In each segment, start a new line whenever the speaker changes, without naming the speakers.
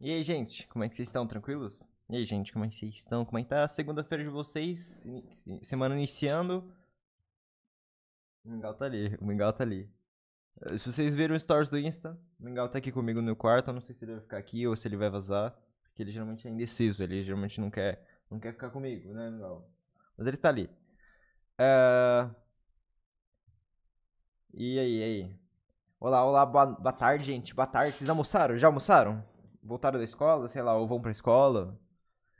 E aí, gente, como é que vocês estão? Tranquilos?
E aí, gente, como é que vocês estão? Como é que tá a segunda-feira de vocês? Semana iniciando. O Mingau tá ali, o Mingau tá ali. Eh, se vocês viram os stories do Insta, o Mingau tá aqui comigo no quarto. Eu não sei se ele vai ficar aqui ou se ele vai vazar. Porque ele geralmente é indeciso, ele geralmente não quer, não quer ficar comigo, né, Mingau? Mas ele tá ali. Uh... E aí, e aí? Olá, olá, boa, boa tarde, gente. Boa tarde. Vocês almoçaram? Já almoçaram? Voltaram da escola, sei lá, ou vão pra escola?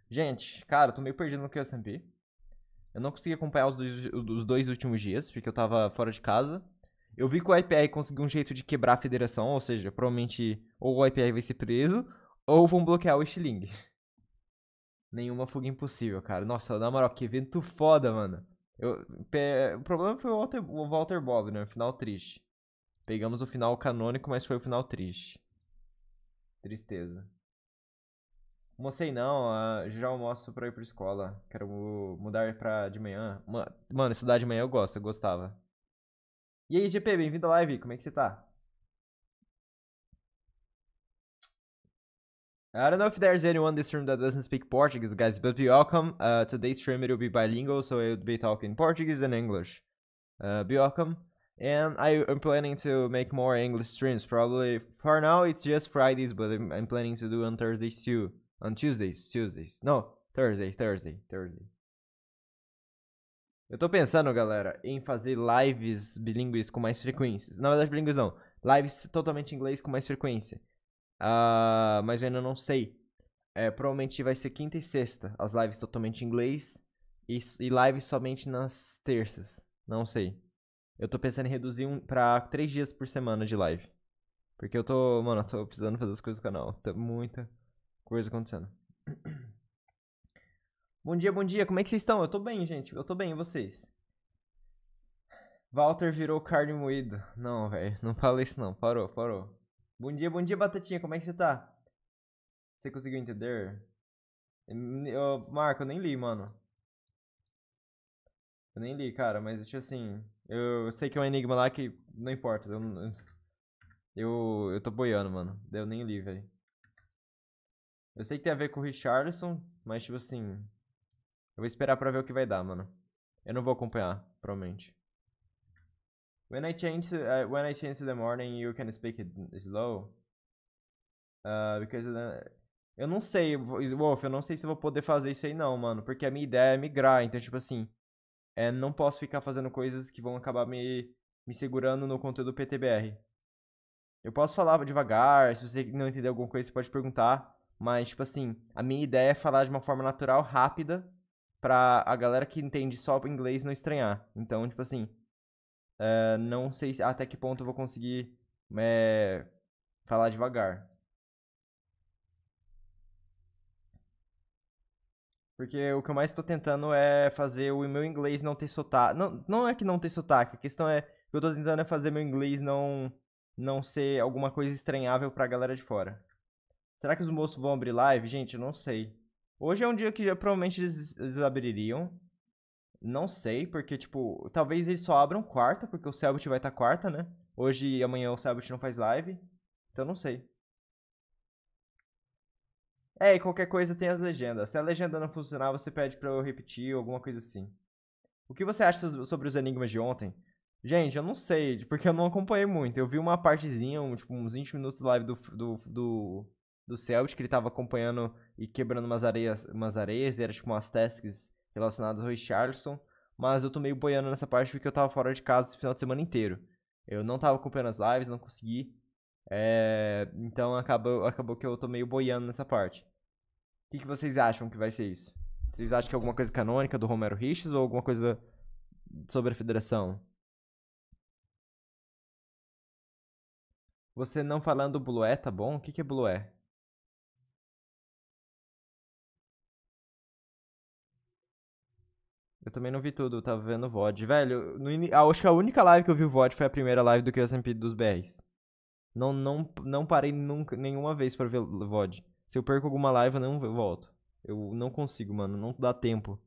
Gente, cara, eu tô meio perdido no que eu SMP. Eu não consegui acompanhar os dois, os dois últimos dias, porque eu tava fora de casa. Eu vi que o IPR conseguiu um jeito de quebrar a federação, ou seja, provavelmente ou o IPR vai ser preso, ou vão bloquear o Stiling. Nenhuma fuga impossível, cara. Nossa, na moral, que evento foda, mano. Eu, o problema foi o Walter, o Walter Bob, né? Final triste. Pegamos o final canônico, mas foi o final triste. Tristeza. Mocei não, ah, já almoço pra ir pra escola. Quero mudar pra de manhã. Mano, estudar
de manhã eu gosto, eu gostava. E aí, GP, bem-vindo à live, como é que você tá? I don't know if there's anyone in this room that
doesn't speak Portuguese, guys, but be welcome. Uh, today's stream it will be bilingual, so I will be talking Portuguese and English. Uh, be welcome and I, am planning to make more English streams. Probably for now it's just Fridays, but I'm, I'm, planning to do on Thursdays too. On Tuesdays, Tuesdays. No, Thursday, Thursday, Thursday. Eu tô pensando, galera, em fazer lives bilíngues com mais frequência. Na verdade, bilíngues não. Lives totalmente em inglês com mais frequência. Uh, mas eu ainda não sei. É, provavelmente vai ser quinta e sexta as lives totalmente em inglês. E, e lives somente nas terças. Não sei. Eu tô pensando em reduzir um, pra três dias por semana de live. Porque eu tô, mano, eu tô precisando fazer as coisas do canal. Tá muita coisa acontecendo. Bom dia, bom dia. Como é que vocês estão? Eu tô bem, gente. Eu tô bem, e vocês? Walter virou carne moída. Não, velho. Não fala isso não. Parou, parou. Bom dia, bom dia, Batatinha. Como é que você tá? Você conseguiu entender? Eu, Marco, eu nem li, mano. Eu nem li, cara, mas tipo assim. Eu sei que é um enigma lá que não importa. Eu, eu, eu tô boiando, mano. Eu nem li, velho. Eu sei que tem a ver com o Richardson, mas tipo assim. Eu vou esperar pra ver o que vai dar, mano. Eu não vou acompanhar, provavelmente. When I change, uh, when I change the morning, you can speak it slow. Uh, because uh, eu não sei, Wolf, eu não sei se eu vou poder fazer isso aí não, mano, porque a minha ideia é migrar, então tipo assim, é, não posso ficar fazendo coisas que vão acabar me, me segurando no conteúdo PTBR. Eu posso falar devagar, se você não entender alguma coisa, você pode perguntar. Mas, tipo assim, a minha ideia é falar de uma forma natural, rápida, pra a galera que entende só o inglês não estranhar. Então, tipo assim, é, não sei até que ponto eu vou conseguir é, falar devagar. Porque o que eu mais estou tentando é fazer o meu inglês não ter sotaque. Não, não é que não ter sotaque, a questão é que eu estou tentando é fazer meu inglês não não ser alguma coisa estranhável para a galera de fora. Será que os moços vão abrir live? Gente, eu não sei. Hoje é um dia que já, provavelmente eles, eles abririam. Não sei, porque, tipo, talvez eles só abram quarta, porque o Selbit vai estar tá quarta, né? Hoje e amanhã o Selbit não faz live. Então não sei. É, e qualquer coisa tem as legendas. Se a legenda não funcionar, você pede pra eu repetir ou alguma coisa assim. O que você acha sobre os enigmas de ontem? Gente, eu não sei, porque eu não acompanhei muito. Eu vi uma partezinha, um, tipo, uns 20 minutos live do, do, do, do Celtic, que ele tava acompanhando e quebrando umas areias, umas areias, e era tipo umas tasks relacionadas ao Richardson. Mas eu tô meio boiando nessa parte porque eu tava fora de casa esse final de semana inteiro. Eu não tava acompanhando as lives, não consegui. É, então acabou, acabou que eu tô meio boiando nessa parte. O que, que, vocês acham que vai ser isso? Vocês acham que é alguma coisa canônica do Romero Riches ou alguma coisa
sobre a federação? Você não falando Blué, tá bom? O que, que é Blué? Eu também não vi tudo, eu tava vendo o VOD.
Velho, no ah, acho que a única live que eu vi o VOD foi a primeira live do que eu dos BRs. Não, não, não parei nunca, nenhuma vez para ver o VOD. Se eu perco alguma live, eu não volto. Eu não consigo, mano. Não dá tempo.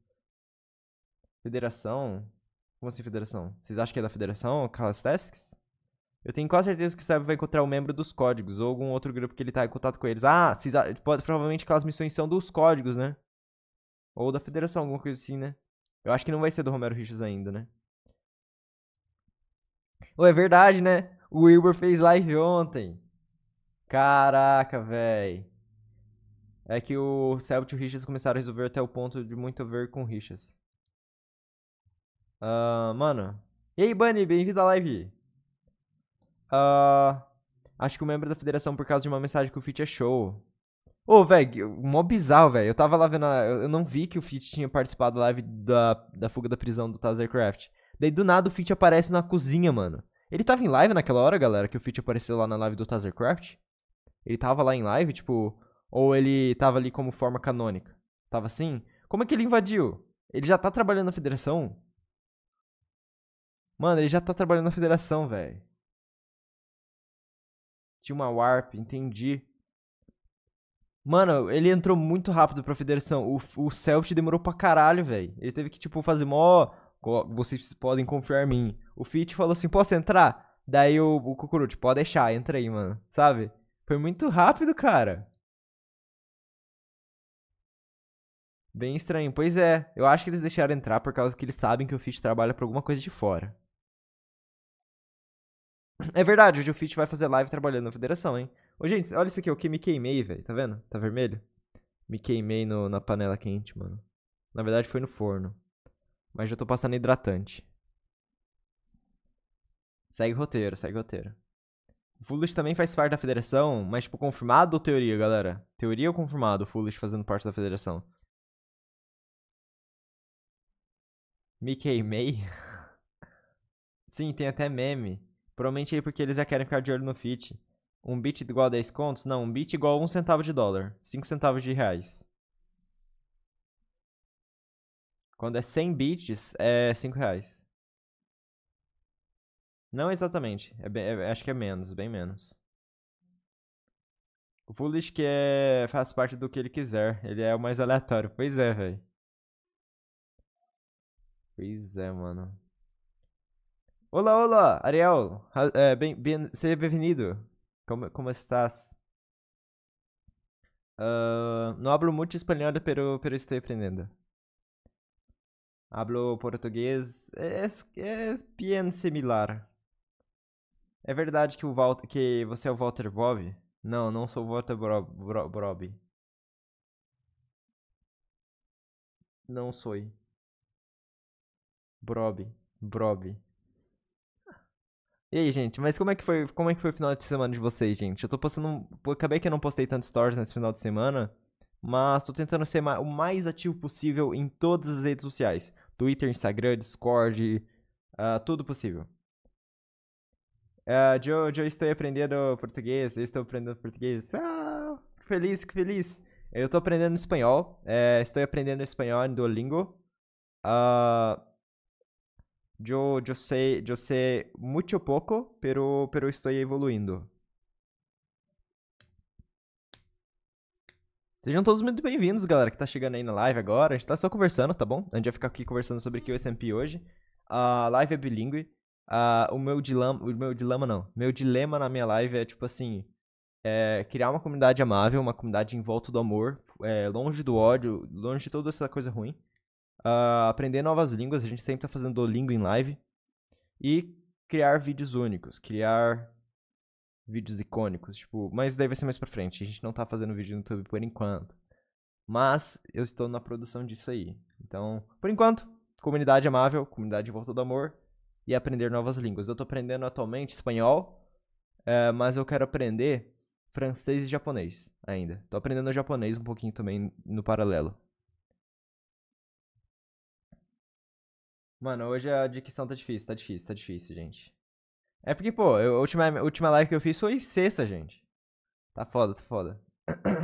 Federação? Como assim, federação? Vocês acham que é da federação? Calasteskics? Eu tenho quase certeza que o Cyber vai encontrar um membro dos códigos ou algum outro grupo que ele tá em contato com eles. Ah, vocês, pode, provavelmente aquelas missões são dos códigos, né? Ou da federação, alguma coisa assim, né? Eu acho que não vai ser do Romero Richards ainda, né? Ou é verdade, né? O Wilbur fez live ontem. Caraca, velho é que o Selbit e o Richards começaram a resolver até o ponto de muito ver com o Richards. Uh, mano. E aí, Bunny, bem-vindo à live. Uh, acho que o membro da federação por causa de uma mensagem que o Fit é Ô, oh, velho, mó bizarro, velho. Eu tava lá vendo. A... Eu não vi que o Fit tinha participado da live da, da fuga da prisão do Tazercraft. Daí do nada o Fit aparece na cozinha, mano. Ele tava em live naquela hora, galera, que o Fit apareceu lá na live do Tazercraft? Ele tava lá em live, tipo. Ou ele tava ali como forma canônica?
Tava assim? Como é que ele invadiu? Ele já tá trabalhando na federação? Mano, ele já tá trabalhando na federação, velho.
Tinha uma warp, entendi. Mano, ele entrou muito rápido pra federação. O, o Celt demorou pra caralho, velho. Ele teve que, tipo, fazer mó. Vocês podem confiar em mim. O Fit falou assim: posso entrar? Daí o, o pode deixar, entra aí, mano. Sabe? Foi muito rápido, cara. Bem estranho. Pois é, eu acho que eles deixaram entrar por causa que eles sabem que o Fitch trabalha pra alguma coisa de fora. É verdade, hoje o Fitch vai fazer live trabalhando na federação, hein? Ô, gente, olha isso aqui, eu que me queimei, velho. Tá vendo? Tá vermelho? Me queimei no, na panela quente, mano. Na verdade foi no forno. Mas já tô passando hidratante. Segue o roteiro, segue o roteiro. O Foolish também faz parte da federação, mas, tipo, confirmado ou teoria, galera? Teoria ou confirmado o Foolish fazendo parte da federação? Me queimei. Sim, tem até meme. Provavelmente aí é porque eles já querem ficar de olho no fit. Um bit igual a 10 contos? Não, um bit igual a 1 centavo de dólar. 5 centavos de reais. Quando é 100 bits, é 5 reais. Não exatamente. É bem, é, acho que é menos, bem menos. O Foolish que é, faz parte do que ele quiser. Ele é o mais aleatório. Pois é, velho. Pois é, mano. Olá, olá, Ariel. É, bem, bem, seja bem-vindo. Como, como estás? Uh, não hablo muito espanhol, pero, pero estou aprendendo. Hablo português. É, é, é bem similar. É verdade que, o Walter, que você é o Walter Bob? Não, não sou o Walter Bro, Bro, Não sou. Brob. Brob. E aí, gente, mas como é que foi, como é que foi o final de semana de vocês, gente? Eu tô postando, acabei que eu não postei tantos stories nesse final de semana, mas tô tentando ser o mais ativo possível em todas as redes sociais. Twitter, Instagram, Discord, uh, tudo possível. Uh, Joe, estou aprendendo português, eu estou aprendendo português. Ah, que feliz, que feliz. Eu estou aprendendo espanhol, uh, estou aprendendo espanhol em Duolingo. Uh, eu, eu sei, eu sei muito pouco, pero, pero estou evoluindo. Sejam todos muito bem-vindos, galera, que tá chegando aí na live agora. A gente tá só conversando, tá bom? A gente vai ficar aqui conversando sobre o SMP hoje. A uh, live é bilíngue. Uh, o meu dilema. O meu dilema não. Meu dilema na minha live é tipo assim. É, criar uma comunidade amável, uma comunidade em volta do amor, é, longe do ódio, longe de toda essa coisa ruim uh, aprender novas línguas, a gente sempre está fazendo Duolingo em live, e criar vídeos únicos, criar vídeos icônicos, tipo, mas daí vai ser mais pra frente, a gente não tá fazendo vídeo no YouTube por enquanto. Mas eu estou na produção disso aí. Então, por enquanto, comunidade amável, comunidade em volta do amor e aprender novas línguas. Eu tô aprendendo atualmente espanhol, eh, mas eu quero aprender francês e japonês ainda. Tô aprendendo japonês um pouquinho também no paralelo. Mano, hoje a dicção tá difícil, tá difícil, tá difícil, gente. É porque, pô, eu, a última, a última live que eu fiz foi sexta, gente. Tá foda, tá foda. Deixa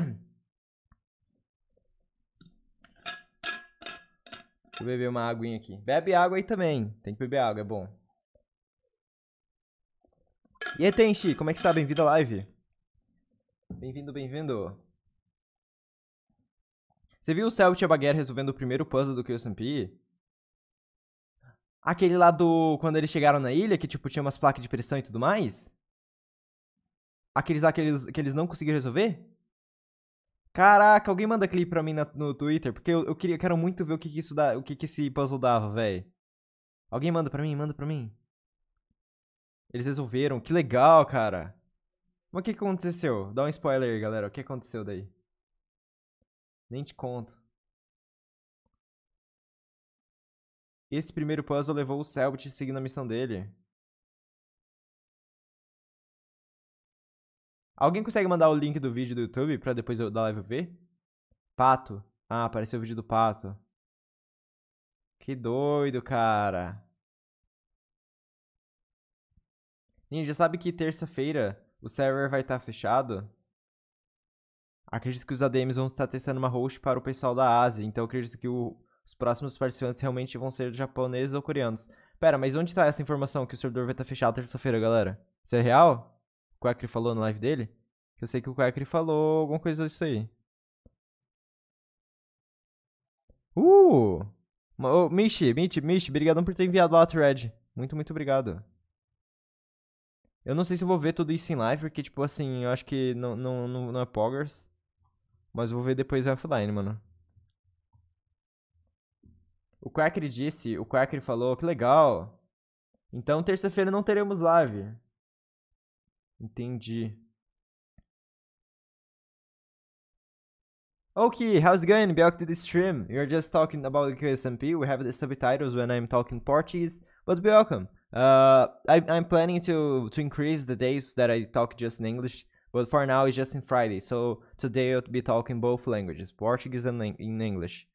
eu beber uma aguinha aqui. Bebe água aí também. Tem que beber
água, é bom. E aí, Tenchi, como é que você tá? Bem-vindo à live. Bem-vindo, bem-vindo. Você
viu o Celtic e a Baguera resolvendo o primeiro puzzle do QSMP? Aquele lá do. Quando eles chegaram na ilha, que tipo tinha umas placas de pressão e tudo mais? Aqueles lá que eles, que eles não conseguiram resolver? Caraca, alguém manda clipe pra mim na, no Twitter, porque eu, eu, queria, eu quero muito ver o que, que isso dá, o que, que esse puzzle dava, velho. Alguém manda pra mim, manda pra mim. Eles resolveram, que legal, cara. Mas
o que aconteceu? Dá um spoiler aí, galera. O que aconteceu daí? Nem te conto. Esse primeiro puzzle levou o Selbit seguindo a missão dele. Alguém consegue mandar o link do vídeo do YouTube pra depois eu, da live ver? Pato. Ah, apareceu o vídeo do pato. Que doido, cara. Ninja, sabe que terça-feira o server
vai estar tá fechado? Acredito que os ADMs vão estar tá testando uma host para o pessoal da Ásia, então acredito que o, os próximos participantes realmente vão ser japoneses ou coreanos. Pera, mas onde tá essa informação que o servidor vai estar tá fechado terça-feira, galera? Isso é real? O Quackery falou na live dele? Eu sei que o Quackery falou alguma coisa disso aí.
Uh!
Oh, Michi, Michi, Michi, por ter enviado lá a thread. Muito, muito obrigado. Eu não sei se eu vou ver tudo isso em live, porque, tipo, assim, eu acho que não, não, não, não é Poggers. Mas eu vou ver depois offline, mano. O Quackry disse, o Quackry falou, que legal.
Então terça-feira não teremos live. Entendi. Okay, how's it going? Welcome
to the stream. You're just talking about the QSMP. We have the subtitles when I'm talking Portuguese, but welcome. Uh, I, am planning to to increase the days that I talk just in English, but for now it's just in Friday. So today I'll be talking both languages, Portuguese and in English.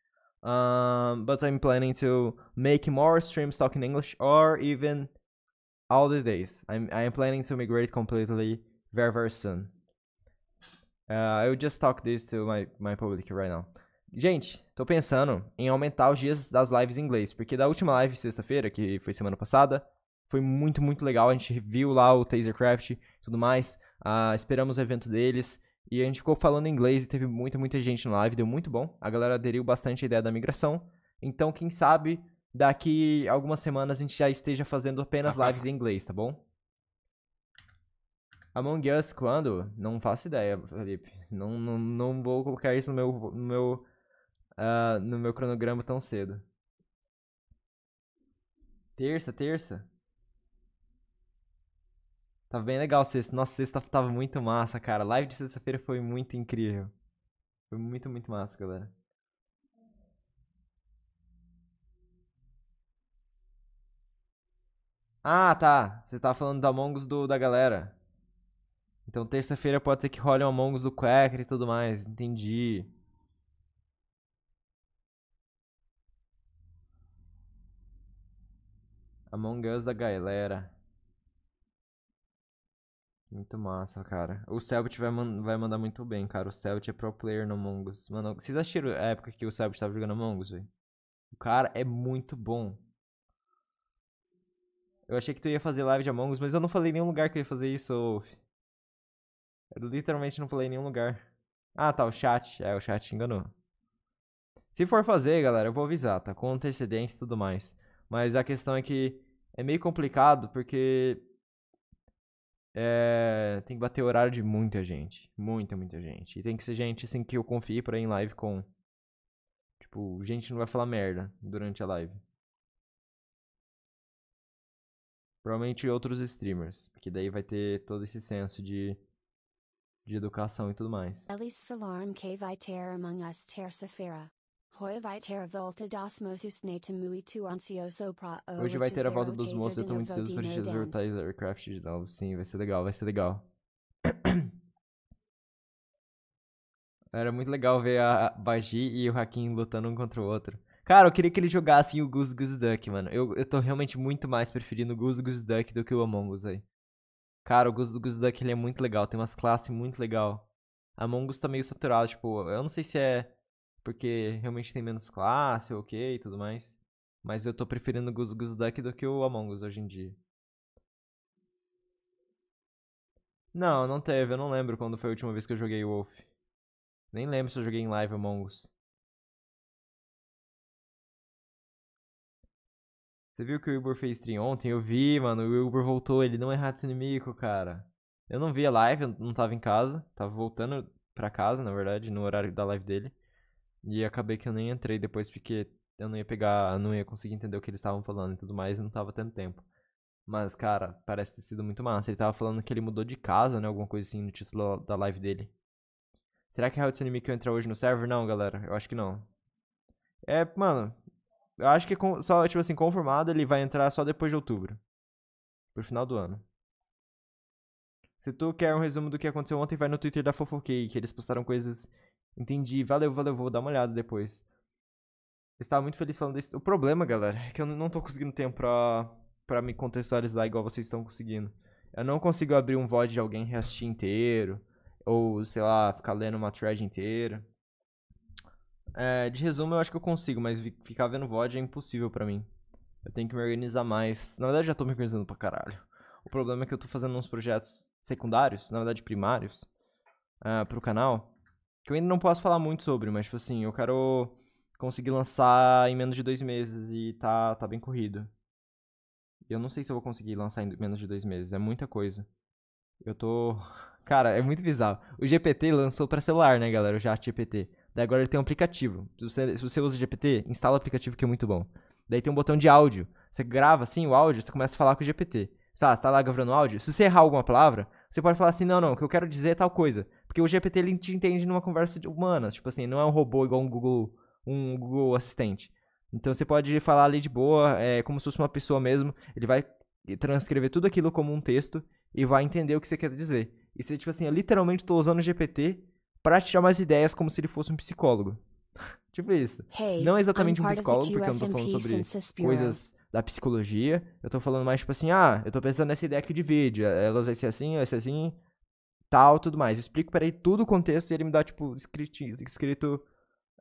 Um, but I'm planning to make more streams talking English or even all the days. I'm I'm planning to migrate completely very very soon. Uh, I will just talk this to my my public right now. Gente, tô pensando em aumentar os dias das lives em inglês, porque da última live sexta-feira, que foi semana passada, foi muito, muito legal. A gente viu lá o Tasercraft e tudo mais. Uh, esperamos o evento deles. E a gente ficou falando inglês e teve muita, muita gente na live, deu muito bom. A galera aderiu bastante à ideia da migração. Então, quem sabe, daqui algumas semanas a gente já esteja fazendo apenas lives em inglês, tá bom? Among Us quando? Não faço ideia, Felipe. Não, não, não vou colocar isso no meu, no meu, uh, no meu cronograma tão cedo. Terça, terça? tá bem legal sexta. Nossa, sexta tava muito massa, cara. Live de sexta-feira foi muito incrível. Foi muito, muito massa, galera. Ah, tá. Você tava falando do Among Us do, da galera. Então terça-feira pode ser que role um Among Us do Quacker e tudo mais. Entendi.
Among Us da galera.
Muito massa, cara. O Selbit vai, man vai mandar muito bem, cara. O Selbit é pro player no Among Us. Mano, vocês acharam a época que o Selbit tava jogando Among Us, velho? O cara é muito bom. Eu achei que tu ia fazer live de Among Us, mas eu não falei em nenhum lugar que eu ia fazer isso, Wolf. Eu literalmente não falei em nenhum lugar. Ah, tá, o chat. É, o chat enganou. Se for fazer, galera, eu vou avisar, tá? Com antecedência e tudo mais. Mas a questão é que é meio complicado porque é, tem que bater o horário de muita gente. Muita, muita gente. E tem que ser gente, assim, que eu confie pra ir em live com. Tipo, gente não vai falar merda durante a live. Provavelmente outros streamers. Porque daí vai ter todo esse senso de. De educação e tudo mais. Elise Falarm K vai ter among us ter Safira. Hoje vai ter a volta dos moços, eu tô muito ansioso pra gente exortar Aircraft de novo. Sim, vai ser legal, vai ser legal. Era muito legal ver a Baji e o Hakim lutando um contra o outro. Cara, eu queria que eles jogassem o Goose Goose Duck, mano. Eu, eu tô realmente muito mais preferindo o Goose Goose Duck do que o Among Us aí. Cara, o Goose Goose Duck ele é muito legal, tem umas classes muito legal. Among Us tá meio saturado, tipo, eu não sei se é porque realmente tem menos classe, ok e tudo mais. Mas eu tô preferindo o Gus Duck do que o Among Us hoje em dia. Não, não teve. Eu
não lembro quando foi a última vez que eu joguei Wolf. Nem lembro se eu joguei em live Among Us. Você viu que o Uber fez stream
ontem? Eu vi, mano. O Uber voltou. Ele não é rato inimigo, cara. Eu não vi a live, eu não tava em casa. Tava voltando pra casa, na verdade, no horário da live dele. E acabei que eu nem entrei depois porque eu não ia pegar, não ia conseguir entender o que eles estavam falando e tudo mais, e não tava tendo tempo. Mas, cara, parece ter sido muito massa. Ele tava falando que ele mudou de casa, né? Alguma coisa assim no título da live dele. Será que é Route Enemy que eu entrar hoje no server? Não, galera. Eu acho que não. É, mano. Eu acho que só, tipo assim, confirmado, ele vai entrar só depois de outubro. Pro final do ano. Se tu quer um resumo do que aconteceu ontem, vai no Twitter da Fofoquei, que eles postaram coisas Entendi, valeu, valeu, vou dar uma olhada depois. Eu estava muito feliz falando desse. O problema, galera, é que eu não tô conseguindo tempo pra, pra me contextualizar igual vocês estão conseguindo. Eu não consigo abrir um VOD de alguém e inteiro. Ou, sei lá, ficar lendo uma thread inteira. É, de resumo, eu acho que eu consigo, mas ficar vendo VOD é impossível para mim. Eu tenho que me organizar mais. Na verdade, já tô me organizando pra caralho. O problema é que eu tô fazendo uns projetos secundários, na verdade primários, uh, pro canal. Que eu ainda não posso falar muito sobre, mas, tipo assim, eu quero conseguir lançar em menos de dois meses e tá, tá bem corrido. Eu não sei se eu vou conseguir lançar em menos de dois meses, é muita coisa. Eu tô. Cara, é muito bizarro. O GPT lançou para celular, né, galera? O Chat GPT. Daí agora ele tem um aplicativo. Se você, se você usa o GPT, instala o aplicativo que é muito bom. Daí tem um botão de áudio. Você grava assim o áudio, você começa a falar com o GPT. Tá, você tá lá tá gravando o áudio. Se você errar alguma palavra, você pode falar assim: não, não, o que eu quero dizer é tal coisa. Porque o GPT ele te entende numa conversa humana, tipo assim, não é um robô igual um Google, um Google Assistente. Então você pode falar ali de boa, é, como se fosse uma pessoa mesmo, ele vai transcrever tudo aquilo como um texto e vai entender o que você quer dizer. E você, tipo assim, eu literalmente estou usando o GPT para tirar umas ideias como se ele fosse um psicólogo. tipo isso. Hey, não exatamente um psicólogo, porque eu não tô falando sobre coisas da psicologia. Eu tô falando mais, tipo assim, ah, eu tô pensando nessa ideia aqui de vídeo. Ela vai ser assim, vai ser assim, tal, tudo mais. Eu explico para ele todo o contexto e ele me dá, tipo, escrito, escrito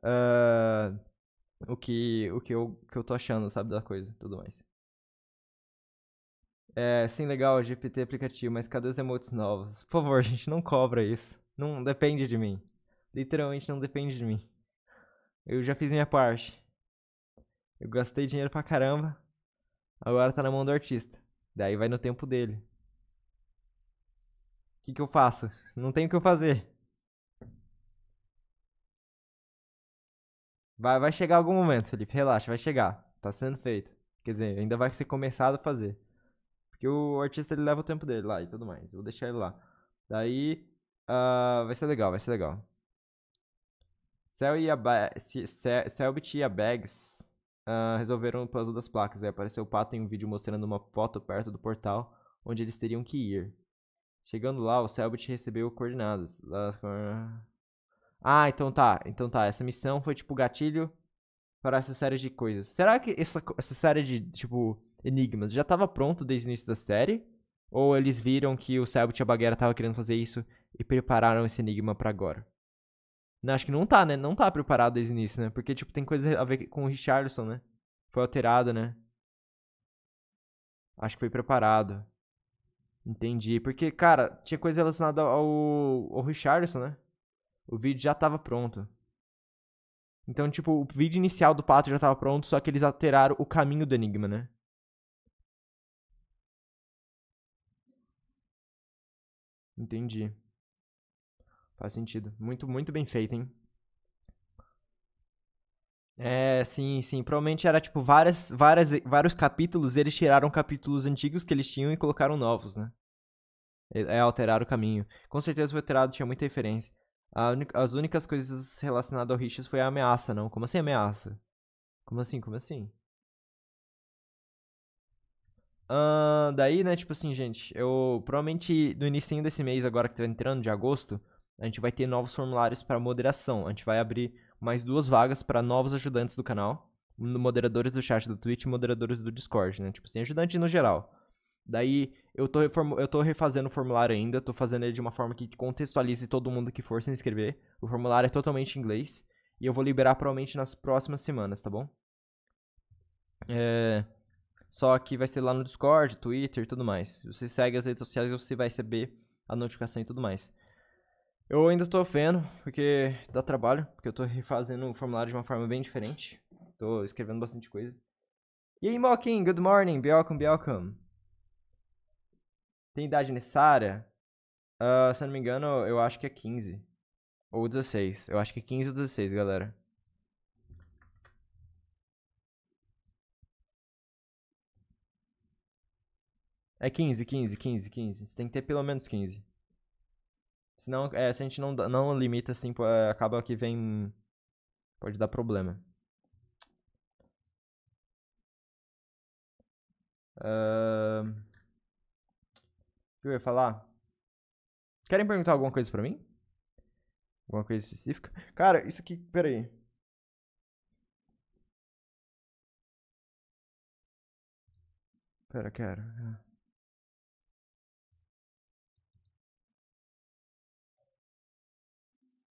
uh, ah, o, que, o que, eu, que eu tô achando, sabe, da coisa tudo mais. É, sim, legal, GPT aplicativo, mas cadê os emotes novos? Por favor, gente, não cobra isso. Não depende de mim. Literalmente não depende de mim. Eu já fiz minha parte. Eu gastei dinheiro pra caramba. Agora tá na mão do artista. Daí vai no tempo dele. O que, que eu faço?
Não tenho o que eu fazer.
Vai, vai chegar algum momento, Felipe. Relaxa, vai chegar. Tá sendo feito. Quer dizer, ainda vai ser começado a fazer. Porque o artista ele leva o tempo dele lá e tudo mais. Vou deixar ele lá. Daí. Uh, vai ser legal, vai ser legal. e Selbit e a Bags uh, resolveram o puzzle das placas. Aí apareceu o pato em um vídeo mostrando uma foto perto do portal onde eles teriam que ir. Chegando lá, o Selbit recebeu coordenadas. Ah, então tá. Então tá. Essa missão foi tipo gatilho para essa série de coisas. Será que essa, essa série de, tipo, enigmas já estava pronto desde o início da série? Ou eles viram que o Selbit e a Baguera estavam querendo fazer isso e prepararam esse enigma para agora? Não, acho que não tá, né? Não tá preparado desde o início, né? Porque, tipo, tem coisa a ver com o Richardson, né? Foi alterado, né? Acho que foi preparado. Entendi. Porque, cara, tinha coisa relacionada ao, ao Richardson, né? O vídeo já tava pronto. Então, tipo, o
vídeo inicial do Pato já tava pronto, só que eles alteraram o caminho do Enigma, né? Entendi. Faz sentido. Muito, muito bem feito, hein?
É, sim, sim. Provavelmente era tipo várias, várias, vários capítulos, eles tiraram capítulos antigos que eles tinham e colocaram novos, né? É, alterar o caminho. Com certeza o alterado, tinha muita referência. Unica, as únicas coisas relacionadas ao Richards foi a ameaça, não? Como assim ameaça? Como assim, como assim? Uh, daí, né, tipo assim, gente, eu provavelmente no início desse mês, agora que tá entrando, de agosto, a gente vai ter novos formulários para moderação. A gente vai abrir mais duas vagas para novos ajudantes do canal, moderadores do chat do Twitch e moderadores do Discord, né? Tipo assim, ajudante no geral. Daí eu tô, eu tô refazendo o formulário ainda, tô fazendo ele de uma forma que contextualize todo mundo que for se inscrever. O formulário é totalmente em inglês e eu vou liberar provavelmente nas próximas semanas, tá bom? É... Só que vai ser lá no Discord, Twitter e tudo mais. Você segue as redes sociais e você vai receber a notificação e tudo mais. Eu ainda tô vendo, porque dá trabalho, porque eu tô refazendo o formulário de uma forma bem diferente. Tô escrevendo bastante coisa. E aí, Moquin, good morning, welcome, welcome. Tem idade necessária? Uh, se eu não me engano, eu acho que é 15. Ou 16. Eu acho que é 15 ou 16, galera. É 15, 15, 15, 15. Você tem que ter pelo menos 15. Senão, é, se a gente não, não limita, assim, é, acaba que vem. Pode dar problema.
Uh... O que eu ia falar? Querem perguntar alguma coisa pra mim? Alguma coisa específica? Cara, isso aqui. Pera aí. Pera, quero.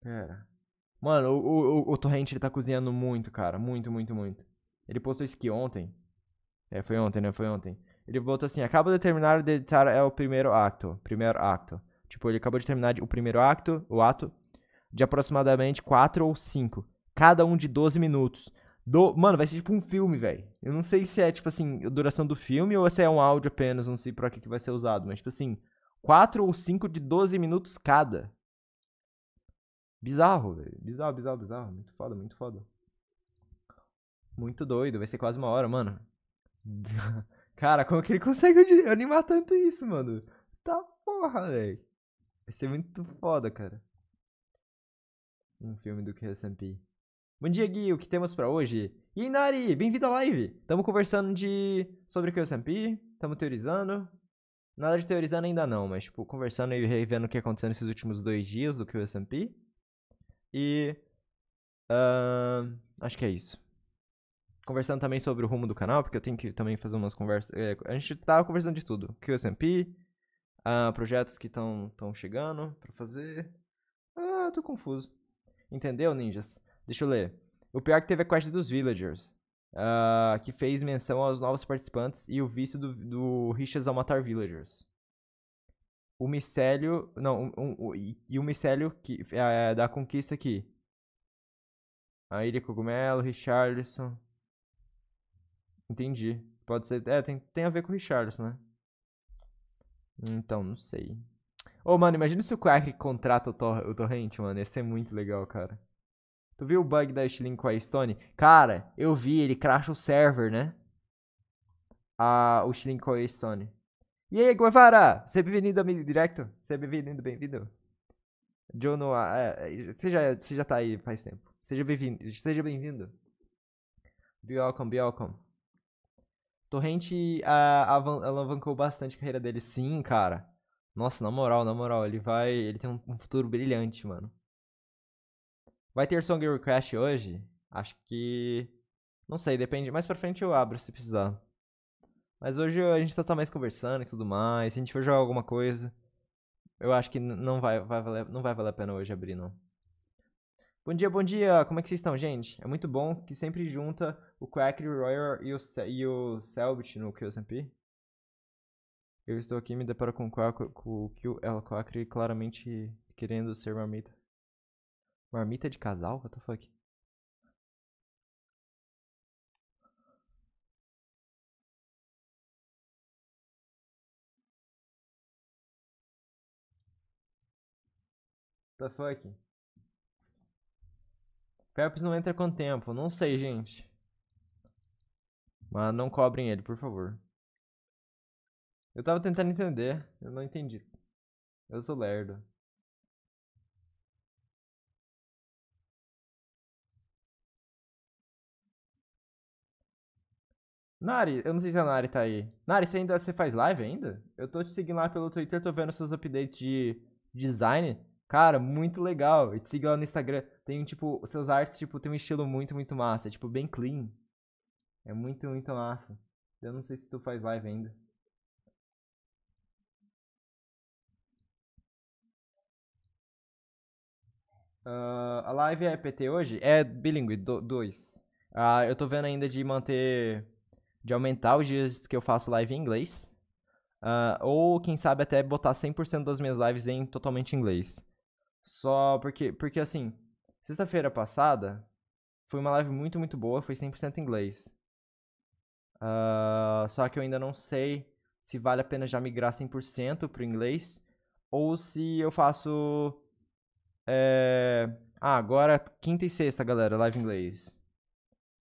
Pera. Mano, o, o, o Torrent ele tá cozinhando muito,
cara. Muito, muito, muito. Ele postou isso aqui ontem. É, foi ontem, né? Foi ontem. Ele botou assim: acabo de terminar de editar é o primeiro acto. Primeiro acto. Tipo, ele acabou de terminar o primeiro acto, o ato, de aproximadamente 4 ou 5. Cada um de 12 minutos. Do... Mano, vai ser tipo um filme, velho. Eu não sei se é, tipo assim, a duração do filme ou se é um áudio apenas, não sei pra que, que vai ser usado, mas, tipo assim, 4 ou 5 de 12 minutos cada. Bizarro, velho. Bizarro, bizarro, bizarro. Muito foda, muito foda. Muito doido. Vai ser quase uma hora, mano. Cara, como que ele consegue animar tanto isso, mano? Tá porra, velho. Vai ser muito foda, cara. Um filme do que Bom dia, Gui. O que temos para hoje? E aí, Nari? Bem-vindo à live. Tamo conversando de... sobre o que Tamo teorizando. Nada de teorizando ainda não, mas, tipo, conversando e revendo o que aconteceu nesses últimos dois dias do que o e. Uh, acho que é isso. Conversando também sobre o rumo do canal, porque eu tenho que também fazer umas conversas. É, eh, a gente tava conversando de tudo. QSMP, uh, ah, projetos que estão chegando pra fazer. Ah, tô confuso. Entendeu, ninjas? Deixa eu ler. O pior é que teve a quest dos Villagers, uh, que fez menção aos novos participantes e o vício do, do Richas ao matar Villagers o micélio. Não, um, um, e o micélio que, é, é da conquista aqui. A Ilha Cogumelo, Richardson. Entendi. Pode ser. É, tem, tem a ver com o Richardson, né? Então, não sei. Ô, oh, mano, imagina se o Quark contrata o, tor o Torrente, mano. Ia ser muito legal, cara. Tu viu o bug da Stealing com a Stone? Cara, eu vi, ele crasha o server, né? Ah, o Stealing com a Stone. E aí, Guevara? Seja bem-vindo a mim direto. Seja bem-vindo, bem-vindo. Jono, é, é, você, já, você já tá aí faz tempo. Seja bem-vindo. Seja bem-vindo. welcome, welcome. Torrente a, alavancou bastante a carreira dele. Sim, cara. Nossa, na moral, na moral. Ele vai... Ele tem um, um futuro brilhante, mano. Vai ter Song Request hoje? Acho que... Não sei, depende. Mais pra frente eu abro se precisar. Mas hoje a gente tá mais conversando e tudo mais. Se a gente for jogar alguma coisa, eu acho que não vai, vai valer, não vai valer a pena hoje abrir, não. Bom dia, bom dia! Como é que vocês estão, gente? É muito bom que sempre junta o Quack, o Royal e o, e o Selbit no QSMP. Eu estou aqui me deparo com o Quack, claramente
querendo ser marmita. Marmita de casal? What the fuck? The fuck? Phelps não entra com tempo. Não
sei, gente. Mas não cobrem ele, por favor.
Eu tava tentando entender. Eu não entendi. Eu sou lerdo. Nari, eu não sei se a Nari tá aí. Nari, você ainda
você faz live ainda? Eu tô te seguindo lá pelo Twitter, tô vendo seus updates de design. Cara, muito legal. E te siga lá no Instagram. Tem, tipo, seus artes, tipo, tem um estilo muito, muito massa.
É, tipo, bem clean. É muito, muito massa. Eu não sei se tu faz live ainda. Uh, a live é PT hoje? É bilíngue, 2.
Do, uh, eu tô vendo ainda de manter. de aumentar os dias que eu faço live em inglês. Uh, ou, quem sabe, até botar 100% das minhas lives em totalmente inglês. Só porque, porque assim, sexta-feira passada foi uma live muito, muito boa, foi 100% inglês. Uh, só que eu ainda não sei se vale a pena já migrar 100% pro inglês ou se eu faço. É... Ah, agora quinta e sexta, galera, live inglês.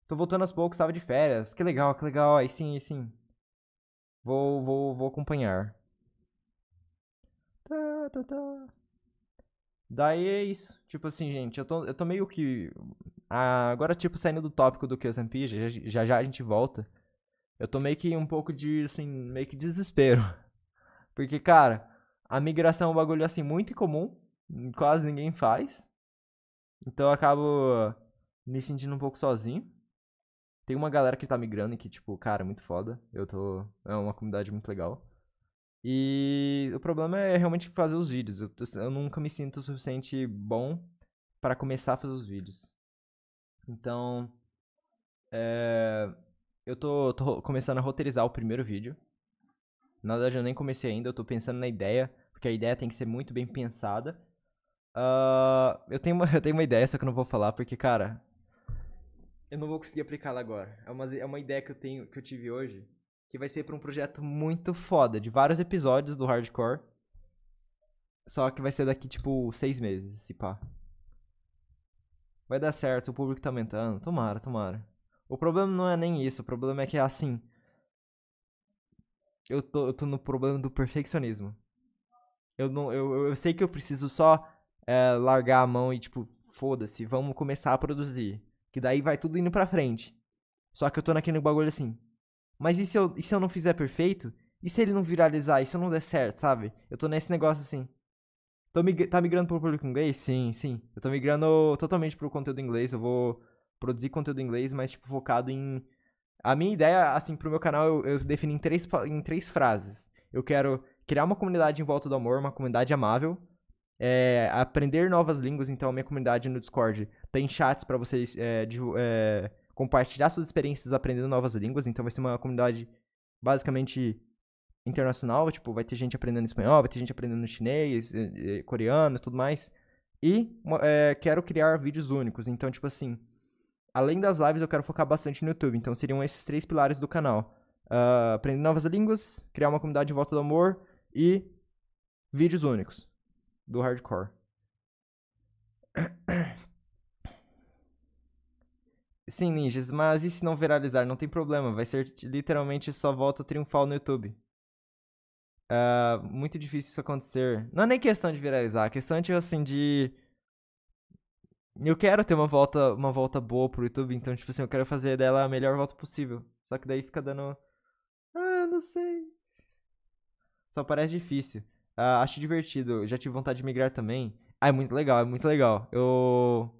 Tô voltando aos poucos, tava de férias. Que legal, que legal. Aí sim, aí sim. Vou, vou, vou acompanhar.
Tá, tá, tá.
Daí é isso. Tipo assim, gente, eu tô, eu tô meio que. Ah, agora, tipo, saindo do tópico do QSMP, já, já já a gente volta. Eu tô meio que um pouco de, assim, meio que desespero. Porque, cara, a migração é um bagulho, assim, muito incomum. Quase ninguém faz. Então eu acabo me sentindo um pouco sozinho. Tem uma galera que tá migrando e que, tipo, cara, é muito foda. Eu tô. É uma comunidade muito legal. E o problema é realmente fazer os vídeos. Eu, eu nunca me sinto o suficiente bom para começar a fazer os vídeos. Então, é, eu tô, tô começando a roteirizar o primeiro vídeo. Na verdade, eu nem comecei ainda, eu tô pensando na ideia, porque a ideia tem que ser muito bem pensada. Uh, eu, tenho uma, eu tenho uma ideia, só que eu não vou falar, porque, cara, eu não vou conseguir aplicá-la agora. É uma, é uma ideia que eu tenho, que eu tive hoje, que vai ser para um projeto muito foda, de vários episódios do hardcore. Só que vai ser daqui, tipo, seis meses, se pá. Vai dar certo, o público tá aumentando. Tomara, tomara. O problema não é nem isso, o problema é que é assim. Eu tô, eu tô no problema do perfeccionismo. Eu, não, eu, eu sei que eu preciso só é, largar a mão e, tipo, foda-se, vamos começar a produzir. Que daí vai tudo indo pra frente. Só que eu tô naquele bagulho assim. Mas e se, eu, e se eu não fizer perfeito? E se ele não viralizar? E se eu não der certo, sabe? Eu tô nesse negócio assim. Tô mig tá migrando pro público inglês? Sim, sim. Eu tô migrando totalmente pro conteúdo inglês. Eu vou produzir conteúdo inglês, mas, tipo, focado em. A minha ideia, assim, pro meu canal, eu, eu defini em três, em três frases. Eu quero criar uma comunidade em volta do amor, uma comunidade amável. É, aprender novas línguas, então a minha comunidade no Discord tem chats para vocês é, de, é, compartilhar suas experiências aprendendo novas línguas. Então vai ser uma comunidade basicamente internacional, tipo, vai ter gente aprendendo espanhol, vai ter gente aprendendo chinês, eh, eh, coreano e tudo mais. E é, quero criar vídeos únicos. Então, tipo assim, além das lives, eu quero focar bastante no YouTube. Então, seriam esses três pilares do canal: uh, aprender novas línguas, criar uma comunidade em volta do amor e vídeos únicos do hardcore. Sim, ninjas, mas e se não viralizar? Não tem problema, vai ser literalmente só volta triunfal no YouTube. Uh, muito difícil isso acontecer. Não é nem questão de viralizar, a questão é, tipo, assim, de... Eu quero ter uma volta, uma volta boa pro YouTube, então, tipo assim, eu quero fazer dela a melhor volta possível. Só que daí fica dando...
Ah, não sei.
Só parece difícil. Uh, acho divertido, já tive vontade de migrar também. Ah, é muito legal, é muito legal. Eu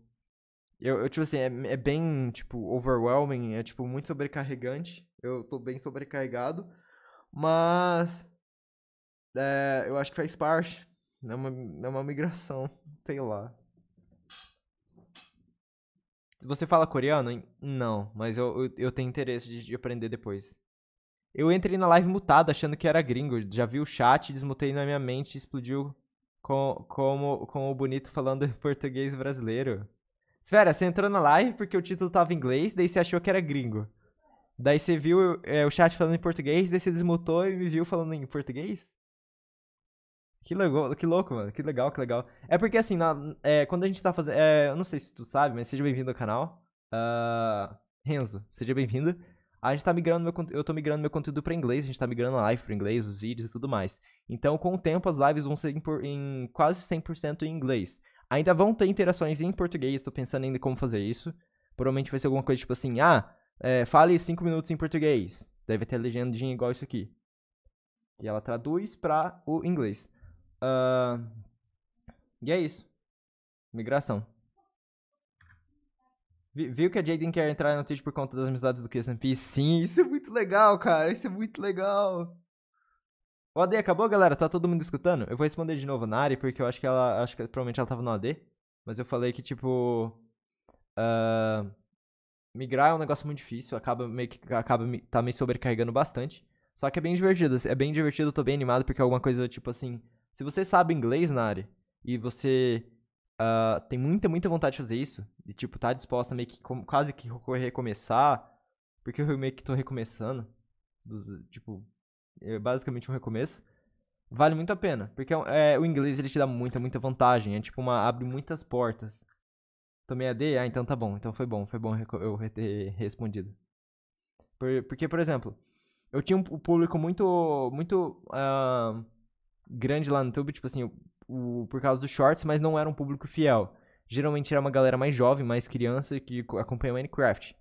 eu, eu tipo assim, é, é, bem, tipo, overwhelming, é, tipo, muito sobrecarregante. Eu tô bem sobrecarregado. Mas. É, eu acho que faz parte. É uma, é uma migração, sei lá. Você fala coreano? Não, mas eu, eu, eu tenho interesse de, de, aprender depois. Eu entrei na live mutado achando que era gringo. Já vi o chat, desmutei na minha mente e explodiu com, como, com o bonito falando português brasileiro. Espera, você entrou na live porque o título tava em inglês, daí você achou que era gringo. Daí você viu é, o chat falando em português, daí você desmutou e me viu falando em português? Que, legal, que louco, mano. Que legal, que legal. É porque assim, na, é, quando a gente tá fazendo. É, eu não sei se tu sabe, mas seja bem-vindo ao canal. Uh, Renzo, seja bem-vindo. A gente tá migrando meu Eu tô migrando meu conteúdo pra inglês, a gente tá migrando a live pra inglês, os vídeos e tudo mais. Então, com o tempo, as lives vão ser em, em quase 100% em inglês. Ainda vão ter interações em português, tô pensando ainda como fazer isso. Provavelmente vai ser alguma coisa tipo assim, ah, é, fale 5 minutos em português. Deve ter legendinha igual isso aqui. E ela traduz para o inglês. Uh, e é isso. Migração. Viu que a Jaden quer entrar no Twitch por conta das amizades do KSMP? Sim, isso é muito legal, cara. Isso é muito legal. O AD acabou, galera? Tá todo mundo escutando? Eu vou responder de novo na área, porque eu acho que ela. Acho que provavelmente ela tava no AD. Mas eu falei que, tipo. Uh, migrar é um negócio muito difícil. Acaba meio que. Acaba tá me sobrecarregando bastante. Só que é bem divertido. É bem divertido, eu tô bem animado, porque é alguma coisa, tipo assim. Se você sabe inglês na área e você uh, tem muita, muita vontade de fazer isso, e, tipo, tá disposta meio que quase que recomeçar, porque eu meio que tô recomeçando. Dos, tipo, é basicamente um recomeço, vale muito a pena. Porque é, é, o inglês ele te dá muita, muita vantagem. É tipo uma. abre muitas portas. Tomei a D? Ah, então tá bom. Então foi bom, foi bom eu ter respondido. Por, porque, por exemplo, eu tinha um público muito. muito. Uh, grande lá no YouTube, tipo assim, o, o, por causa dos shorts, mas não era um público fiel. Geralmente era uma galera mais jovem, mais criança, que acompanha Minecraft.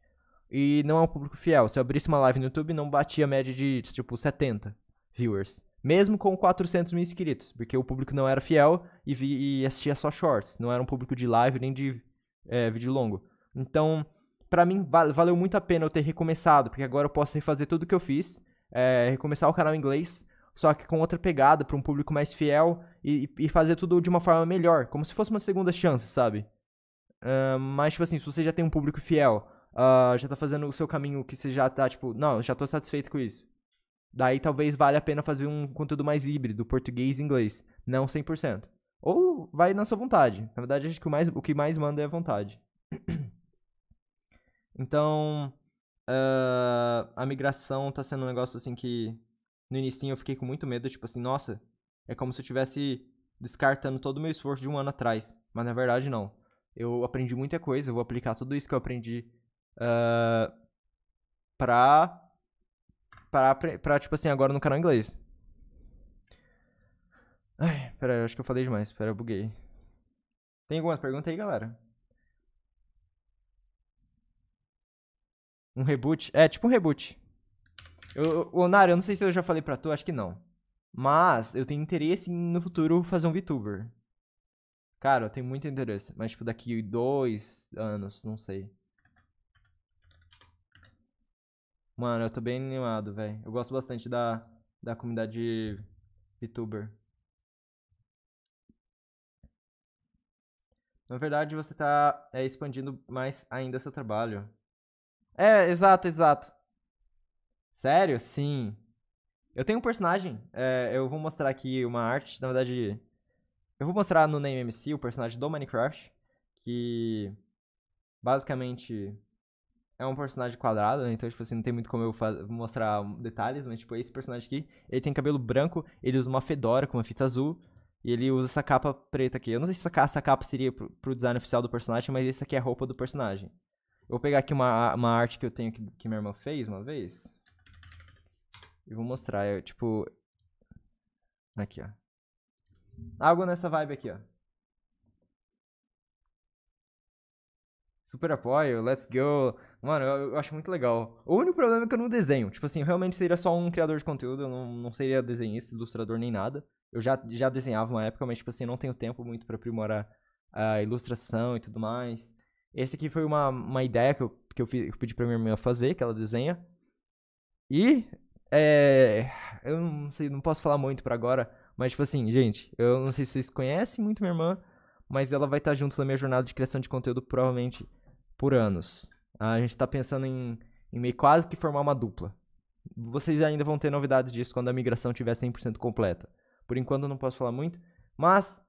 E não é um público fiel. Se eu abrisse uma live no YouTube, não batia a média de, tipo, 70 viewers. Mesmo com 400 mil inscritos, porque o público não era fiel e, vi, e assistia só shorts. Não era um público de live nem de é, vídeo longo. Então, para mim, valeu muito a pena eu ter recomeçado, porque agora eu posso refazer tudo que eu fiz, é, recomeçar o canal em inglês, só que com outra pegada, para um público mais fiel e, e, fazer tudo de uma forma melhor, como se fosse uma segunda chance, sabe? Uh, mas, tipo assim, se você já tem um público fiel, uh, já tá fazendo o seu caminho que você já tá, tipo, não, já tô satisfeito com isso. Daí talvez valha a pena fazer um conteúdo mais híbrido, português e inglês. Não 100%. Ou vai na sua vontade. Na verdade, acho que o, mais, o que mais manda é a vontade. Então, uh, a migração tá sendo um negócio assim que no início eu fiquei com muito medo, tipo assim, nossa, é como se eu tivesse descartando todo o meu esforço de um ano atrás. Mas na verdade não. Eu aprendi muita coisa, eu vou aplicar tudo isso que eu aprendi ah, pra, pra, pra, tipo assim, agora no canal inglês. Ai, pera, eu acho que eu falei demais. Pera, eu buguei. Tem algumas perguntas aí, galera? Um reboot? É, tipo um reboot. Eu, eu, eu não sei se eu já falei pra tu, acho que não. Mas eu tenho interesse em, no futuro, fazer um VTuber. Cara, eu tenho muito interesse. Mas, tipo, daqui dois anos, não sei. Mano, eu tô bem animado, velho. Eu gosto bastante da, da comunidade VTuber. Na verdade, você tá é, expandindo mais ainda seu trabalho. É, exato, exato. Sério? Sim. Eu tenho um personagem. É, eu vou mostrar aqui uma arte. Na verdade, eu vou mostrar no NameMC o personagem do Minecraft. Que basicamente é um personagem quadrado, né? Então, tipo assim, não tem muito como eu mostrar detalhes, mas, tipo, esse personagem aqui, ele tem cabelo branco, ele usa uma fedora com uma fita azul, e ele usa essa capa preta aqui. Eu não sei se essa capa seria pro, pro design oficial do personagem, mas esse aqui é a roupa do personagem. Eu vou pegar aqui uma, uma arte que eu tenho que, que minha irmã fez uma vez. E vou mostrar. tipo. Aqui, ó. Algo nessa vibe aqui, ó. Super apoio, let's go. Mano, eu, eu, acho muito legal. O único problema é que eu não desenho. Tipo assim, eu realmente seria só um criador de conteúdo, eu não, não seria desenhista, ilustrador nem nada. Eu já, já desenhava uma época, mas tipo assim, não tenho tempo muito para aprimorar a ilustração e tudo mais. Esse aqui foi uma, uma ideia que eu, que eu pedi pra minha irmã fazer, que ela desenha. E é, eu não sei, não posso falar muito para agora, mas tipo assim, gente, eu não sei se vocês conhecem muito minha irmã, mas ela vai estar junto na minha jornada de criação de conteúdo provavelmente por anos. Ah, a gente está pensando em, em meio quase que formar uma dupla. Vocês ainda vão ter novidades disso quando a migração tiver 100% completa. Por enquanto não posso falar muito, mas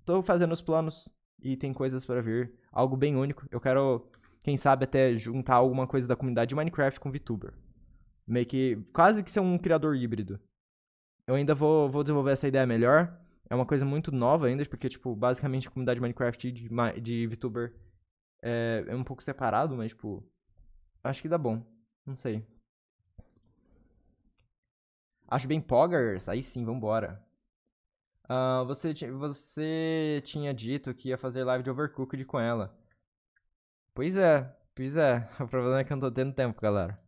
estou fazendo os planos e tem coisas para vir, algo bem único. Eu quero, quem sabe, até juntar alguma coisa da comunidade de Minecraft com VTuber. Meio que quase que ser um criador híbrido. Eu ainda vou, vou desenvolver essa ideia melhor. É uma coisa muito nova ainda, porque, tipo, basicamente a comunidade de Minecraft de, de VTuber é, é um pouco separado, mas, tipo. Acho que dá bom. Não sei. Acho bem poggers. Aí sim, vambora. Uh, você, você tinha dito que ia fazer live de Overcooked com ela. Pois é, pois é. O problema é que eu não tô tendo tempo, galera.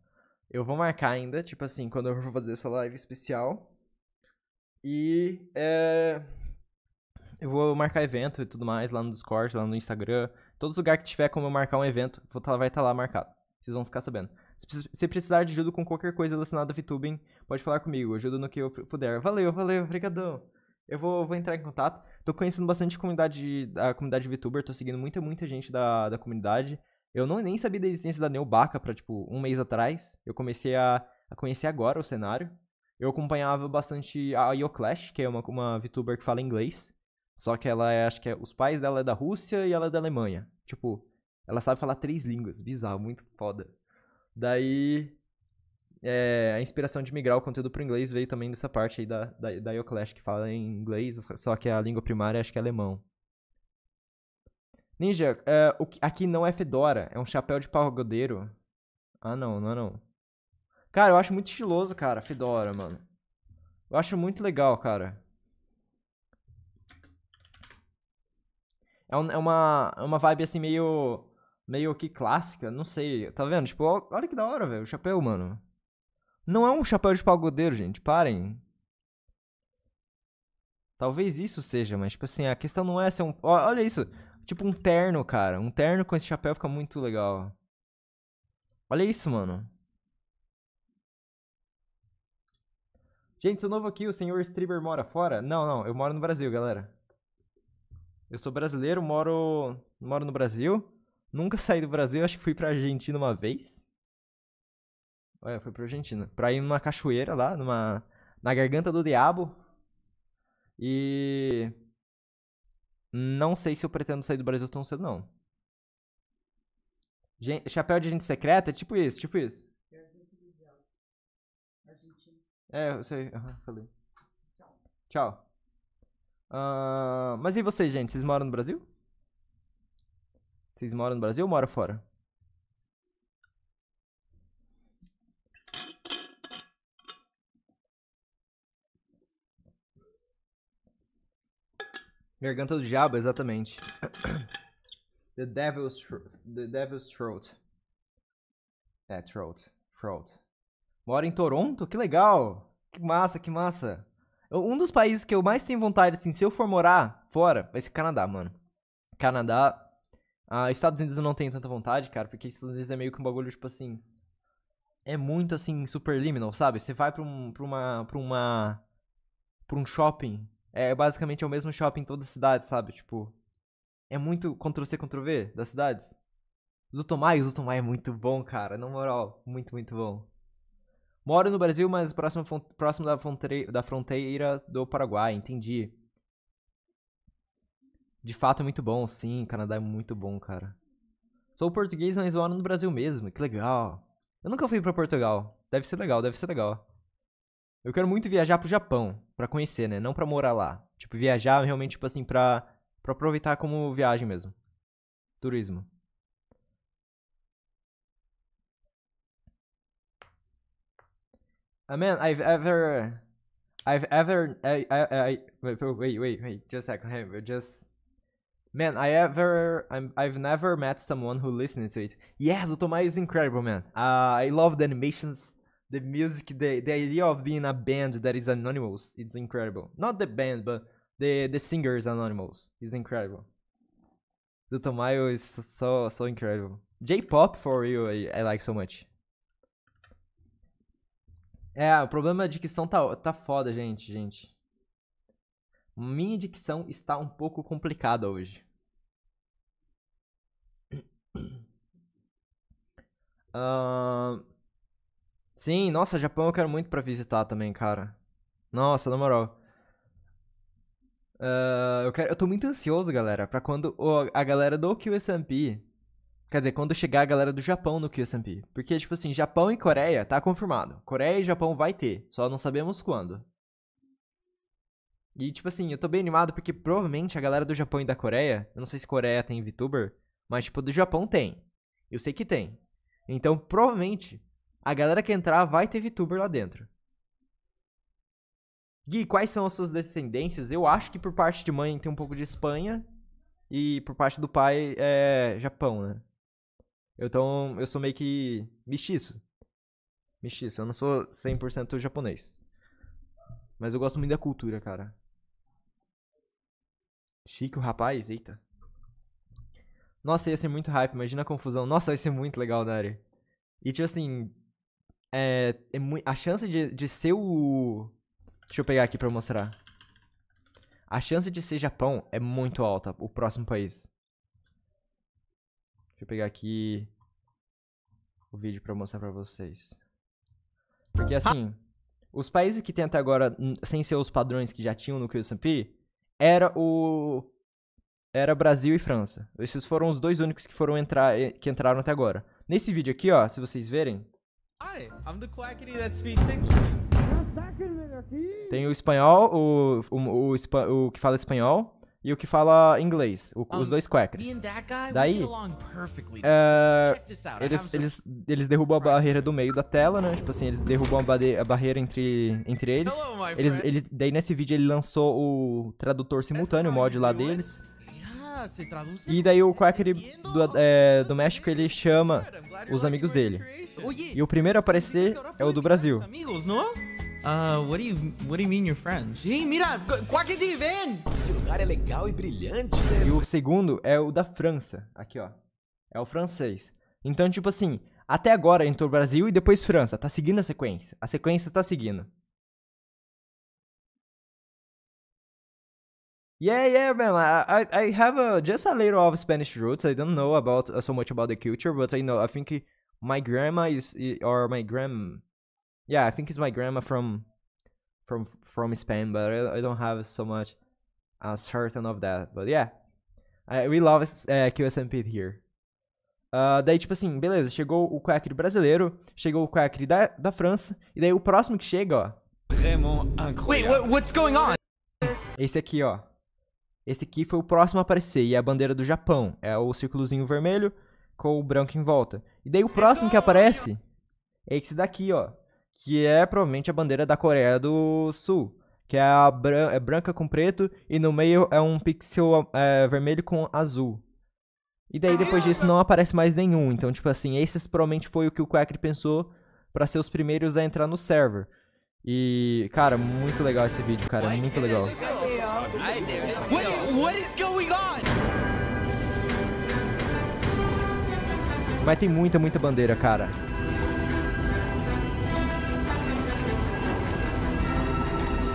Eu vou marcar ainda, tipo assim, quando eu for fazer essa live especial. E é, eu vou marcar evento e tudo mais lá no Discord, lá no Instagram. Todo lugar que tiver como eu marcar um evento, tá, vai estar tá lá marcado. Vocês vão ficar sabendo. Se precisar de ajuda com qualquer coisa relacionada a VTubing, pode falar comigo. Ajuda no que eu puder. Valeu, valeu, brigadão. Eu vou, vou entrar em contato. Tô conhecendo bastante a comunidade, a comunidade VTuber. Tô seguindo muita, muita gente da, da comunidade. Eu não, nem sabia da existência da Neubaca pra, tipo, um mês atrás. Eu comecei a, a conhecer agora o cenário. Eu acompanhava bastante a Yo Clash, que é uma, uma VTuber que fala inglês. Só que ela é, acho que é, os pais dela é da Rússia e ela é da Alemanha. Tipo, ela sabe falar três línguas. Bizarro, muito foda. Daí. É, a inspiração de migrar o conteúdo pro inglês veio também dessa parte aí da, da, da que fala em inglês, só que a língua primária acho que é alemão. Ninja, é, o, aqui não é Fedora, é um chapéu de pagodeiro. Ah, não, não é não. Cara, eu acho muito estiloso, cara, Fedora, mano. Eu acho muito legal, cara. É, um, é uma, é uma vibe assim meio. meio que clássica, não sei. Tá vendo? Tipo, olha que da hora, velho. O chapéu, mano. Não é um chapéu de tipo, pagodeiro, gente. Parem. Talvez isso seja, mas, tipo assim, a questão não é ser um. Olha isso. Tipo um terno, cara. Um terno com esse chapéu fica muito legal. Olha isso, mano. Gente, sou novo aqui, o senhor streamer mora fora? Não, não, eu moro no Brasil, galera. Eu sou brasileiro, moro, moro no Brasil. Nunca saí do Brasil, acho que fui pra Argentina uma vez. Olha, é, fui pra Argentina. Pra ir numa cachoeira lá, numa. Na garganta do diabo. E. Não sei se eu pretendo sair do Brasil tão cedo, não. Gente, chapéu de gente secreta é tipo isso, tipo isso. É, eu sei. Uhum, falei. Tchau. Tchau. Uh, mas e vocês, gente? Vocês moram no Brasil? Vocês moram no Brasil ou moram fora? Garganta do Diabo, exatamente. The Devil's, the Devil's Throat. É, Throat. Throat. Mora em Toronto? Que legal! Que massa, que massa! Um dos países que eu mais tenho vontade, assim, se eu for morar fora, vai ser Canadá, mano. Canadá. Ah, Estados Unidos eu não tenho tanta vontade, cara, porque Estados Unidos é meio que um bagulho, tipo assim. É muito, assim, superliminal, sabe? Você vai pra, um, pra uma. pra uma. pra um shopping. É basicamente é o mesmo shopping em toda a cidade, sabe? Tipo. É muito Ctrl-C, Ctrl-V das cidades. Zutomai, o Zutomai é muito bom, cara. Na moral, muito, muito bom. Moro no Brasil, mas próximo, próximo da, fronteira, da fronteira do Paraguai, entendi. De fato é muito bom, sim, Canadá é muito bom, cara. Sou português, mas moro no Brasil mesmo, que legal. Eu nunca fui para Portugal, deve ser legal, deve ser legal. Eu quero muito viajar pro Japão, para conhecer, né? Não para morar lá. Tipo, viajar realmente, tipo assim, pra, pra aproveitar como viagem mesmo. Turismo. man I've ever, I've ever, I, I, I wait, wait, wait, wait, just a second, hey, just, man, I ever, I'm, I've never met someone who listens to it. Yes, Otomai is incredible, man. Uh, I love the animations, the music, the, the idea of being a band that is anonymous, it's incredible. Not the band, but the, the singer is anonymous, it's incredible. The Tomayo is so, so incredible. J-pop for you, I, I like so much. É, o problema de dicção tá, tá foda, gente, gente. Minha dicção está um pouco complicada hoje. Uh... Sim, nossa, Japão eu quero muito para visitar também, cara. Nossa, na moral. Uh, eu, quero, eu tô muito ansioso, galera, para quando a galera do QSMP Quer dizer, quando chegar a galera do Japão no QSMP. Porque, tipo assim, Japão e Coreia tá confirmado. Coreia e Japão vai ter, só não sabemos quando. E, tipo assim, eu tô bem animado porque provavelmente a galera do Japão e da Coreia, eu não sei se Coreia tem VTuber, mas, tipo, do Japão tem. Eu sei que tem. Então, provavelmente, a galera que entrar vai ter VTuber lá dentro. Gui, quais são as suas descendências? Eu acho que por parte de mãe tem um pouco de Espanha e por parte do pai é Japão, né? Então, eu sou meio que mestiço. Mestiço, eu não sou 100% japonês. Mas eu gosto muito da cultura, cara. Chique o rapaz, eita. Nossa, ia ser muito hype, imagina a confusão. Nossa, ia ser muito legal, Dari. E tipo assim. É, é a chance de, de ser o. Deixa eu pegar aqui pra mostrar. A chance de ser Japão é muito alta, o próximo país. Deixa eu pegar aqui o vídeo para mostrar para vocês. Porque assim, os países que tem até agora, sem ser os padrões que já tinham no QSMP, era o era Brasil e França. Esses foram os dois únicos que foram entrar que entraram até agora. Nesse vídeo aqui, ó, se vocês verem, Hi, I'm the quackity that speaks English. Tá tem o espanhol, o, o, o, o que fala espanhol, e o que fala inglês, o, os dois quackers. Daí, eh, eles, eles, eles derrubam a barreira do meio da tela, né? Tipo assim, eles derrubam a, a barreira entre, entre eles. eles eles daí nesse vídeo ele lançou o tradutor simultâneo, o mod lá deles. E daí o Quacker do, é, do México ele chama os amigos dele. E o primeiro a aparecer é o é do Brasil. Né? Uh, what do you What do you mean your friends? Sim, mira, quack de vem. Esse lugar é legal e brilhante. E o segundo é o da França, aqui ó, é o francês. Então tipo assim, até agora
entrou Brasil e depois França, tá seguindo a sequência. A sequência tá seguindo. Yeah, yeah, man. I, I have a, just a
little of Spanish roots. I don't know about uh, so much about the culture, but I know. I think my grandma is or my grand Yeah, I think it's my grandma from from from Spain, but I, I don't have so much uh, certain of that. But yeah, I, we love uh, eh, QSMP here. Uh, daí, tipo assim, beleza, chegou o Quackery brasileiro, chegou o Quackery da, da França, e daí o próximo que chega, ó.
Wait, what, what's going on?
Esse aqui, ó. Esse aqui foi o próximo a aparecer, e é a bandeira do Japão. É o círculozinho vermelho com o branco em volta. E daí o próximo que aparece é esse daqui, ó que é provavelmente a bandeira da Coreia do Sul, que é, a bran é branca com preto e no meio é um pixel é, vermelho com azul. E daí depois disso não aparece mais nenhum. Então, tipo assim, esse provavelmente foi o que o Quack pensou para ser os primeiros a entrar no server. E, cara, muito legal esse vídeo, cara, é muito legal. Mas tem muita, muita bandeira, cara.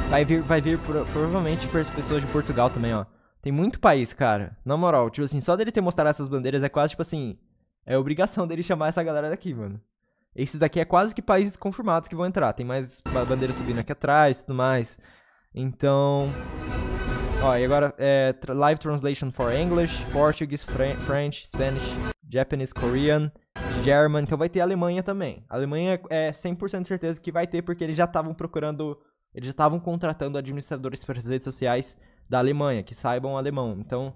Vai vir, vai vir provavelmente pessoas de Portugal também, ó. Tem muito país, cara. Na moral, tipo assim, só dele ter mostrado essas bandeiras é quase, tipo assim. É obrigação dele chamar essa galera daqui, mano. Esses daqui é quase que países confirmados que vão entrar. Tem mais bandeiras subindo aqui atrás e tudo mais. Então. Ó, e agora é live translation for English, Portuguese, Fran French, Spanish, Japanese, Korean, German. Então vai ter Alemanha também. Alemanha é 100% certeza que vai ter porque eles já estavam procurando eles já estavam contratando administradores para as redes sociais da Alemanha, que saibam alemão. Então,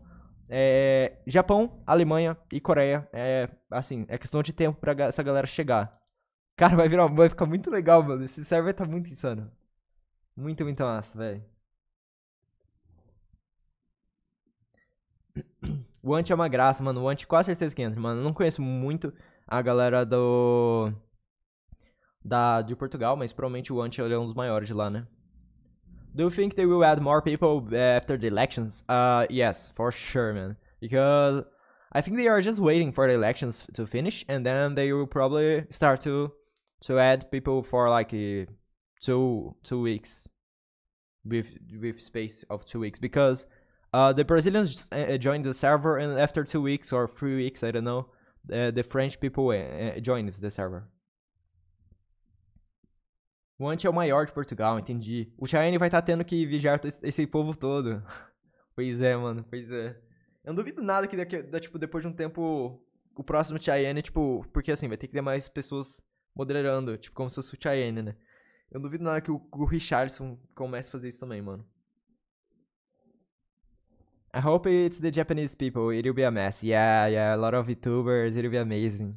é, Japão, Alemanha e Coreia, é, assim, é questão de tempo pra essa galera chegar. Cara, vai virar, vai ficar muito legal, mano. Esse server tá muito insano. Muito, muito massa, velho. O Ant é uma graça, mano. O Ant, com certeza que entra, mano. Eu não conheço muito a galera do da, de Portugal, mas provavelmente o Ant é um dos maiores de lá, né? Do you think they will add more people eh, after the elections? Uh, yes, for sure, man. Because I think they are just waiting for the elections to finish, and then they will probably start to to add people for like two two weeks with with space of two weeks because uh, the Brazilians eh, eh, joined the server, and after two weeks or three weeks, I don't know, the French people joined the server. O Ante é o maior de Portugal, entendi. O Chayane vai estar tá tendo que vigiar esse povo todo. pois é, mano, pois é. Eu não duvido nada que, daqui, da, tipo, depois de um tempo, o próximo Cheyenne, tipo, porque assim, vai ter que ter mais pessoas moderando, tipo, como se fosse o Cheyenne, né? Eu não duvido nada que o, o Richardson comece a fazer isso também, mano. I hope it's the Japanese people. It'll be a mess. Yeah, yeah, a lot of VTubers. It'll be amazing.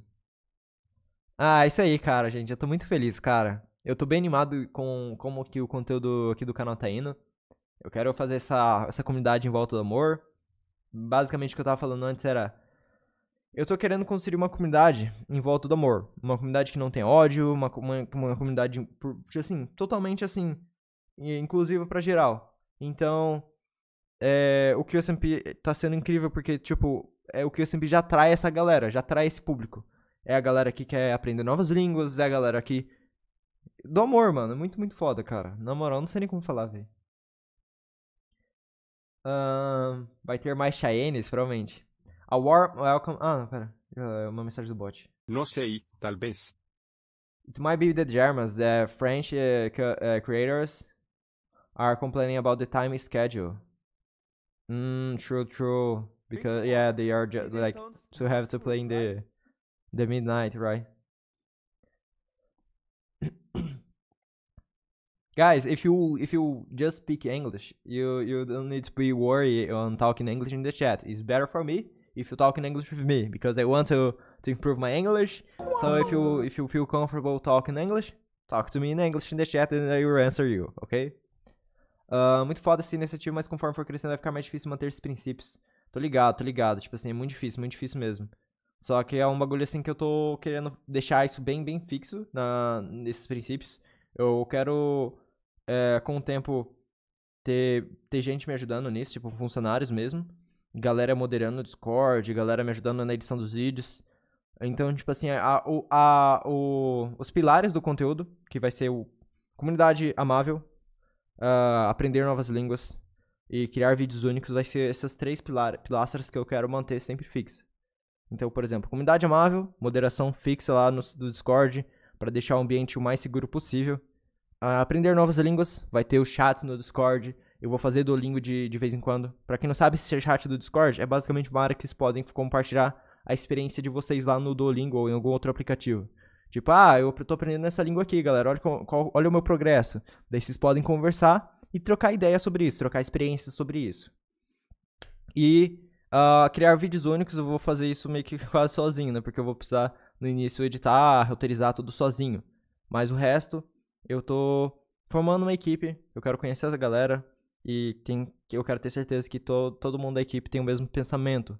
Ah, isso aí, cara, gente. Eu tô muito feliz, cara. Eu tô bem animado com como que o conteúdo aqui do canal tá indo. Eu quero fazer essa, essa comunidade em volta do amor. Basicamente o que eu tava falando antes era. Eu tô querendo construir uma comunidade em volta do amor. Uma comunidade que não tem ódio, uma, uma, uma comunidade, tipo assim, totalmente assim, inclusiva para geral. Então, é, o QSMP tá sendo incrível porque, tipo, é, o QSMP já atrai essa galera, já atrai esse público. É a galera que quer aprender novas línguas, é a galera que do amor, mano. É muito, muito foda, cara. Na moral, não sei nem como falar, velho. Uh, vai ter mais Cheyennes, provavelmente. A warm Welcome. Ah, não, pera. É uma mensagem do bot. Não sei, talvez. It might be the Germans. The é French uh, uh, creators are complaining about the time schedule. Mm, true, true. Because yeah, they are just like to have to play in the the midnight, right? Guys, if you if you just speak English, you you don't need to be worried on talking English in the chat. It's better for me if you talk in English with me because I want to to improve my English. So if you if you feel comfortable talking English, talk to me in English in the chat and I will answer you, ok? Uh, muito foda essa iniciativa, mas conforme for crescendo vai ficar mais difícil manter esses princípios. Tô ligado, tô ligado. Tipo assim, é muito difícil, muito difícil mesmo. Só que é um bagulho assim que eu tô querendo deixar isso bem, bem fixo na, nesses princípios. Eu quero é, com o tempo, ter, ter gente me ajudando nisso, tipo, funcionários mesmo. Galera moderando o Discord, galera me ajudando na edição dos vídeos. Então, tipo assim, a, a, a, o, os pilares do conteúdo, que vai ser o comunidade amável, uh, aprender novas línguas e criar vídeos únicos, vai ser essas três pilar, pilastras que eu quero manter sempre fixa. Então, por exemplo, comunidade amável, moderação fixa lá no, no Discord, para deixar o ambiente o mais seguro possível aprender novas línguas, vai ter os chats no Discord. Eu vou fazer Duolingo de, de vez em quando. Para quem não sabe, esse chat do Discord é basicamente uma área que vocês podem compartilhar a experiência de vocês lá no Duolingo ou em algum outro aplicativo. Tipo, ah, eu tô aprendendo essa língua aqui, galera. Olha, qual, olha o meu progresso. Daí vocês podem conversar e trocar ideias sobre isso, trocar experiências sobre isso. E uh, criar vídeos únicos, eu vou fazer isso meio que quase sozinho, né? Porque eu vou precisar, no início, editar, roteirizar tudo sozinho. Mas o resto, eu tô formando uma equipe, eu quero conhecer essa galera e tem, eu quero ter certeza que to, todo mundo da equipe tem o mesmo pensamento.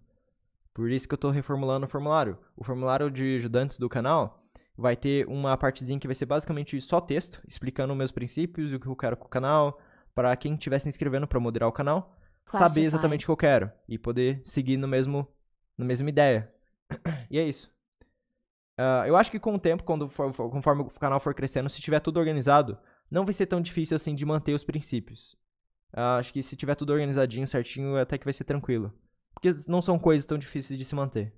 Por isso que eu estou reformulando o formulário. O formulário de ajudantes do canal vai ter uma partezinha que vai ser basicamente só texto, explicando meus princípios e o que eu quero com o canal, para quem estiver se inscrevendo para moderar o canal, saber exatamente o que eu quero e poder seguir no mesmo, na mesma ideia. E é isso. Uh, eu acho que com o tempo, quando for, conforme o canal for crescendo, se tiver tudo organizado, não vai ser tão difícil assim de manter os princípios. Uh, acho que se tiver tudo organizadinho, certinho, até que vai ser tranquilo. Porque não são coisas tão difíceis de se manter.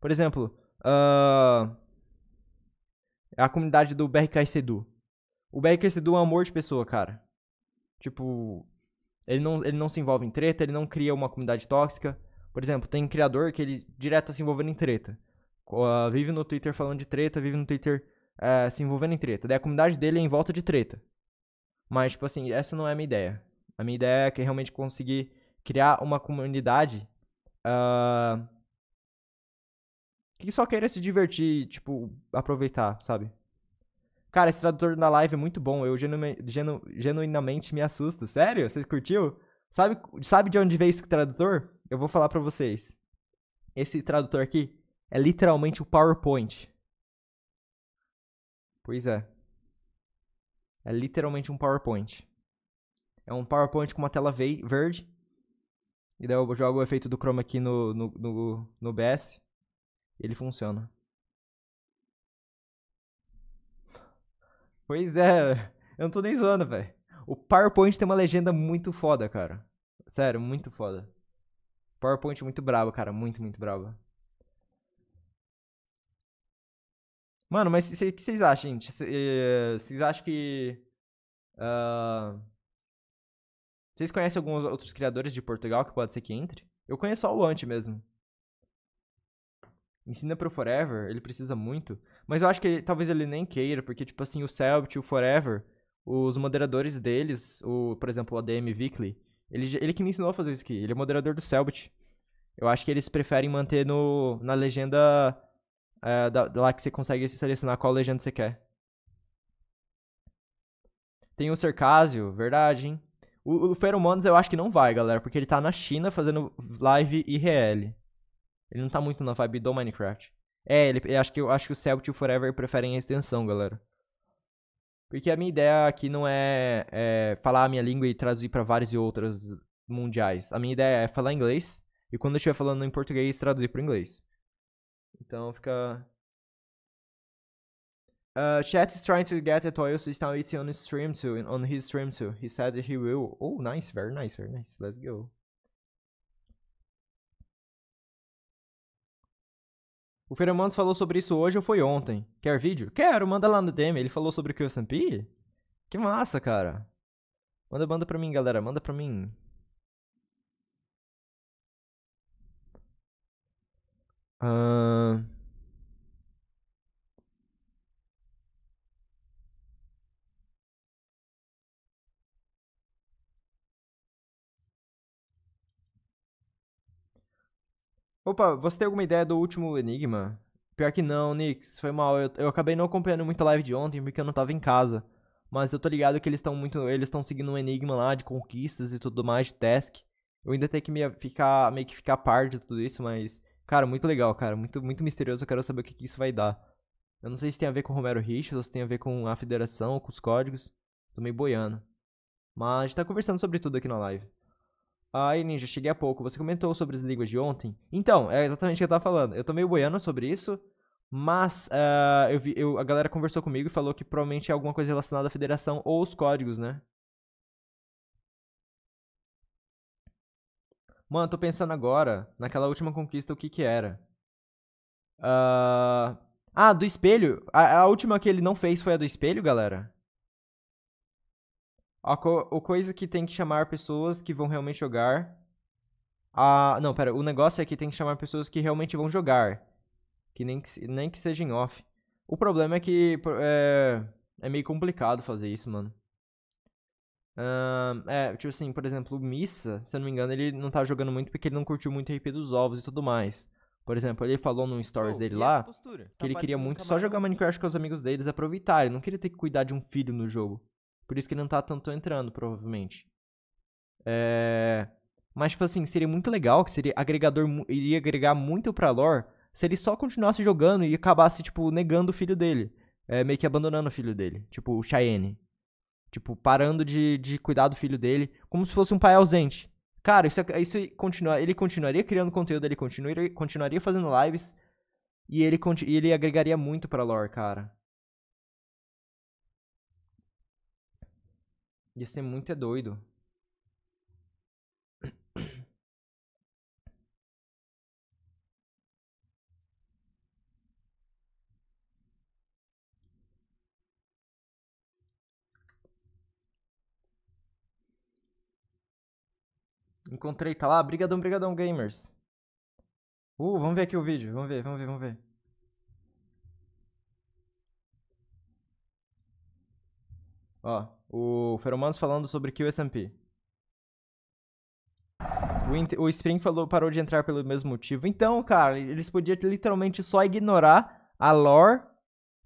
Por exemplo, uh, a comunidade do BRK Sedu. O BRK Sedu é um amor de pessoa, cara. Tipo, ele não, ele não se envolve em treta, ele não cria uma comunidade tóxica. Por exemplo, tem um criador que ele direto tá se envolvendo em treta. Uh, vive no Twitter falando de treta, vive no Twitter uh, se envolvendo em treta. Daí a comunidade dele é em volta de treta. Mas, tipo assim, essa não é a minha ideia. A minha ideia é que realmente conseguir criar uma comunidade uh, que só queira se divertir, tipo, aproveitar, sabe? Cara, esse tradutor na live é muito bom. Eu genu genu genuinamente me assusto. Sério? Vocês curtiu? Sabe, sabe de onde veio esse tradutor? Eu vou falar para vocês. Esse tradutor aqui é literalmente o PowerPoint. Pois é. É literalmente um PowerPoint. É um PowerPoint com uma tela verde. E daí eu jogo o efeito do Chrome aqui no, no, no, no BS. Ele funciona. Pois é. Eu não tô nem zoando, velho. O PowerPoint tem uma legenda muito foda, cara. Sério, muito foda. PowerPoint muito brabo, cara. Muito, muito brabo. Mano, mas o que vocês acham, gente? Vocês eh, acham que. Uh, ah, vocês conhecem alguns outros criadores de Portugal que pode ser que entre? Eu conheço só o Ant mesmo. Ensina pro Forever, ele precisa muito. Mas eu acho que ele, talvez ele nem queira, porque, tipo assim, o Celtic, o Forever, os moderadores deles, o, por exemplo, o ADM Weekly, ele, ele que me ensinou a fazer isso aqui. Ele é moderador do Selbit Eu acho que eles preferem manter no, na legenda é, da, lá que você consegue selecionar qual legenda você quer. Tem o Cercásio, verdade, hein? O, o Feromonas eu acho que não vai, galera, porque ele tá na China fazendo live IRL. Ele não tá muito na vibe do Minecraft. É, ele, eu acho que eu acho que o Celtic e o Forever preferem a extensão, galera. Porque a minha ideia aqui não é, é falar a minha língua e traduzir para várias e outras mundiais. A minha ideia é falar inglês e quando eu estiver falando em português, traduzir para inglês. Então fica. Uh, chat is trying to get a Toyo Sustanowitz on his stream too. On his stream too. He said he will. Oh, nice, very nice, very nice. Let's go. O Feromonas falou sobre isso hoje ou foi ontem? Quer vídeo? Quero, manda lá no DM. Ele falou sobre o QSMP? Que massa, cara. Manda, manda pra mim, galera. Manda pra mim.
Uh...
Opa, você tem alguma ideia do último enigma? Pior que não, Nix, foi mal. Eu, eu acabei não acompanhando muito a live de ontem porque eu não tava em casa. Mas eu tô ligado que eles estão muito. Eles estão seguindo um enigma lá de conquistas e tudo mais, de task. Eu ainda tenho que me, ficar, meio que ficar par de tudo isso, mas Cara, muito legal, cara. Muito, muito misterioso. Eu quero saber o que, que isso vai dar. Eu não sei se tem a ver com o Romero Richards ou se tem a ver com a federação ou com os códigos. Tô meio boiando. Mas a gente tá conversando sobre tudo aqui na live. Ai, Ninja, cheguei há pouco. Você comentou sobre as línguas de ontem? Então, é exatamente o que eu tava falando. Eu tô meio boiando sobre isso. Mas uh, eu vi, eu, a galera conversou comigo e falou que provavelmente é alguma coisa relacionada à federação ou os códigos, né? Mano, tô pensando agora, naquela última conquista, o que que era? Uh... Ah, do espelho. A, a, última que ele não fez foi a do espelho, galera? A, co coisa que tem que chamar pessoas que vão realmente jogar. Ah, não, pera. O negócio é que tem que chamar pessoas que realmente vão jogar. Que nem que, nem que seja em off. O problema é que é, é meio complicado fazer isso, mano. Uh, é, tipo assim, por exemplo, Missa, se eu não me engano, ele não tá jogando muito porque ele não curtiu muito o RP dos ovos e tudo mais. Por exemplo, ele falou no stories dele lá postura? que tá ele queria muito só jogar Minecraft com os amigos deles aproveitar. Ele não queria ter que cuidar de um filho no jogo. Por isso que ele não tá tanto entrando, provavelmente. É... Mas, tipo assim, seria muito legal, que seria agregador, iria agregar muito pra lore se ele só continuasse jogando e acabasse, tipo, negando o filho dele. É, meio que abandonando o filho dele. Tipo, o Cheyenne. Tipo, parando de, de cuidar do filho dele, como se fosse um pai ausente. Cara, isso, é, isso continua, ele continuaria criando conteúdo, ele continuaria, continuaria fazendo lives e ele, ele agregaria muito pra lore, cara.
Ia ser muito é doido. Encontrei, tá lá. Brigadão, brigadão, gamers.
Uh, vamos ver aqui o vídeo. Vamos ver, vamos ver, vamos ver. Ó, o Feromanos falando sobre QSMP. O, o Spring falou, parou de entrar pelo mesmo motivo. Então, cara, eles podiam literalmente só ignorar a lore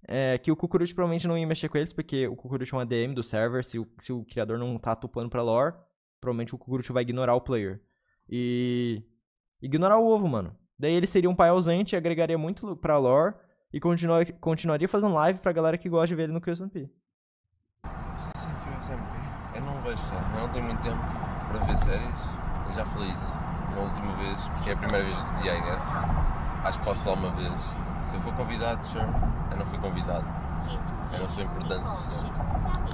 é, que o Kukurut provavelmente não ia mexer com eles, porque o Kukurut é um ADM do server, se o, se o criador não tá tupando pra lore provavelmente o Kukuruchi vai ignorar o player. E. Ignorar o ovo, mano. Daí ele seria um pai ausente, e agregaria muito pra lore e continua, continuaria fazendo live pra galera que gosta de ver ele no QSMP. Eu não vejo, só. eu não tenho muito tempo pra ver séries. Eu já falei isso na última vez, porque é a primeira vez do dia, né? Acho que posso falar uma vez. Se eu for convidado, sure. Eu não fui convidado. Eu não sou importante, pessoal.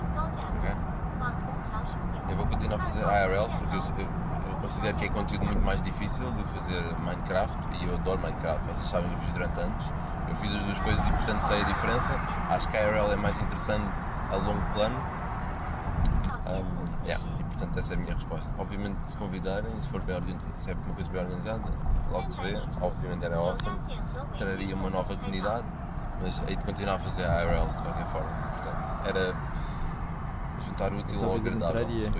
Eu vou continuar a fazer IRL porque eu, eu, considero que é conteúdo muito mais difícil do que fazer Minecraft e eu adoro Minecraft, vocês sabem que eu fiz durante anos. Eu fiz as duas coisas e portanto sei a diferença. Acho que a IRL é mais interessante a longo plano. Um, ah, yeah. E portanto essa é a minha resposta. Obviamente se convidarem, se for bem organizado, se é uma coisa bem organizada, logo se vê, obviamente era awesome. Traria uma nova comunidade, mas aí de continuar a fazer a de qualquer forma. Portanto, era Resultar útil Talvez então, agradável,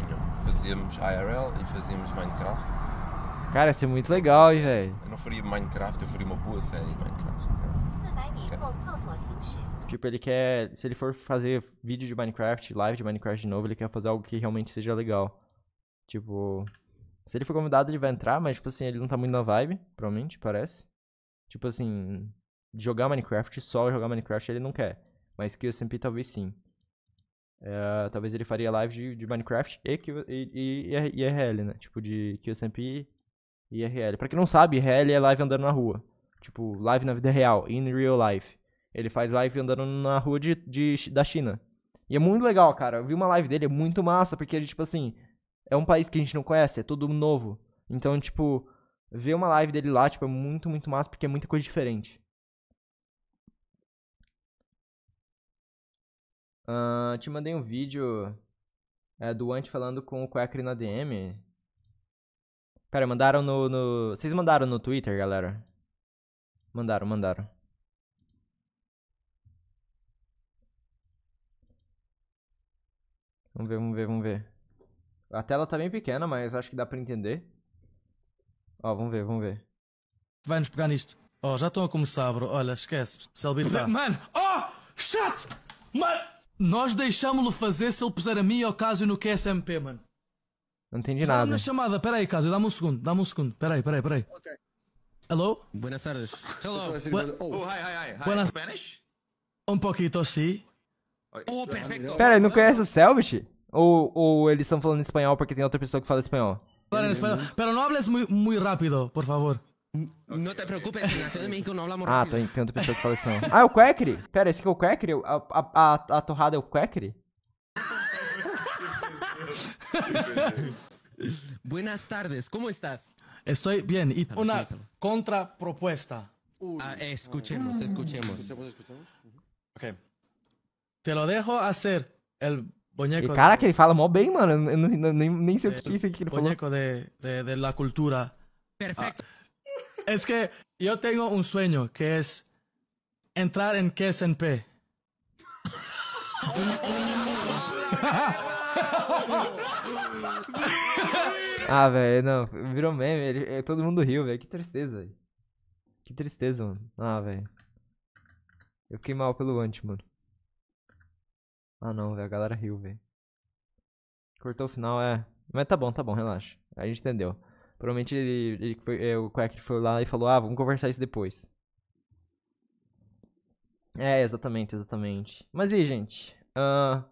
Fazíamos IRL e fazíamos Minecraft. Cara, isso é muito legal, hein, velho. Eu não faria Minecraft, eu faria uma boa série de Minecraft. Tipo, ele quer. Se ele for fazer vídeo de Minecraft, live de Minecraft de novo, ele quer fazer algo que realmente seja legal. Tipo. Se ele for convidado, ele vai entrar, mas, tipo assim, ele não tá muito na vibe, provavelmente, parece. Tipo assim, jogar Minecraft, só jogar Minecraft ele não quer. Mas que o SMP talvez sim. É, talvez ele faria live de, de Minecraft e, e, e, IRL, né? Tipo, de QSMP e IRL. Pra quem não sabe, IRL é live andando na rua. Tipo, live na vida real, in real life. Ele faz live andando na rua de, de da China. E é muito legal, cara. Eu vi uma live dele, é muito massa, porque ele, tipo assim, é um país que a gente não conhece, é tudo novo. Então, tipo, ver uma live dele lá, tipo, é muito, muito massa, porque é muita coisa diferente. Uh, te mandei um vídeo é, do Ant falando com o Quackry na DM. Pera, mandaram no, no. Vocês mandaram no Twitter, galera? Mandaram, mandaram. Vamos ver, vamos ver, vamos ver. A tela tá bem pequena, mas acho que dá pra entender. Ó, vamos ver, vamos ver. Vai-nos pegar nisto. Ó, oh, já estão a começar, bro. Olha, esquece. Selbit Mano!
Oh! Chato! Mano! Nós deixámo-lo fazer se ele puser a mim e ao Casio no QSMP, mano. Não entendi nada. na chamada, peraí, Casio, dá-me um segundo, dá-me um segundo, peraí, peraí, peraí. Ok.
Hello? Buenas tardes. Hello. Bu oh, hi, hi, hi. hi. Buenas... Spanish? Um poquito, sim.
Oh, perfeito. Pera, não conhece
o Selvit? Ou, ou eles estão falando espanhol porque tem outra pessoa que fala espanhol?
Claro, em espanhol. Pero não hables muito rápido, por favor.
Não te preocupes, que eu não hablo Ah, tem, tem outra pessoa que fala espanhol. Ah, é o Quackry? Pera, esse aqui é o Quackry? A, a, a, a torrada é o Quackry? Buenas tardes, como estás? Estou bem. Y uma contraproposta. Ah, escuchemos, escuchemos. Ok. Te lo dejo hacer el boneco. cara que ele fala mó bem, mano. Eu, não, nem, nem sei o que é isso aqui que ele falou. Boneco de, de, de la cultura.
Perfeito. Ah es que yo tengo un sueño que es entrar en KSNP.
ah, velho, não. Virou meme. Ele, é, todo mundo riu, velho. Que tristeza, Que tristeza, mano. Ah, velho. Eu fiquei mal pelo Ant, mano. Ah, não, velho. A galera riu, velho. Cortou o final, é. Mas tá bom, tá bom, relaxa. A gente entendeu. Provavelmente ele, ele foi, é, o Quack foi lá e falou, ah, vamos conversar isso depois. É, exatamente, exatamente. Mas e, gente? Uh,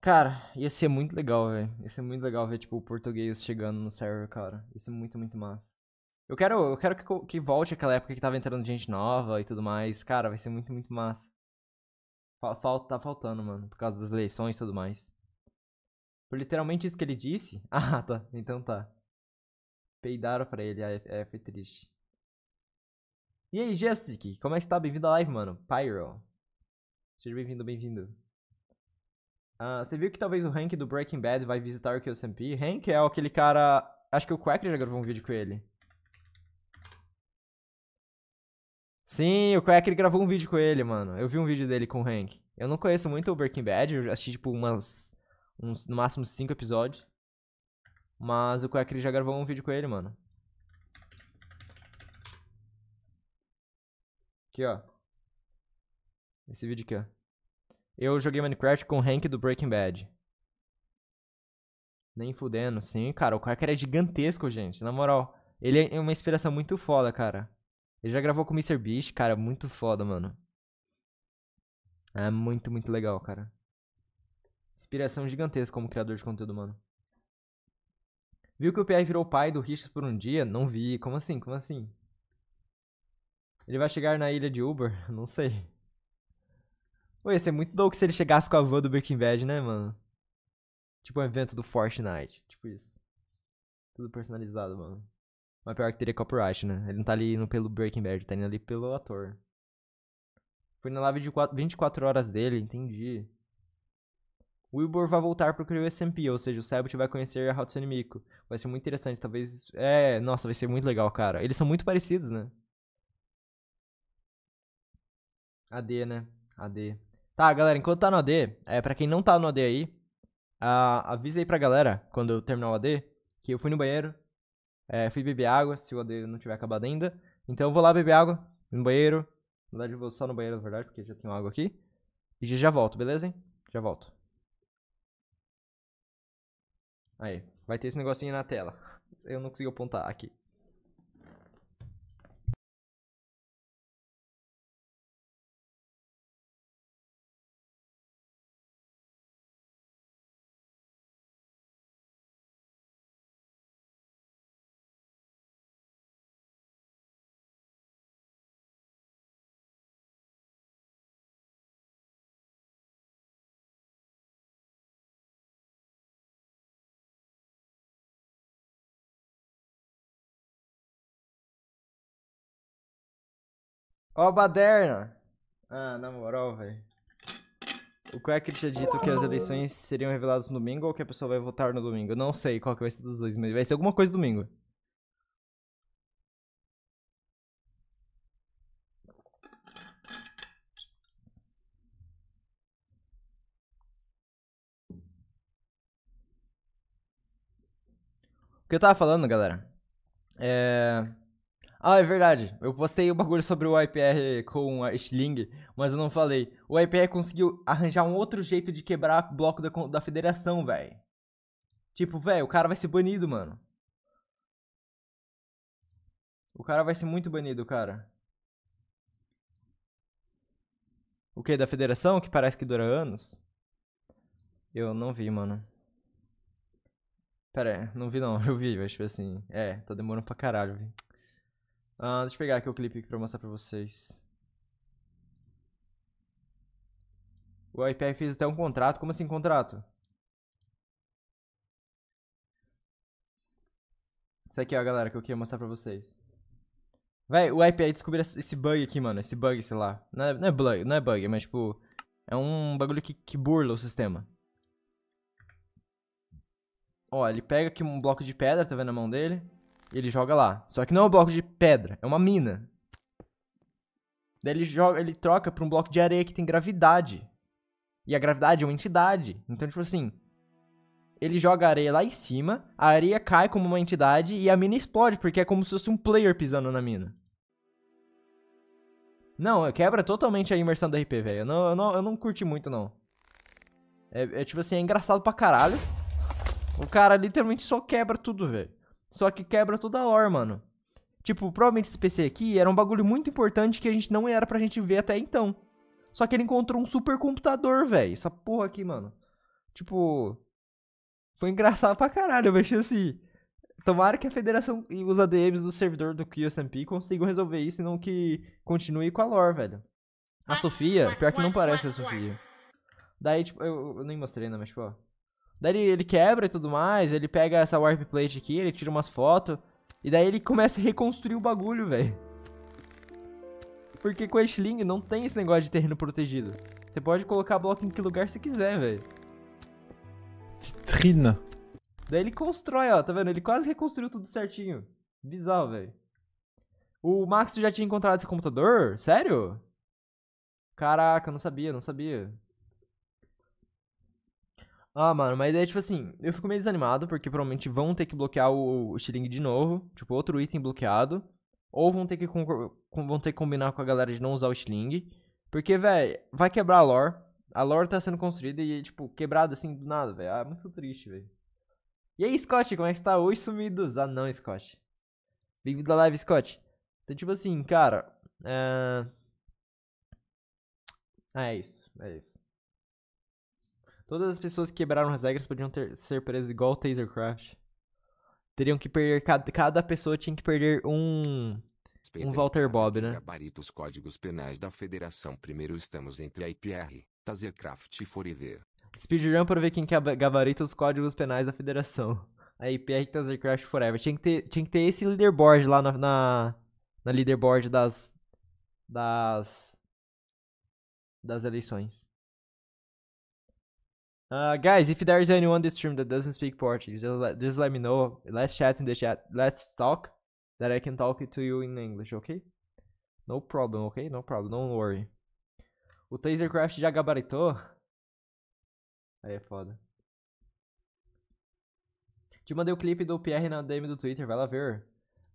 cara, ia ser muito legal, velho. Ia ser muito legal ver, tipo, o português chegando no server, cara. Ia ser muito, muito massa. Eu quero, eu quero que, que volte aquela época que tava entrando gente nova e tudo mais. Cara, vai ser muito, muito massa. Falta, tá faltando, mano, por causa das eleições e tudo mais. Foi literalmente isso que ele disse? Ah, tá. Então tá. Peidaram pra ele, aí, é, foi triste. E aí, Jessic, como é que você tá? Bem-vindo à live, mano. Pyro. Seja bem-vindo, bem-vindo. Uh, você viu que talvez o Hank do Breaking Bad vai visitar o QSMP? Hank é aquele cara... Acho que o Quacker já gravou um vídeo com ele. Sim, o Quacker gravou um vídeo com ele, mano. Eu vi um vídeo dele com o Hank. Eu não conheço muito o Breaking Bad, eu assisti, tipo, umas... Uns, no máximo cinco episódios. Mas o Quackry já gravou um vídeo com ele, mano. Aqui, ó. Esse vídeo aqui, ó. Eu joguei Minecraft com o Hank do Breaking Bad. Nem fudendo, sim, cara. O Quacker é gigantesco, gente. Na moral, ele é uma inspiração muito foda, cara. Ele já gravou com o Mr. Beast, cara. Muito foda, mano. É muito, muito legal, cara. Inspiração gigantesca como criador de conteúdo, mano. Viu que o PI virou pai do Richards por um dia? Não vi. Como assim? Como assim? Ele vai chegar na ilha de Uber? Não sei. Ué, ia ser é muito louco se ele chegasse com a van do Breaking Bad, né, mano? Tipo um evento do Fortnite. Tipo isso. Tudo personalizado, mano. Mas pior que teria copyright, né? Ele não tá ali indo pelo Breaking Bad, tá indo ali pelo ator. Foi na live de 24 horas dele, entendi. O Wilbur vai voltar pro Crew SMP, ou seja, o Cybot vai conhecer a Hatsune Miku. Vai ser muito interessante, talvez... É, nossa, vai ser muito legal, cara. Eles são muito parecidos, né? AD, né? AD. Tá, galera, enquanto tá no AD, é, pra quem não tá no AD aí, avise avisa aí pra galera, quando eu terminar o AD, que eu fui no banheiro, é, fui beber água, se o AD não tiver acabado ainda. Então eu vou lá beber água, no banheiro. Na verdade, eu vou só no banheiro, na verdade, porque já tenho água aqui. E já volto, beleza? Hein? Já volto.
Aí, vai ter esse negocinho na tela. Eu não consigo apontar aqui. Ó, a baderna. Ah, na moral,
velho. O que é tinha dito que as eleições seriam reveladas no domingo ou que a pessoa vai votar no domingo? não sei qual que vai ser dos dois, mas vai ser alguma coisa domingo.
O que eu tava falando, galera, é...
Ah, é verdade. Eu postei o um bagulho sobre o IPR com a Schling, mas eu não falei. O IPR conseguiu arranjar um outro jeito de quebrar o bloco da, da federação, velho. Tipo, velho, o cara vai ser banido, mano. O cara vai ser muito banido, cara. O que? Da federação? Que parece que dura anos? Eu não vi, mano. Pera aí, não vi não. Eu vi, acho tipo que assim. É, tá demorando pra caralho, velho. Uh, deixa eu pegar aqui o clipe pra mostrar para vocês. O IPR fez até um contrato. Como assim contrato? Isso aqui, ó, galera, que eu queria mostrar pra vocês. Véi, o IPI descobriu esse bug aqui, mano. Esse bug, sei lá. Não é, não é bug, não é bug, mas tipo... É um bagulho que, que burla o sistema. Ó, ele pega aqui um bloco de pedra, tá vendo a mão dele? ele joga lá. Só que não é um bloco de pedra, é uma mina. Daí ele joga, ele troca pra um bloco de areia que tem gravidade. E a gravidade é uma entidade. Então, tipo assim, ele joga a areia lá em cima, a areia cai como uma entidade e a mina explode, porque é como se fosse um player pisando na mina. Não, quebra totalmente a imersão da RP, velho. Eu não, eu, não, eu não curti muito, não. É, é tipo assim, é engraçado pra caralho. O cara literalmente só quebra tudo, velho. Só que quebra toda hora, mano. Tipo, provavelmente esse PC aqui era um bagulho muito importante que a gente não era pra gente ver até então. Só que ele encontrou um supercomputador, velho. Essa porra aqui, mano. Tipo. Foi engraçado pra caralho. Eu mexi assim. Tomara que a federação e os ADMs do servidor do QSMP consigam resolver isso e não que continue com a lore, velho. A Sofia, pior que não parece a Sofia. Daí, tipo, eu, eu nem mostrei, né, mas tipo, ó. Daí ele, ele quebra e tudo mais, ele pega essa warp plate aqui, ele tira umas fotos, e daí ele começa a reconstruir o bagulho, velho. Porque com a Schling não tem esse negócio de terreno protegido. Você pode colocar bloco em que lugar você quiser, velho. Trina. Daí ele constrói, ó, tá vendo? Ele quase reconstruiu tudo certinho. Bizarro, velho. O Max já tinha encontrado esse computador? Sério? Caraca, não sabia, não sabia. Ah, mano, mas é tipo assim, eu fico meio desanimado, porque provavelmente vão ter que bloquear o, o Shilling de novo, tipo, outro item bloqueado, ou vão ter que, vão ter que combinar com a galera de não usar o Shilling, porque, velho, vai quebrar a lore, a lore tá sendo construída e, tipo, quebrada assim do nada, velho, ah, é muito triste, velho. E aí, Scott, como é que você tá? Oi, sumidos! Ah, não, Scott. Bem-vindo à live, Scott. Então, tipo assim, cara, é... Ah, é isso, é isso. Todas as pessoas que quebraram as regras podiam ter, ser presas igual o Taser Crash. Teriam que perder. Cada, cada pessoa tinha que perder um. Um Walter Bob, né? Gabaritos códigos penais da federação. Primeiro estamos entre IPR, Tasercraft e Forever. Speedrun para ver quem que gabarita os códigos penais da federação. A IPR Tasercraft Forever. Tinha que, ter, tinha que ter esse leaderboard lá na, na, na leaderboard das. Das. Das eleições. Uh, guys, if is anyone on stream that doesn't speak Portuguese, just let me know. Let's chat in the chat. Let's talk. That I can talk to you in English, ok? No problem, ok? No problem, don't worry. O Tasercraft já gabaritou? Aí é foda. Te mandei o clipe do PR na DM do Twitter, vai lá ver.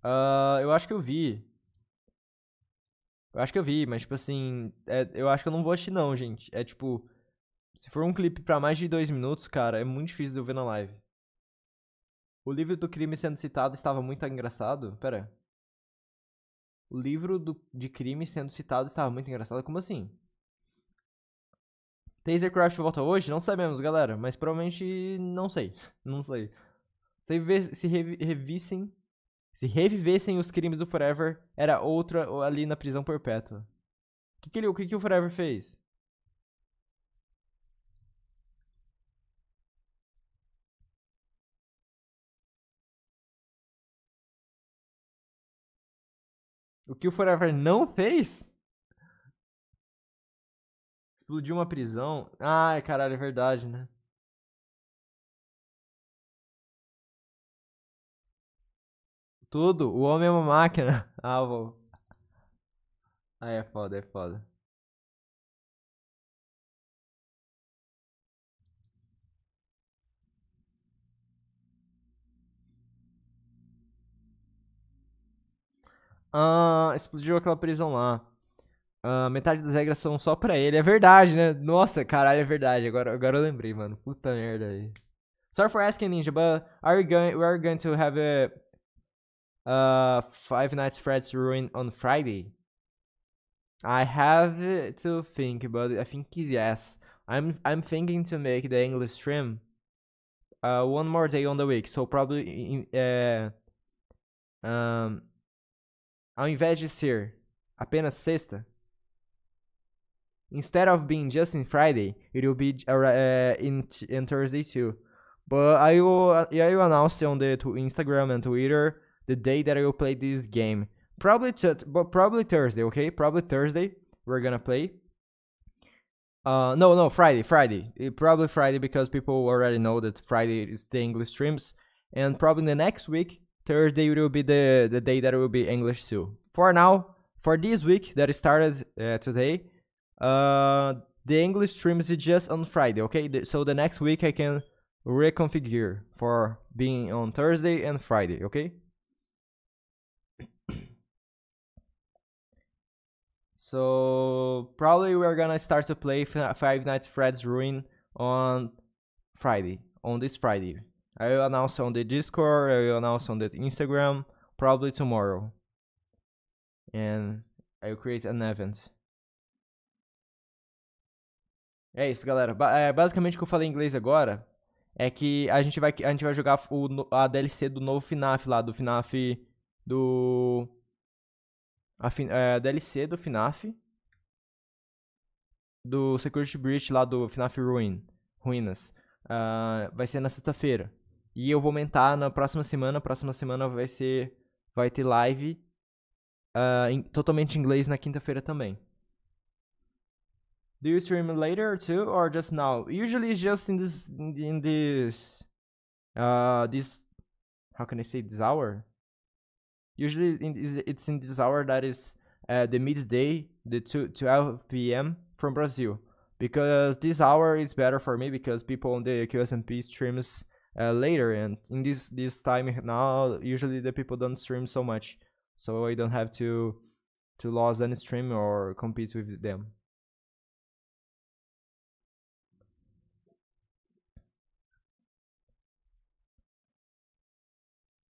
Uh, eu acho que eu vi. Eu acho que eu vi, mas tipo assim. É, eu acho que eu não vou assistir, não, gente. É tipo. Se for um clipe para mais de dois minutos, cara, é muito difícil de eu ver na live. O livro do crime sendo citado estava muito engraçado? Pera. O livro do, de crime sendo citado estava muito engraçado? Como assim? Tasercraft volta hoje? Não sabemos, galera. Mas provavelmente não sei. Não sei. Se, se revissem. Se revivessem os crimes do Forever, era outra ali na prisão perpétua. O que, que, ele, o que, que o Forever fez?
O que o Forever não fez? Explodiu uma prisão. Ai, caralho, é verdade, né? Tudo. O homem é uma máquina. Ah, vou. Ah, é foda, é foda.
Ah, explodiu aquela prisão lá. Ah, metade das regras são só pra ele. É verdade, né? Nossa, caralho, é verdade. Agora, agora eu lembrei, mano. Puta merda aí. Sorry for asking, Ninja, but are we going, we are going to have a uh, Five Nights Freddy's Ruin on Friday? I have to think, but I think yes. I'm I'm thinking to make the English stream uh, one more day on the week, so probably in, uh, um, ao invés de ser apenas sexta, instead of being just in Friday, it will be uh, uh, in, in Thursday too. But I will uh, I will announce on the Instagram and Twitter the day that I will play this game. Probably but probably Thursday, okay? Probably Thursday we're gonna play. Uh, no, no, Friday, Friday. It, probably Friday because people already know that Friday is the English streams, and probably the next week Thursday will be the, the day that will be English too. For now, for this week that started uh, today, uh, the English streams is just on Friday, okay? The, so the next week I can reconfigure for being on Thursday and Friday, okay? so probably we're gonna start to play Five Nights Fred's Ruin on Friday, on this Friday. I will announce on the Discord, I will announce on the Instagram, probably tomorrow. And I will create an event. É isso, galera. Ba é, basicamente o que eu falei em inglês agora é que a gente vai, a gente vai jogar o, a DLC do novo FNAF lá, do FNAF do. A, fin, é, a DLC do FNAF. Do Security Breach lá do FNAF Ruin, Ruínas. Uh, ah, vai ser na sexta-feira. E eu vou aumentar na próxima semana. Próxima semana vai ser. Vai ter live uh, em, totalmente em inglês na quinta-feira também. Do you stream later too or just now? Usually it's just in this in this uh this how can I say this hour? Usually in, it's in this hour that is uh, the midday, the 2, 12 p.m. from Brazil because this hour is better for me because people on the QSMP streams uh, later and in this this time now usually the people don't stream so much so i don't have
to to lose any stream or compete with them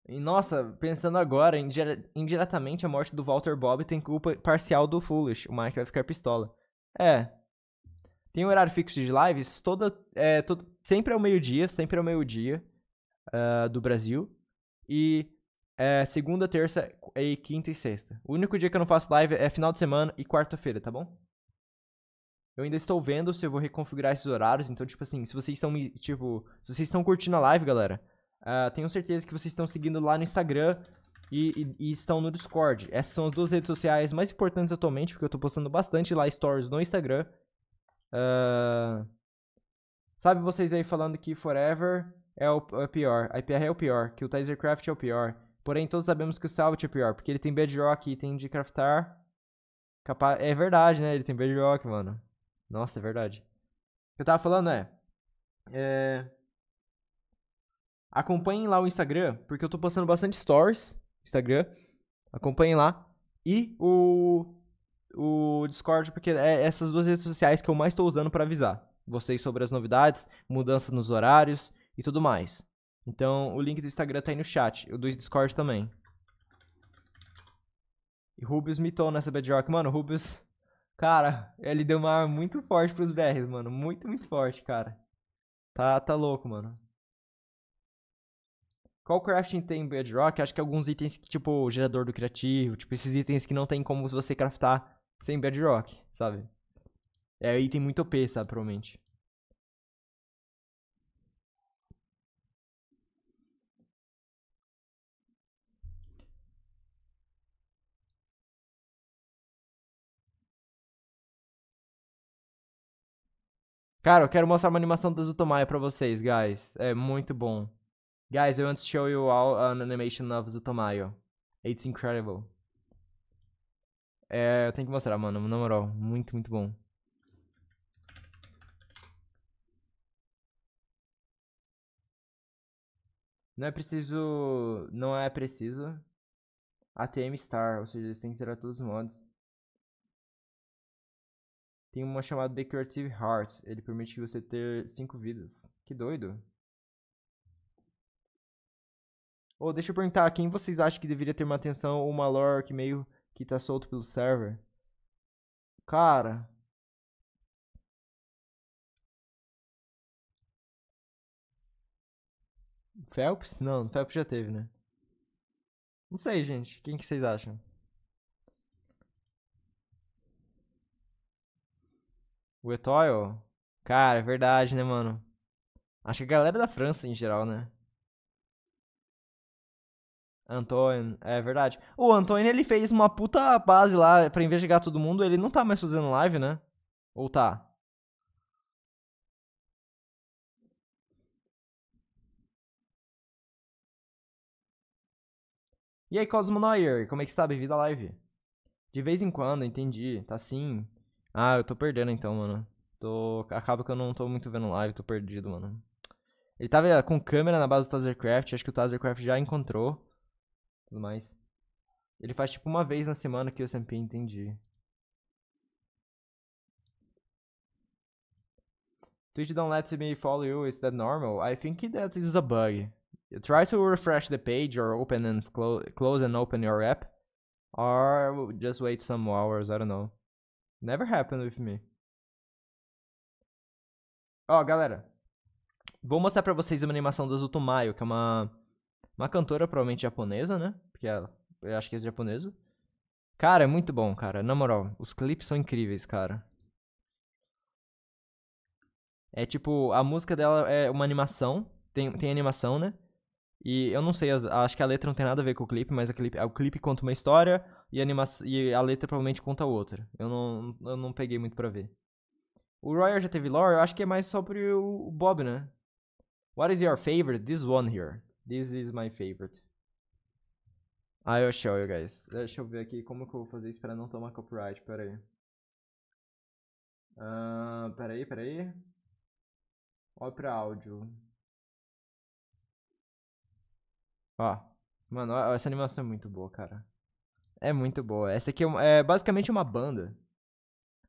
E nossa, pensando agora, indire indiretamente a morte
do Walter Bob tem culpa parcial do Foolish. O Mike vai ficar pistola. É, Tem um horário fixo de lives, toda, é, todo, sempre o meio-dia, sempre é o meio-dia uh, do Brasil. E é, segunda, terça, e quinta e sexta. O único dia que eu não faço live é final de semana e quarta-feira, tá bom? Eu ainda estou vendo se eu vou reconfigurar esses horários. Então, tipo assim, se vocês estão tipo, se vocês estão curtindo a live, galera, uh, tenho certeza que vocês estão seguindo lá no Instagram e, e, e, estão no Discord. Essas são as duas redes sociais mais importantes atualmente, porque eu estou postando bastante lá stories no Instagram Uh, sabe vocês aí falando que Forever é o, é a pior, IPR é o pior, que o Tasercraft é o pior. Porém, todos sabemos que o Salvage é pior, porque ele tem Bedrock e tem de craftar. É verdade, né? Ele tem Bedrock, mano. Nossa, é verdade. O que eu tava falando é... é... Acompanhem lá o Instagram, porque eu tô postando bastante stories Instagram. Acompanhem lá. E o o Discord, porque é essas duas redes sociais que eu mais estou usando para avisar vocês sobre as novidades, mudança nos horários e tudo mais. Então, o link do Instagram tá aí no chat, o do Discord também. E Rubius mitou nessa bedrock. Mano, Rubius, cara, ele deu uma arma muito forte pros BRs, mano. Muito, muito forte, cara. Tá, tá louco, mano. Qual crafting tem em Bedrock? Acho que alguns itens, tipo, gerador do criativo, tipo, esses itens que não tem como você craftar sem bedrock, sabe? É item muito OP,
sabe, provavelmente. Cara, eu quero mostrar uma animação da Zutomaya pra vocês, guys. É muito bom.
Guys, I want to show you all an animation of Zutomayo. It's incredible. É, eu tenho que mostrar, mano. Na moral, muito, muito bom. Não é preciso. Não é preciso. ATM Star, ou seja, eles têm que tirar todos os mods. Tem uma chamada Decorative Heart. Ele permite que você ter 5 vidas. Que doido. Ou oh, deixa eu perguntar, quem vocês acham que deveria ter uma atenção ou uma lore que meio
que tá solto pelo server. Cara. Phelps? Não, Phelps já teve, né? Não sei, gente. Quem que vocês acham?
O Etoile? Cara, é verdade, né, mano? Acho que a galera da França em geral, né? Antônio, é verdade. O Antônio, ele fez uma
puta base lá pra investigar todo mundo. Ele não tá mais fazendo live, né? Ou tá? E aí, Cosmo Neuer, como é que está? Bem-vindo à live.
De vez em quando, entendi. Tá sim. Ah, eu tô perdendo então, mano. Tô... Acaba que eu não tô muito vendo live, tô perdido, mano. Ele tava com câmera na base do Tazercraft, acho que o Tazercraft já encontrou tudo mais. Ele faz tipo uma vez na semana que eu sempre entendi. Twitch don't let me follow you, is that normal? I think that is a bug. You try to refresh the page or open and clo close and open your app. Or just wait some hours, I don't know. Never happened with me. Ó, oh, galera. Vou mostrar pra vocês uma animação da Zutumayo, que é uma uma cantora provavelmente japonesa, né? Porque ela, eu acho que é japonesa. Cara, é muito bom, cara. Na moral, os clipes são incríveis, cara. É tipo, a música dela é uma animação. Tem, tem animação, né? E eu não sei, acho que a letra não tem nada a ver com o clipe, mas a clipe, o clipe conta uma história e a, anima e a letra provavelmente conta outra. Eu não, eu não peguei muito pra ver. O Royal já teve lore, eu acho que é mais sobre o Bob, né? What is your favorite? This one here. This is my favorite. Ah, eu show you guys. Deixa eu ver aqui como
que eu vou fazer isso pra não tomar copyright, pera aí. Uh, pera aí, pera aí. Olha pra áudio.
Ó, mano, essa animação é muito boa, cara. É muito boa. Essa aqui é, é basicamente uma banda.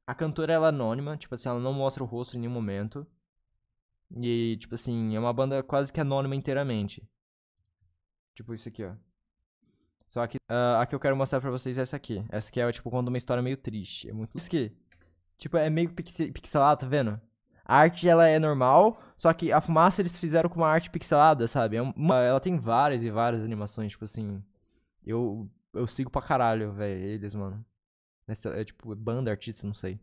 A cantora ela é anônima, tipo assim, ela não mostra o rosto em nenhum momento. E, tipo assim, é uma banda quase que anônima inteiramente. Tipo isso aqui, ó. Só que uh, a que eu quero mostrar pra vocês é essa aqui. Essa aqui é, tipo, quando uma história é meio triste. É muito... Isso aqui. Tipo, é meio pixelado, tá vendo? A arte, ela é normal, só que a fumaça eles fizeram com uma arte pixelada, sabe? É uma... Ela tem várias e várias animações, tipo assim... Eu, eu sigo pra caralho, velho, eles, mano. Essa, é tipo, banda, artista, não sei.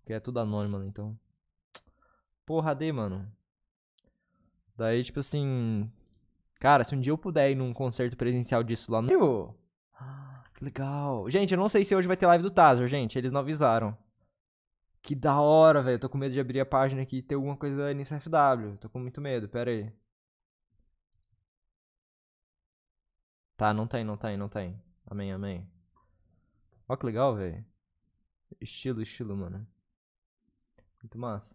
Porque é tudo anônimo, né? então... Porra, D, mano. Daí, tipo assim, Cara, se um dia eu puder ir num concerto presencial disso lá no.
Ah, que legal.
Gente, eu não sei se hoje vai ter live do Tazer, gente. Eles não avisaram. Que da hora, velho. Tô com medo de abrir a página aqui e ter alguma coisa nesse FW. Tô com muito medo, pera aí. Tá, não tem, tá não tem, tá não tem. Tá amém, amém. Ó que legal, velho. Estilo, estilo, mano. Muito massa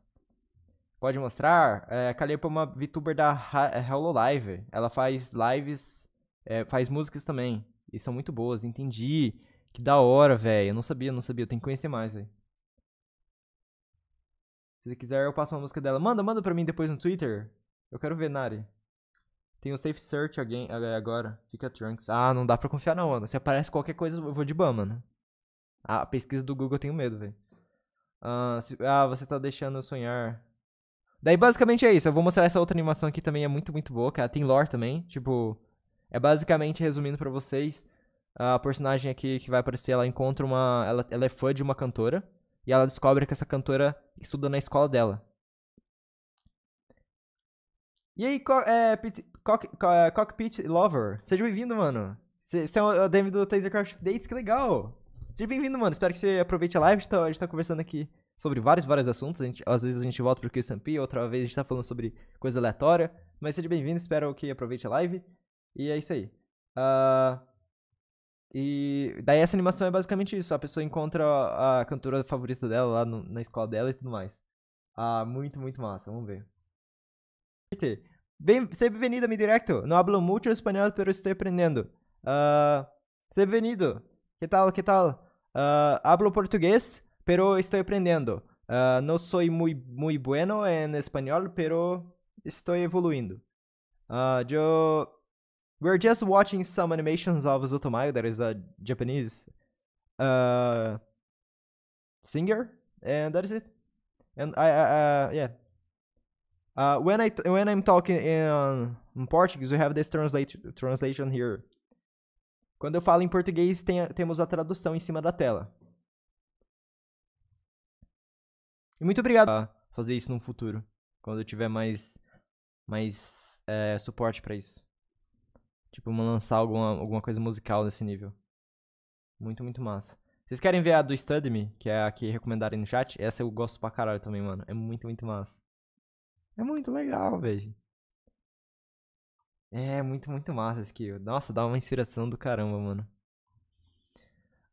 pode mostrar, é, Calliope é uma VTuber da é, Live. Ela faz lives, é, faz músicas também. E são muito boas, entendi. Que da hora, velho. Eu não sabia, não sabia. Eu tenho que conhecer mais, velho. Se você quiser, eu passo uma música dela. Manda, manda pra mim depois no Twitter. Eu quero ver, Nari. Tem o um Safe Search alguém é, agora. Fica Trunks. Ah, não dá pra confiar na mano. Se aparece qualquer coisa, eu vou de ban, mano. Ah, a pesquisa do Google eu tenho medo, velho. Ah, ah, você tá deixando eu sonhar. Daí basicamente é isso. Eu vou mostrar essa outra animação aqui também, é muito, muito boa, cara. É Tem lore também. Tipo, é basicamente resumindo para vocês. A personagem aqui que vai aparecer, ela encontra uma. Ela, ela é fã de uma cantora. E ela descobre que essa cantora estuda na escola dela. E aí, co é, pit, co é, Cockpit Lover, seja bem-vindo, mano. Você é o é DM do Tasercraft Dates, que legal! Seja bem-vindo, mano. Espero que você aproveite a live, a gente tá, a gente tá conversando aqui sobre vários, vários assuntos. A gente, às vezes a gente volta pro QSMP, outra vez a gente tá falando sobre coisa aleatória. Mas seja bem-vindo, espero que aproveite a live. E é isso aí. Uh, e daí essa animação é basicamente isso. A pessoa encontra a cantora favorita dela lá no, na escola dela e tudo mais. Ah, muito, muito massa. Vamos ver. Bem, seja bem-vindo a mi directo. No hablo mucho espanhol, pero estoy aprendiendo. Uh, ah, seja bem-vindo. Que tal, que tal? Uh, hablo português, pero estou aprendendo. Uh, ah, não sou muito, muito bueno em espanhol, pero estou evoluindo. Uh, yo... We're just watching some animations of Zutomayo, that is a Japanese uh, singer, and that is it. And I, uh, yeah. Uh, when I t when I'm talking in, in Portuguese, we have this translate translation here. Quando eu falo em português, tem, temos a tradução em cima da tela. E muito obrigado a fazer isso no futuro, quando eu tiver mais, mais é, suporte para isso. Tipo, lançar alguma, alguma coisa musical nesse nível. Muito, muito massa. Vocês querem ver a do Study Me, que é a que recomendaram no chat? Essa eu gosto pra caralho também, mano. É muito, muito massa.
É muito legal, velho.
É muito, muito massa esse aqui. Nossa, dá uma inspiração do caramba, mano.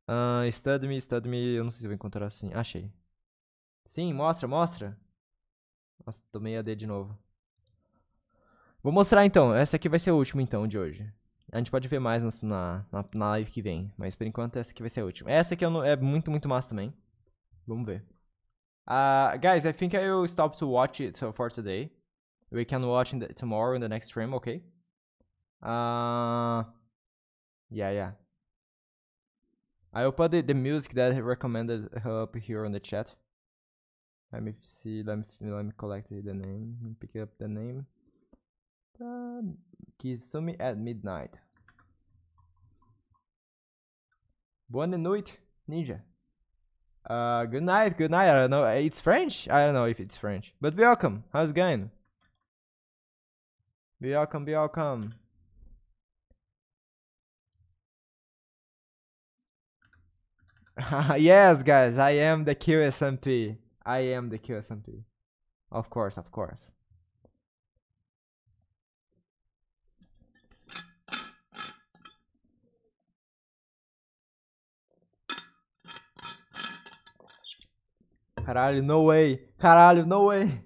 Uh, Study Me, Study Me, eu não sei se eu vou encontrar assim. Achei. Sim, mostra, mostra. Nossa, tomei AD de novo. Vou mostrar então. Essa aqui vai ser a última então de hoje. A gente pode ver mais na, na, na live que vem. Mas por enquanto essa aqui vai ser a última. Essa aqui é muito, muito massa também. Vamos ver. Uh, guys, I think I will stop to watch it for today. We can watch in the, tomorrow in the next stream, okay? Uh, yeah, yeah. I'll will put the, the music that I recommended up here on the chat. Let me see, let me, let me collect the name, pick up the name. Uh, me at midnight. Bonne nuit, ninja. Uh, good night, good night. I don't know. It's French. I don't know if it's
French. But welcome. How's it going? Welcome, welcome.
yes, guys, I am the QSMP. I am the QSMP.
Of course, of course.
Caralho, no way. Caralho, no way.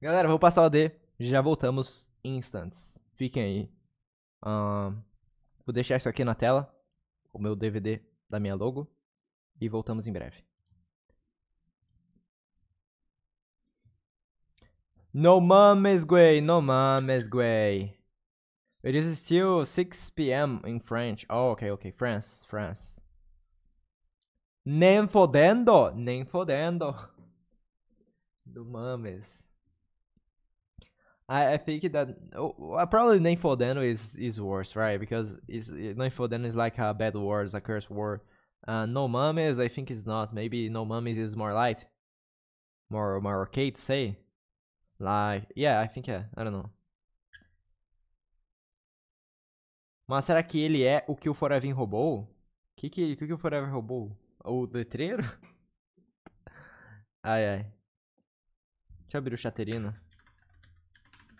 Galera, vou passar o AD. Já voltamos em instantes. Fiquem aí. Um, vou deixar isso aqui na tela. O meu DVD da minha logo. E voltamos em breve. No mames, güey. No mames, güey. It is still 6 p.m. in French. Oh, okay, okay. France, France. Nem fodendo. Nem fodendo. No mames. I, I think that oh, uh, probably nem fodendo is, is worse, right? Because is eh, nem fodendo is like a bad word, it's a curse word. Uh, no mames, I think it's not. Maybe no mames is more light, more more okay to say. Like, yeah, I think yeah. I don't know. Mas será que ele é o que o Forever roubou? O que que, que que o Forever roubou? O letreiro? Ai, ai. Deixa eu abrir o chaterino.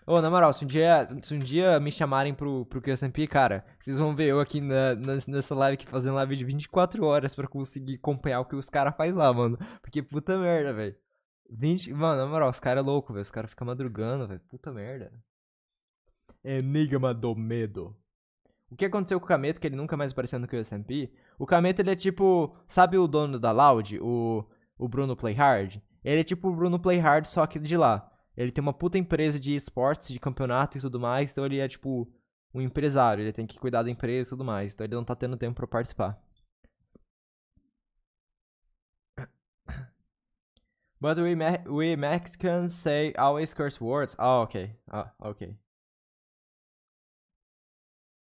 Ô, oh, na moral, se um dia, se um dia me chamarem pro, pro QSMP, cara, vocês vão ver eu aqui na, nessa live aqui fazendo live de 24 horas pra conseguir acompanhar o que os caras fazem lá, mano. Porque puta merda, velho. 20. Mano, na moral, os caras é louco, velho. Os caras ficam madrugando, velho. Puta merda. Enigma do medo. O que aconteceu com o Kameto, que ele nunca mais apareceu no QSMP? O Kameto, ele é tipo. Sabe o dono da Loud? O, o Bruno Playhard? Ele é tipo o Bruno Playhard, só que de lá. Ele tem uma puta empresa de esportes, de campeonato e tudo mais. Então ele é tipo um empresário. Ele tem que cuidar da empresa e tudo mais. Então ele não tá tendo tempo pra participar. But we, me we Mexicans say always curse words. Ah, oh, ok. Ah, oh,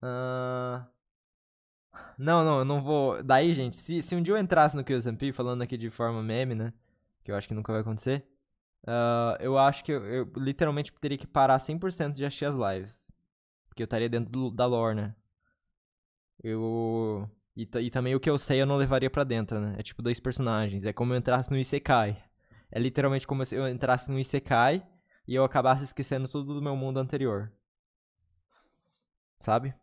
Uh... Não, não, eu não vou. Daí, gente, se, se um dia eu entrasse no QSMP falando aqui de forma meme, né? Que eu acho que nunca vai acontecer. Uh, eu acho que eu, eu, literalmente teria que parar 100% de assistir as lives. Porque eu estaria dentro do, da lore, né? Eu. E, e também o que eu sei eu não levaria para dentro, né? É tipo dois personagens. É como eu entrasse no Isekai. É literalmente como se eu entrasse no Isekai e eu acabasse esquecendo tudo do meu mundo anterior. Sabe?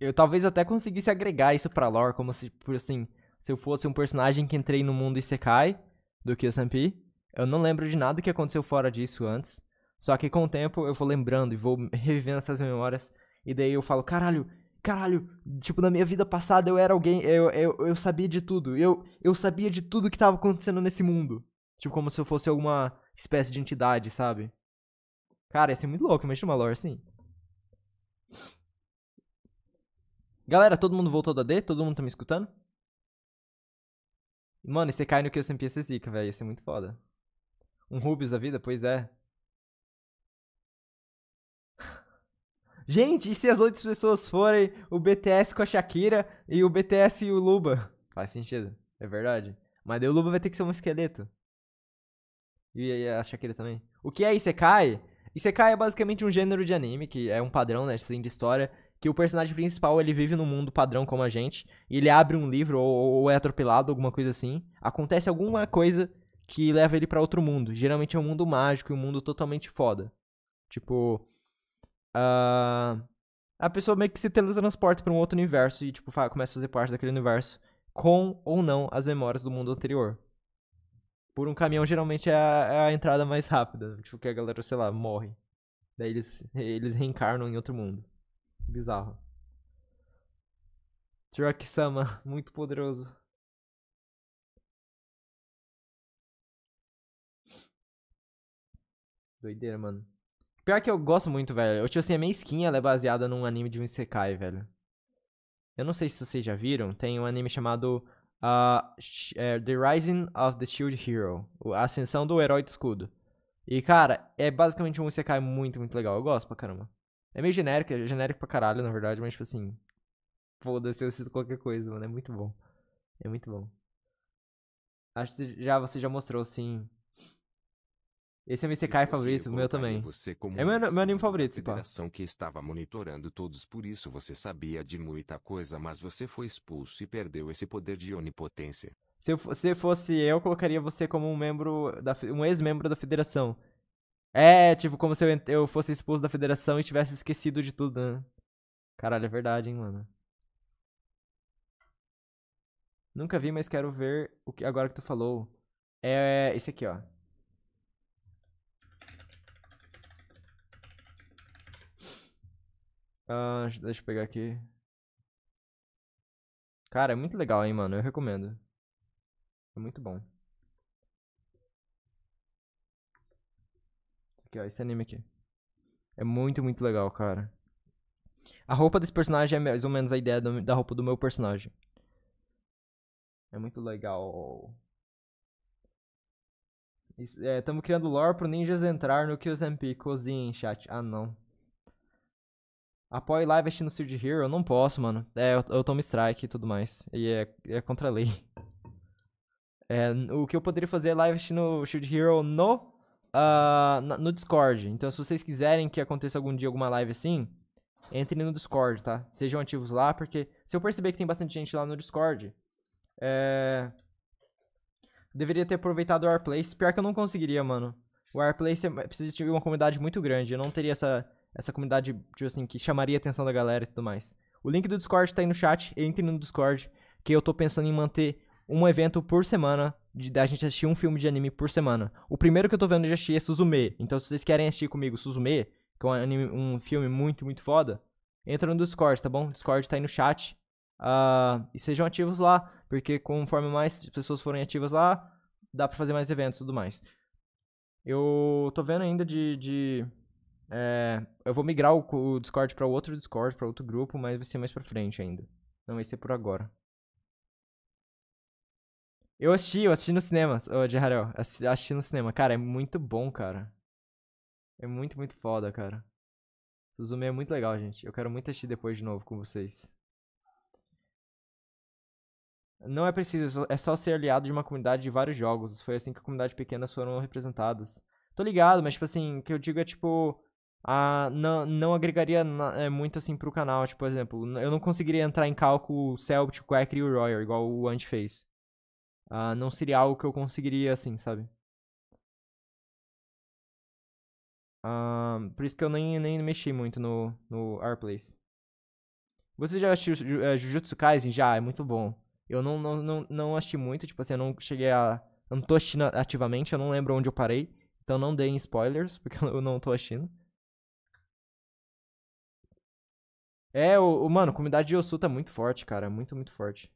Eu talvez até conseguisse agregar isso pra lore, como se, por assim, se eu fosse um personagem que entrei no mundo Isekai do Kyosampi. Eu não lembro de nada que aconteceu fora disso antes. Só que com o tempo eu vou lembrando e vou revivendo essas memórias. E daí eu falo, caralho, caralho, tipo, na minha vida passada eu era alguém, eu, eu, eu sabia de tudo, eu, eu sabia de tudo que tava acontecendo nesse mundo. Tipo, como se eu fosse alguma espécie de entidade, sabe? Cara, ia ser muito louco, mas uma lore assim. Galera, todo mundo voltou da D? Todo mundo tá me escutando?
Mano, e você cai no que eu sempre ia ser zica, velho, ia ser muito foda. Um Rubius da vida? Pois é.
Gente, e se as outras pessoas forem o BTS com a Shakira e o BTS e o Luba? Faz sentido, é verdade. Mas daí o Luba vai ter que ser um esqueleto. E a Shakira também. O que é Isekai? Isekai é basicamente um gênero de anime, que é um padrão, né, assim, de história, que o personagem principal, ele vive num mundo padrão como a gente, e ele abre um livro ou, ou é atropelado, alguma coisa assim. Acontece alguma coisa que leva ele para outro mundo. Geralmente é um mundo mágico e um mundo totalmente foda. Tipo, ah, a pessoa meio que se teletransporta para um outro universo e, tipo, fala, começa a fazer parte daquele universo com ou não as memórias do mundo anterior. Por um caminhão, geralmente, é a, é a entrada mais rápida. Tipo, que a galera, sei lá, morre. Daí eles, eles reencarnam
em outro mundo. Bizarro. Drake-sama, muito poderoso. Doideira, mano. Pior que eu gosto muito, velho. Eu, tipo assim, a minha
skin ela é baseada num anime de um Isekai, velho. Eu não sei se vocês já viram, tem um anime chamado uh, The Rising of the Shield Hero A Ascensão do Herói do Escudo. E, cara, é basicamente um Isekai muito, muito legal. Eu gosto pra caramba. É meio genérico, é genérico pra caralho, na verdade, mas, tipo assim. Foda-se, eu cito qualquer coisa, mano. É muito bom. É muito bom. Acho que já, você já mostrou, sim. Esse é meu Isekai favorito, meu também. é meu, meu anime favorito, Cipó. Tipo. A que estava monitorando todos, por isso você sabia de muita coisa, mas você foi expulso e perdeu esse poder de onipotência. Se, eu, se fosse eu, colocaria você como um membro, da, um ex-membro da federação. É, tipo, como se eu, eu fosse expulso da federação e tivesse esquecido de tudo, né? Caralho, é verdade, hein, mano. Nunca vi, mas quero ver o que agora que tu falou. É esse aqui, ó. Ah, deixa eu pegar aqui. Cara, é muito legal, hein, mano. Eu recomendo. É muito bom. Aqui, ó, esse anime aqui. É muito, muito legal, cara. A roupa desse personagem é mais ou menos a ideia do, da roupa do meu personagem. É muito legal. Estamos é, criando lore pro ninjas entrar no Kyozempi. Cozinha, chat. Ah, não. Apoie lá investindo no Seed Hero. Eu não posso, mano. É, eu, eu tomo strike e tudo mais. E é, é contra a lei. É, o que eu poderia fazer é lá investir no Shield Hero no, uh, no Discord. Então, se vocês quiserem que aconteça algum dia alguma live assim, entrem no Discord, tá? Sejam ativos lá, porque se eu perceber que tem bastante gente lá no Discord, é... deveria ter aproveitado o Airplace. Pior que eu não conseguiria, mano. O Airplace é... precisa de uma comunidade muito grande. Eu não teria essa essa comunidade, tipo assim, que chamaria a atenção da galera e tudo mais. O link do Discord tá aí no chat, entre no Discord, que eu tô pensando em manter um evento por semana, de, da gente assistir um filme de anime por semana. O primeiro que eu tô vendo de assistir é Suzume, então se vocês querem assistir comigo Suzume, que é um, anime, um filme muito, muito foda, entra no Discord, tá bom? O Discord tá aí no chat, uh, e sejam ativos lá, porque conforme mais pessoas forem ativas lá, dá pra fazer mais eventos e tudo mais. Eu tô vendo ainda de... de é, eu vou migrar o, o Discord para outro Discord, para outro grupo, mas vai ser mais pra frente ainda. Não vai ser por agora. Eu assisti, eu assisti no cinema, oh, Jeharel. Assisti, assisti no cinema. Cara, é muito bom, cara. É muito, muito foda, cara. O zoom é muito legal, gente. Eu quero muito assistir depois de novo com vocês. Não é preciso, é, é só ser aliado de uma comunidade de vários jogos. Foi assim que comunidades pequenas foram representadas. Tô ligado, mas, tipo assim, o que eu digo é, tipo a, ah, não, não agregaria na, é, muito assim pro canal. Tipo, por exemplo, eu não conseguiria entrar em cálculo o Celtic, o Quacker e o Royer, igual o Ant fez. Uh, não seria algo que eu conseguiria assim, sabe? Uh, por isso que eu nem, nem mexi muito no, no Você já assistiu uh, Jujutsu Kaisen? Já, é muito bom. Eu não, não, não, não assisti muito, tipo assim, eu não cheguei a. Eu não tô assistindo ativamente, eu não lembro onde eu parei. Então não deem spoilers, porque eu não tô assistindo. É, o, o mano, a comunidade de Yosu tá é muito forte, cara. Muito, muito forte.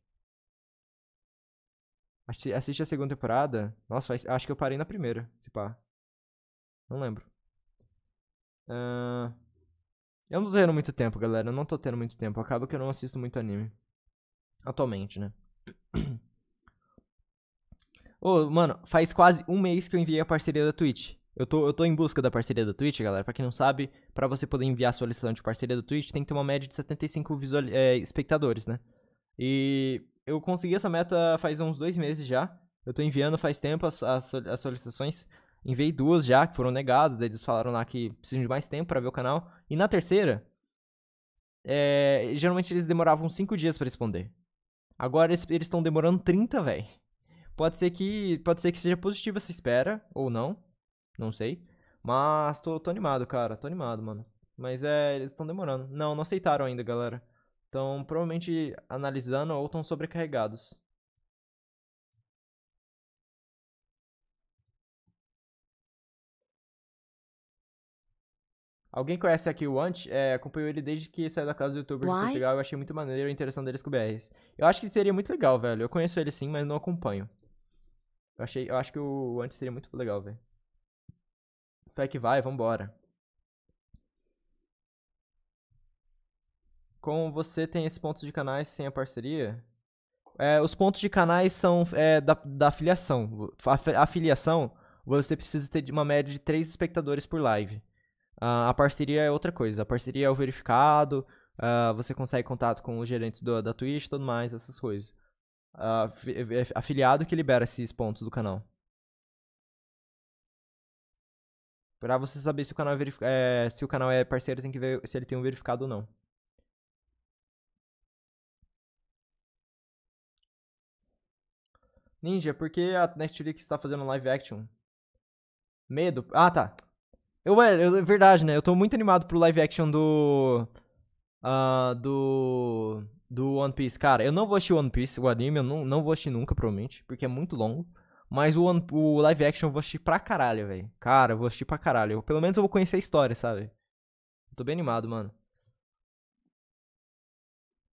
Assiste a segunda temporada. Nossa, faz, acho que eu parei na primeira, se pá. Não lembro. Uh... Eu não tô tendo muito tempo, galera. Eu não tô tendo muito tempo. Acaba que eu não assisto muito anime. Atualmente, né? Ô, oh, mano, faz quase um mês que eu enviei a parceria da Twitch. Eu tô, eu tô em busca da parceria da Twitch, galera. Pra quem não sabe, para você poder enviar sua solicitação de parceria da Twitch, tem que ter uma média de 75 visual, é, espectadores, né? E eu consegui essa meta faz uns dois meses já. Eu tô enviando faz tempo as, as, as solicitações. Enviei duas já, que foram negadas. Daí eles falaram lá que precisam de mais tempo para ver o canal. E na terceira, é, geralmente eles demoravam 5 dias para responder. Agora eles estão demorando 30, velho. Pode ser que pode ser que seja positiva essa espera, ou não. Não sei. Mas tô, tô animado, cara. Tô animado, mano. Mas é, eles estão demorando. Não, não aceitaram ainda, galera. Estão provavelmente analisando ou estão sobrecarregados.
Alguém conhece aqui o Ant? É,
acompanhou ele desde que saiu da casa do youtuber de Portugal. Eu achei muito maneiro a interação deles com o BRs. Eu acho que seria muito legal, velho. Eu conheço ele sim, mas não acompanho. Eu, achei, eu acho que o Ant seria muito legal, velho fé que vai, vambora. Como você tem esses pontos de canais sem a parceria? É, os pontos de canais são é, da, da afiliação. A afiliação, você precisa ter uma média de 3 espectadores por live. Uh, a parceria é outra coisa. A parceria é o verificado, uh, você consegue contato com os gerentes do, da Twitch e tudo mais, essas coisas. Uh, afiliado que libera esses pontos do canal.
Pra você saber se o canal é, é, se o canal é parceiro, tem que ver se ele tem um verificado ou não. Ninja, por que a Netflix está fazendo live action?
Medo? Ah, tá. É, eu, é verdade, né? Eu tô muito animado pro live action do. Uh, do. Do One Piece. Cara, eu não vou assistir One Piece, o anime, eu não, não vou assistir nunca, provavelmente, porque é muito longo. Mas o, o live action eu vou assistir pra caralho, velho. Cara, eu vou assistir pra caralho. Eu, pelo menos eu vou conhecer a história, sabe? tô bem animado, mano.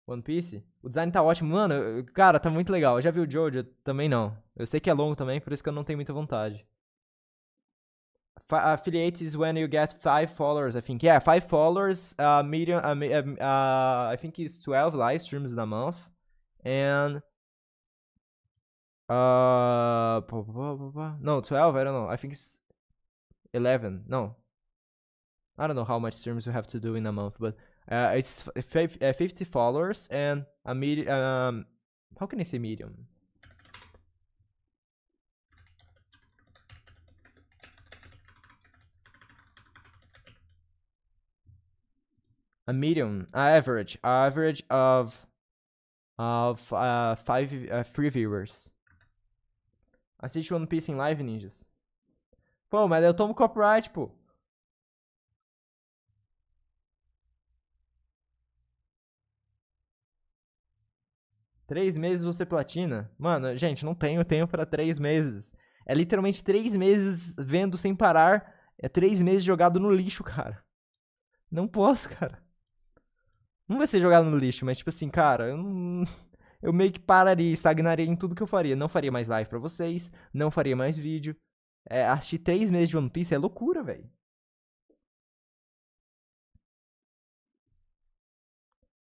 One Piece? O design tá ótimo. Mano, cara, tá muito legal. Eu já vi o Jojo? Também não. Eu sei que é longo também, por isso que eu não tenho muita vontade. affiliates is when you get five followers, I think. Yeah, five followers, uh, medium, uh, uh, I think it's 12 live streams in a month. And Uh, no, 12? I don't know. I think it's 11. No. I don't know how much streams you have to do in a month, but uh, it's uh, uh, 50 followers and a medium. Um, how can I say medium? A medium, average, average of of uh, five uh, three viewers. Assiste One Piece em live, ninjas.
Pô, mas eu tomo copyright, pô. Três meses você
platina? Mano, gente, não tenho tempo para três meses. É literalmente três meses vendo sem parar. É três meses jogado no lixo, cara. Não posso, cara. Não vai ser jogado no lixo, mas tipo assim, cara, eu não eu meio que pararia, estagnaria em tudo que eu faria. Não faria mais live para vocês, não faria mais vídeo. É, assistir
três meses de One Piece é loucura, velho.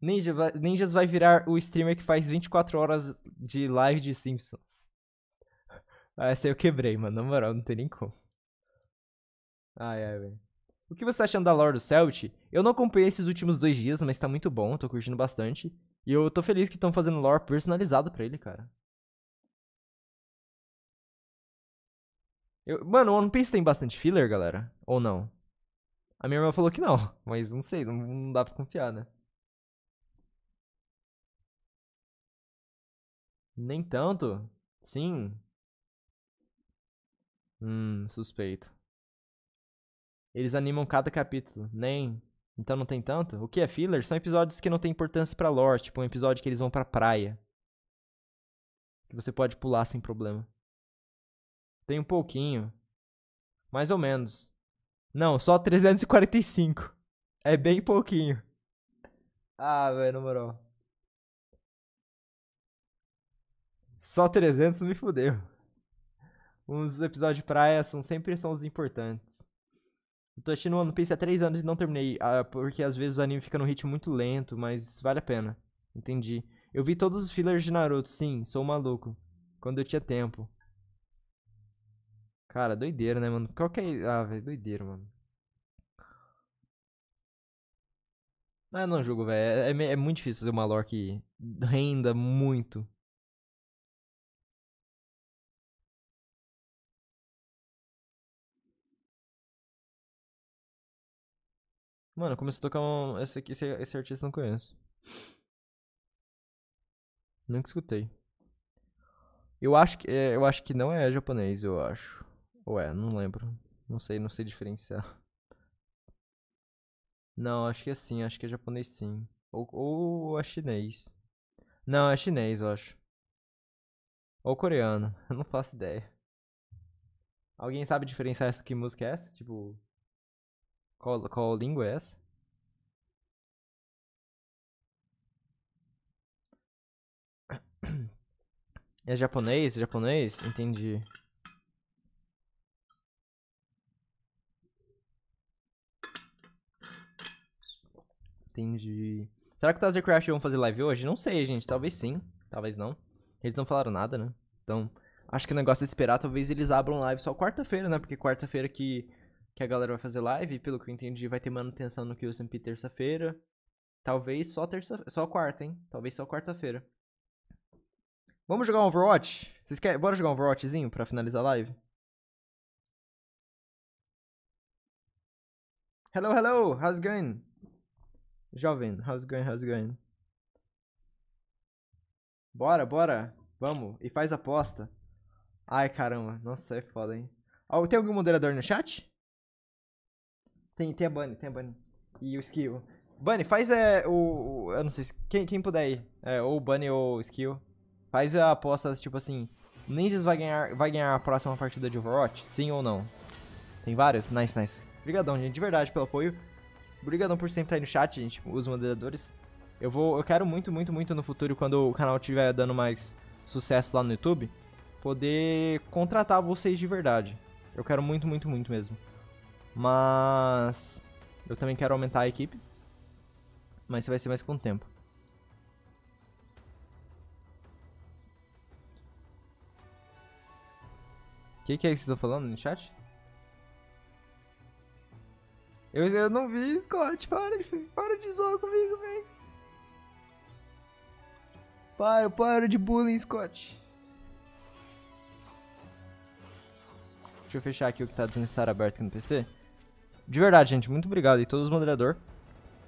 Ninja Ninjas vai virar o streamer que faz 24 horas
de live de Simpsons. Essa eu quebrei, mano. Na moral, não tem nem como. Ai, ai, velho. O que você tá achando da Lore do Celt? Eu não acompanhei esses últimos dois dias, mas tá muito bom, tô curtindo bastante. E eu tô feliz que estão fazendo lore personalizado pra ele,
cara. Eu, mano, o One Piece tem bastante filler, galera? Ou não? A minha irmã falou que não, mas não sei, não, não dá pra confiar, né? Nem tanto? Sim. Hum,
suspeito. Eles animam cada capítulo. Nem. Então não tem tanto? O que é filler? São episódios que não tem importância pra lore, tipo um episódio que eles vão pra praia. Que você pode pular sem problema. Tem um pouquinho. Mais ou menos. Não, só 345. É bem pouquinho. Ah, velho, na moral. Só 300 me fudeu. Os episódios de praia são sempre são os importantes. Eu tô assistindo One Piece há três anos e não terminei, ah, porque às vezes o anime fica num ritmo muito lento, mas vale a pena. Entendi. Eu vi todos os fillers de Naruto, sim, sou maluco. Quando eu tinha tempo. Cara, doideira, né, mano? Qual que é... Ah, velho, doideira, mano.
Ah, não jogo, velho. É, é, é, muito difícil fazer uma lore que renda muito. Mano, começou a tocar um. Esse, aqui, esse, esse artista eu não conheço. Nunca escutei.
Eu acho que, é, eu acho que não é japonês, eu acho. Ou é, não lembro. Não sei, não sei diferenciar. Não, acho que é sim, acho que é japonês sim. Ou, ou é chinês. Não, é chinês, eu acho. Ou coreano, eu não faço ideia. Alguém sabe diferenciar
que música é essa? Tipo, qual, qual língua é essa? É japonês? Japonês? Entendi.
Entendi. Será que o Tazer Crash vão fazer live hoje? Não sei, gente. Talvez sim. Talvez não. Eles não falaram nada, né? Então, acho que o negócio é esperar. Talvez eles abram live só quarta-feira, né? Porque quarta-feira que que a galera vai fazer live, pelo que eu entendi, vai ter manutenção no QSMP terça-feira. Talvez só terça, só quarta, hein? Talvez só quarta-feira. Vamos jogar um Overwatch? Vocês querem? Bora jogar um Overwatchzinho para finalizar a live? Hello, hello. How's it going? Jovem, how's it going? How's it going? Bora, bora. Vamos. E faz aposta. Ai, caramba. Nossa, é foda, hein? Tem algum moderador no chat? Tem, tem a Bunny, tem a Bunny. E o Skill. Bunny, faz é, o, o Eu não sei, quem, quem puder aí. É, ou Bunny ou Skill. Faz a aposta, tipo assim... Ninjas vai ganhar, vai ganhar a próxima partida de Overwatch? Sim ou não? Tem vários? Nice, nice. Obrigadão, gente, de verdade, pelo apoio. Obrigadão por sempre estar aí no chat, gente, os moderadores. Eu vou, eu quero muito, muito, muito no futuro, quando o canal estiver dando mais sucesso lá no YouTube, poder contratar vocês de verdade. Eu quero muito, muito, muito mesmo. Mas eu também quero aumentar a equipe. Mas isso vai ser mais com o tempo. O que, que, é que vocês estão falando no chat? Eu, eu não vi, Scott. Para, para de zoar comigo, velho. Para, para de bullying, Scott. Deixa eu fechar aqui o que tá desnecessário aberto aqui no PC. De verdade, gente, muito obrigado e todos os moderadores.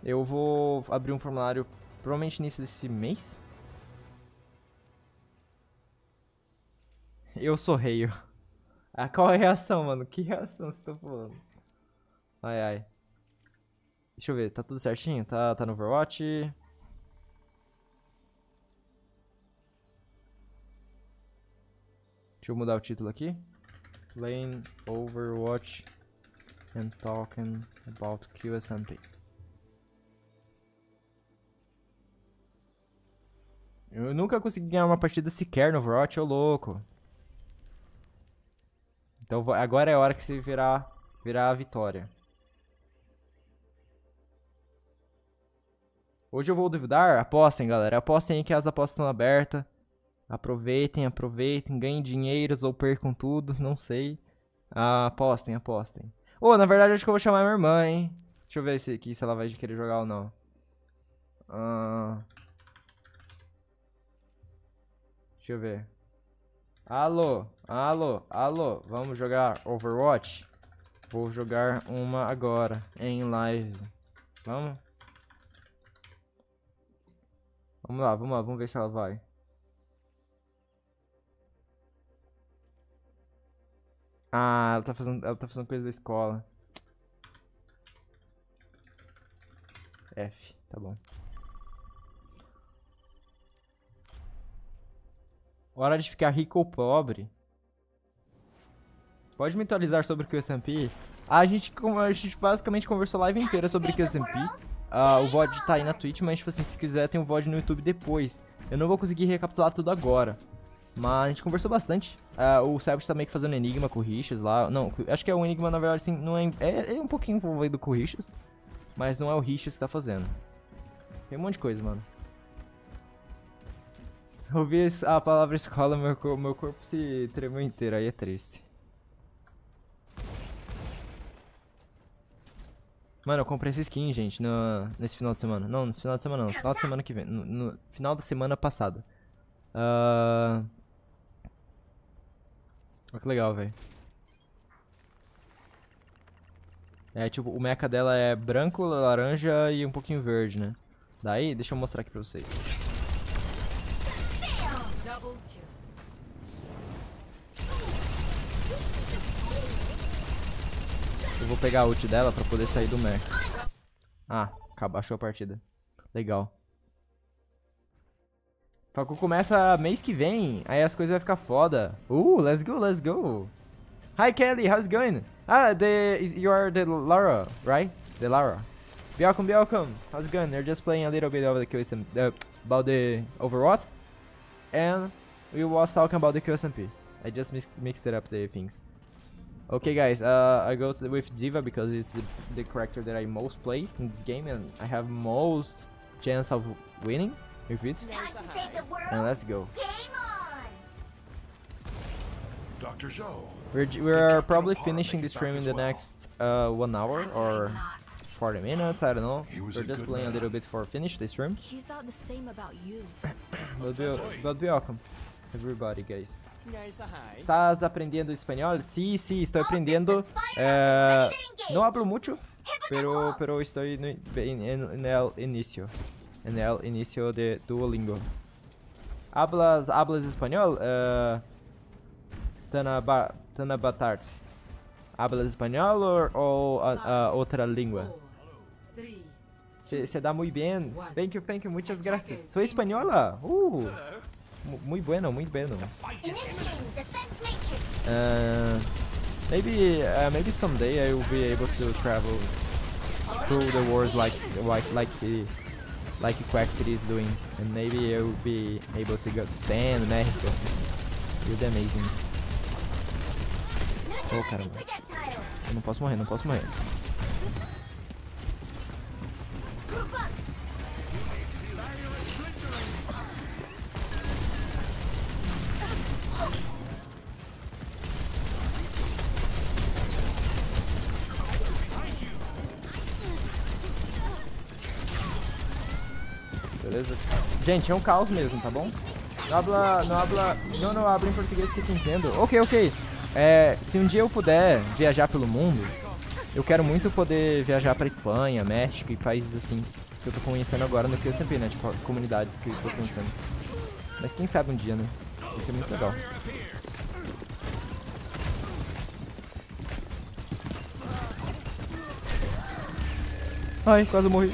Eu vou abrir um formulário provavelmente início desse mês. Eu sou rei. Ah, qual é a reação, mano? Que reação
você tá falando?
Ai, ai. Deixa eu ver, tá tudo certinho? Tá, tá no Overwatch? Deixa eu mudar o título aqui. Lane Overwatch and talking about QSMP. Eu nunca consegui ganhar uma partida sequer no Vrot, ô louco. Então agora é a hora que se virar, virar a vitória. Hoje eu vou duvidar? Apostem, galera. Apostem aí que as apostas estão abertas. Aproveitem, aproveitem. Ganhem dinheiros ou percam tudo, não sei. Ah, apostem, apostem. Ô, oh, na verdade, acho que eu vou chamar minha irmã, hein? Deixa eu ver se, aqui, se ela vai querer jogar ou não. Ah. Deixa eu ver. Alô, alô, alô. Vamos jogar Overwatch? Vou jogar uma agora, em live. Vamos? Vamos lá, vamos lá, vamos ver se ela vai. Ah, ela tá fazendo, ela tá fazendo coisa da escola. F, tá bom. Hora de ficar rico ou pobre. Pode me atualizar sobre o QSMP? Ah, a gente, a gente basicamente conversou a live inteira sobre o QSMP. Ah, o VOD tá aí na Twitch, mas tipo assim, se quiser tem um VOD no YouTube depois. Eu não vou conseguir recapitular tudo agora. Mas a gente conversou bastante. Uh, o Cyber tá meio que fazendo enigma com o Richas lá. Não, acho que é um enigma, na verdade, assim, não é, é, é um pouquinho envolvido com o Richas. Mas não é o Richas que tá fazendo. Tem um monte de coisa, mano. Ouvi a palavra escola, meu, meu corpo se tremeu inteiro, aí é triste. Mano, eu comprei essa skin, gente, no, nesse final de semana. Não, nesse final de semana não, final de semana que vem. No, no final da semana passada. Uh, Olha que legal, velho. É, tipo, o mecha dela é branco, laranja e um pouquinho verde, né? Daí, deixa eu mostrar aqui pra vocês. Eu vou pegar a ult dela pra poder sair do mecha. Ah, acabou, a partida. Legal. Facu começa mês que vem, aí as coisas vai ficar foda. Uh, let's go, let's go. Hi Kelly, how's it going? Ah, the is, you are the Lara, right? The Lara. Welcome, welcome. How's it going? They're just playing a little bit of the QSM uh, about the Overwatch, and we was talking about the QSMP. I just mix, mixed it up the things. Okay, guys, uh, I go the, with Diva because it's the, the character that I most play in this game, and I have most chance of winning. Repeat. And let's go.
Dr. Zhou.
We're, we're probably finishing this stream in the next uh, one hour or 40 minutes, I don't know. We're just playing a little bit for finish this room.
He thought the same about you.
but, be, but be welcome, everybody, guys. ¿Estás aprendiendo español? Sí, sí, estoy aprendiendo. Eh, no hablo mucho, pero, pero estoy en, en el inicio. en el inicio de Duolingo. Hablas, hablas espanhol? Uh, eh, Tanaba, Tanabatart. Hablas espanhol ou, ou uh, uh, outra língua? Você dá muito bem. Thank you, thank you, muitas graças. Sou espanhola? Uh! Muito bueno, muito bueno. Uh, maybe, uh, maybe someday I will be able to travel through the world like, like, like he like Quackfree is doing. And maybe you'll be able to go to Spain, America. Né, you'll be amazing. Oh, caramba. Eu não posso morrer, não posso morrer. beleza? Gente, é um caos mesmo, tá bom? Não habla, não habla, não, não em português que eu te entendo. Ok, ok. É, se um dia eu puder viajar pelo mundo, eu quero muito poder viajar pra Espanha, México e países assim que eu tô conhecendo agora no QSMP, né? Tipo, comunidades que eu estou conhecendo. Mas quem sabe um dia, né? Vai ser muito legal. Ai, quase morri.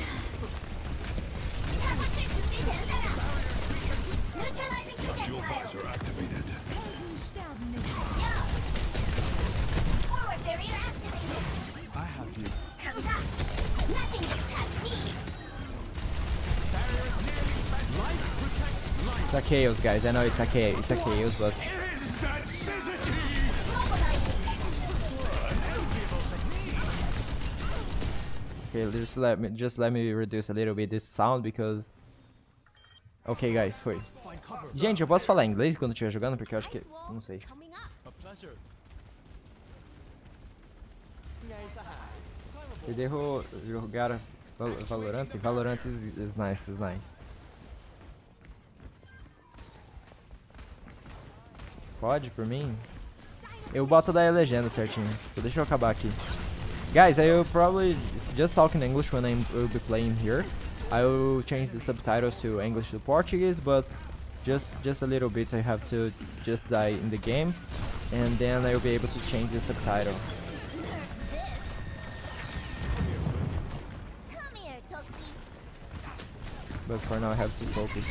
It's a chaos, guys. I know it's a chaos. It's a chaos, but. Okay, just let me just let me reduce a little bit this sound because. Ok, guys, foi. Gente, eu posso falar inglês quando estiver jogando porque eu acho que não sei. Ele errou jogar Valorant, Valorant is, is nice, is nice. Pode, por mim. Eu boto daí a legenda certinho. So deixa eu acabar aqui. Guys, I will probably just talk in English when I will be playing here. I will change the subtitles to English to Portuguese, but just just a little bit I have to just die in the game and then I will be able to change the subtitle. But for now I have to focus.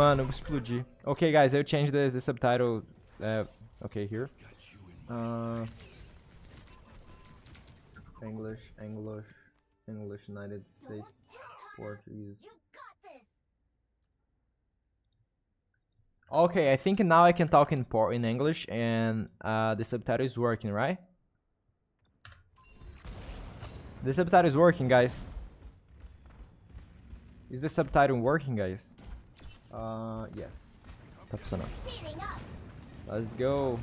Mano, eu vou Ok, guys, eu change the, the subtitle. Uh, ok, here. Uh, English, English, English, United States,
Portuguese.
Okay, I think now I can talk in por in English and uh, the subtitle is working, right? The subtitle is working, guys. Is the subtitle working, guys? Uh, yes. That's enough. Let's go.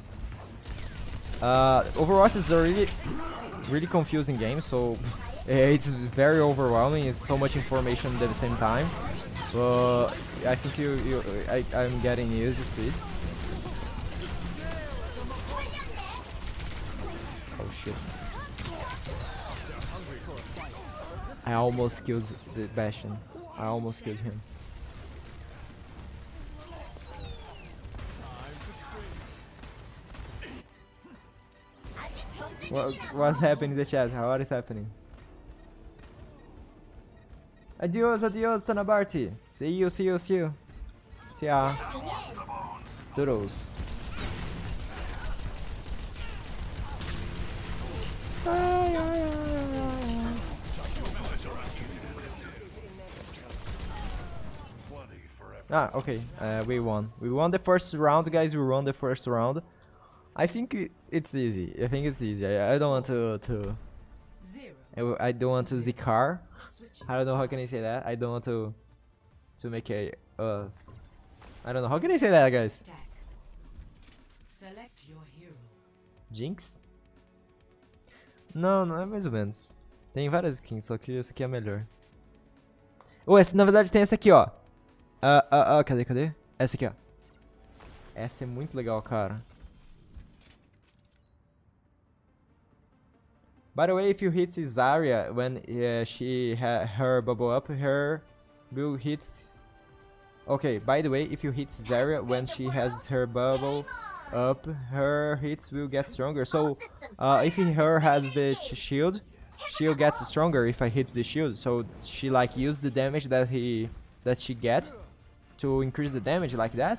Uh, Overwatch is a really, really confusing game, so eh, it's very overwhelming. It's so much information at the same time. So I think you, you I, I'm getting used to it. Oh shit. I almost killed the Bastion. I almost killed him. What, what's happening in the chat? What is happening? Adios, adios, Barty. See you, see you, see you. See ya. Doodles. ah, okay. Uh, we won. We won the first round, guys. We won the first round. I think it's easy. I think it's easy. I, I don't want to to. I, I don't want to Zikar. I don't know how can I say that. I don't want to to make a uh. I don't know how can I say that, guys. Jinx? Não, não é mais ou menos. Tem várias skins, só que essa aqui é a melhor. Ou essa, na verdade tem essa aqui, ó. Ah, ah, ah, cadê, cadê? Essa aqui, ó. Essa é muito legal, cara. By the way, if you hit Zarya when uh, she has her bubble up, her will hits. Okay, by the way, if you hit Zarya when she has her bubble up, her hits will get stronger. So, uh, if her has the shield, she'll get stronger if I hit the shield. So she like use the damage that he that she get to increase the damage like that.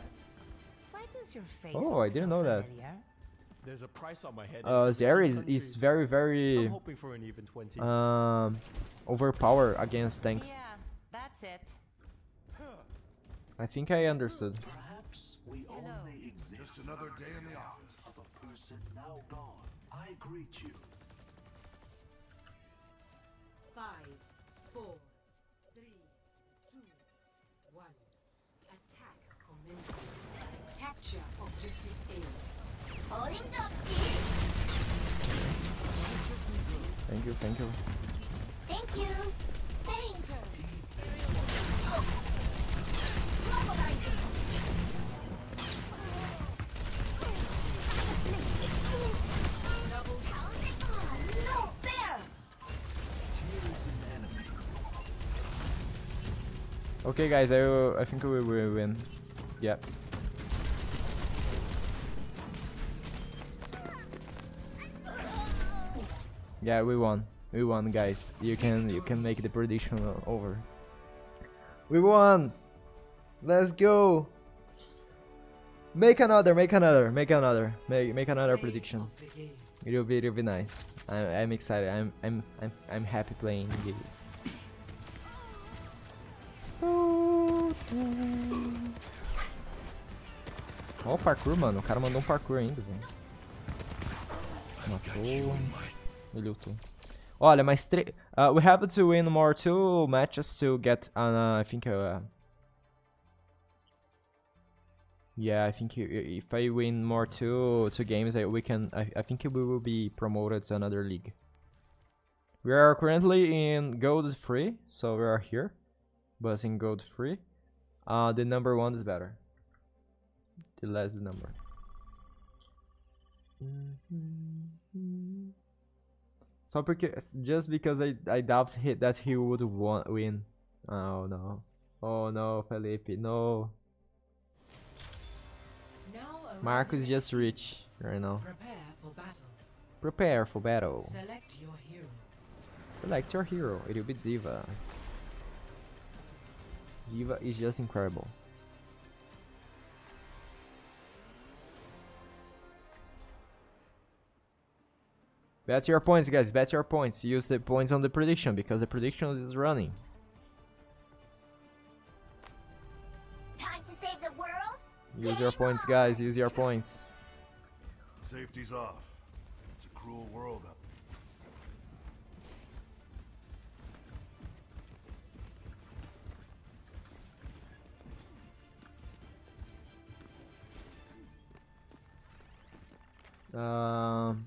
Oh, I didn't know that. There's a price on my head. Uh, Zeri
is, is very, very hoping for an even 20. Um, overpowered against tanks. Yeah, that's it. I think I understood. Perhaps
we only exist. Just another day in the office. Of a person now gone, I greet you.
Thank you, thank you.
Thank you. Thanks.
Okay guys, I, I think we will win. Yep. Yeah, we won. We won, guys. You can you can make the prediction over. We won. Let's go. Make another, make another, make another, make make another prediction. It'll be it'll be nice. I'm I'm excited. I'm I'm I'm I'm happy playing this.
oh,
o parkour, mano. O cara mandou um parkour ainda, velho. Matou. Ele Olha, mais três... Uh, we have to win more two matches to get an... Uh, I think... Uh, yeah, I think if I win more two two games, I, we can. I, I think we will be promoted to another league. We are currently in gold three, so we are here, but in gold three, uh, the number one is better. The less the number.
Mm -hmm.
Só porque, just because I, I doubt he, that he would want, win. Oh no. Oh no, Felipe, no. Marcus just rich right now.
Prepare for battle.
Prepare for battle.
Select your hero.
Select your hero. It will be Diva. Diva is just incredible. Bet your points, guys. Bet your points. Use the points on the prediction because the prediction is running. Use your points, guys. Use your points.
Safety's off. It's a cruel world up.
Um.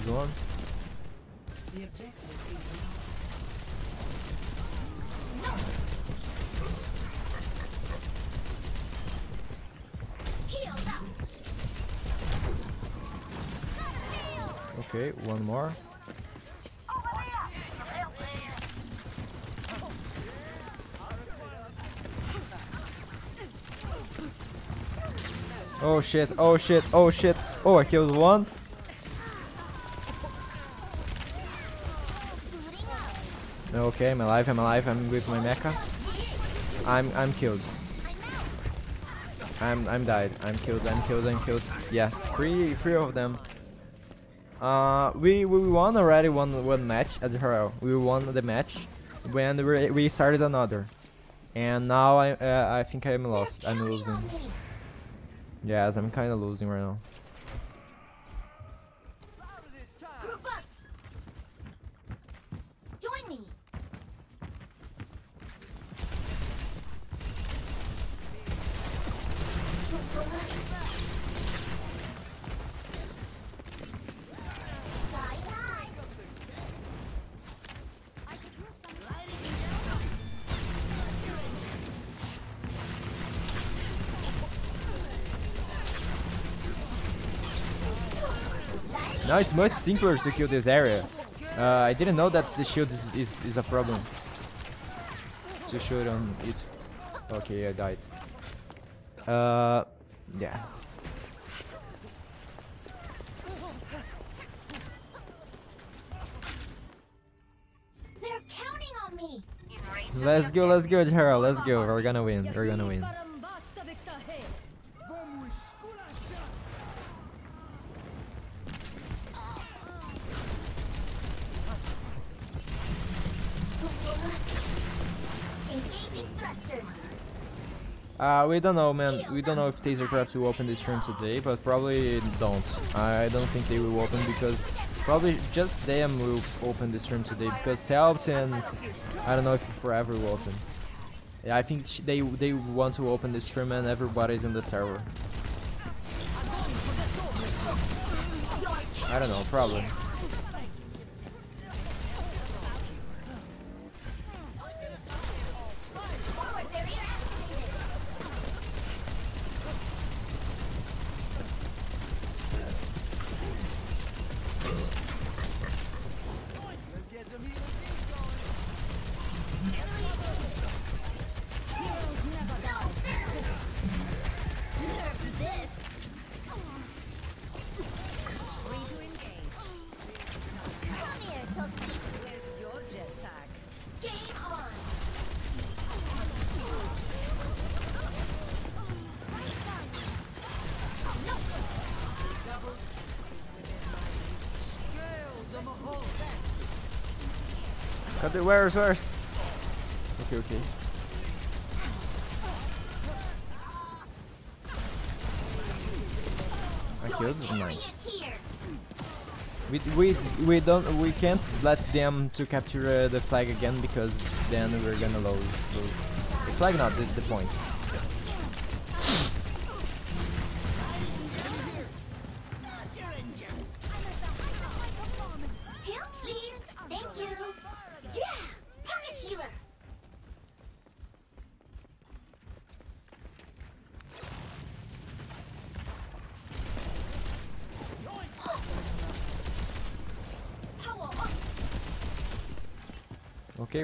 gone. Okay, one more. Oh shit, oh shit, oh shit. Oh, I killed one. Okay, I'm alive, I'm alive, I'm with my mecha. I'm I'm killed. I'm I'm died. I'm killed, I'm killed, I'm killed. Yeah, three three of them. Uh we we won already one one match at Hero. We won the match when we we started another. And now I uh, I think I'm lost. I'm losing. Yes, I'm kind of losing right now. Now it's much simpler to kill this area. Uh, I didn't know that the shield is, is, is a problem. To shoot on it. Okay, I died. Uh, yeah. Let's go, let's go, Gerald. Let's go. We're gonna win. We're gonna win. Uh, we don't know, man. We don't know if Taser Crabs will open this room today, but probably don't. I don't think they will open because probably just them will open this room today because Selpt and I don't know if Forever will open. Yeah, I think they they want to open this room and everybody's in the server. I don't know, probably. Where, where's, ours. Okay, okay. This is Nice. We we we don't we can't let them to capture uh, the flag again because then we're gonna lose, lose. the flag, not the, the point.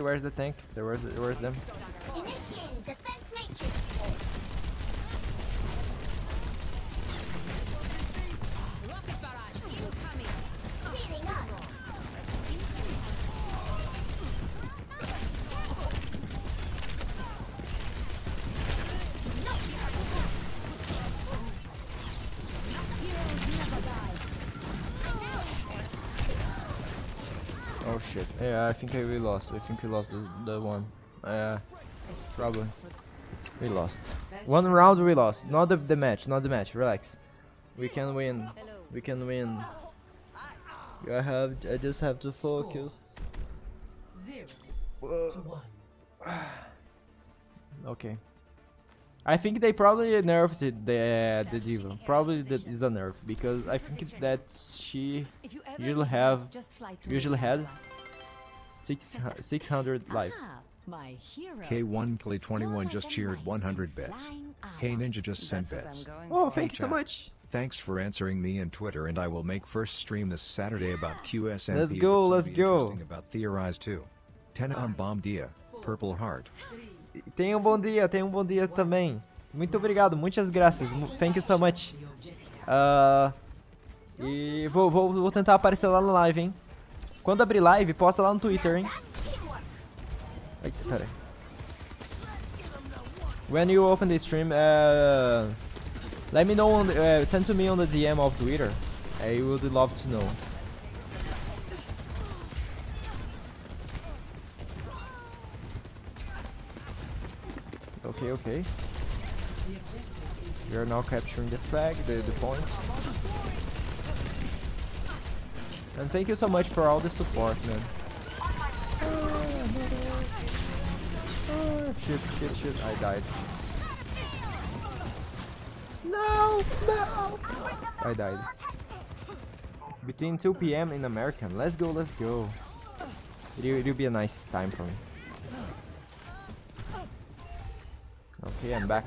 Where's the tank? There, where's, the, where's them? I think we lost. I think we lost the, the one. Yeah, probably. We lost. One round we lost. Not the, the match, not the match. Relax. We can win. We can win. I have. I just have to focus. okay. I think they probably nerfed it, the the diva. Probably that is a nerf because I think that she usually have usually had 600 life. Ah,
K1 Clay 21 just cheered 100 bits. Hey Ninja just sent bits. Oh, thank you so much.
Thanks for answering me and Twitter and I will make first stream this Saturday about QSN. Let's go, let's go. About Theorize too. 10 on Bomb Dia, Purple Heart. Tenha um bom dia, tenha um bom dia também. Muito obrigado, muitas graças. Thank you so much. Uh, e vou, vou, vou tentar aparecer lá na live, hein. Quando abrir live, posta lá no Twitter, hein? pera aí. When you open the stream, uh, let me know, the, uh, send to me on the DM of Twitter. I would love to know. Okay, okay. We are now capturing the flag, the, the point. And thank you so much for all the support, man. Oh, shit, shit, shit, I died.
No, no!
I died. Between 2 p.m. in American. Let's go, let's go. It'll, it'll be a nice time for me. Okay, I'm back.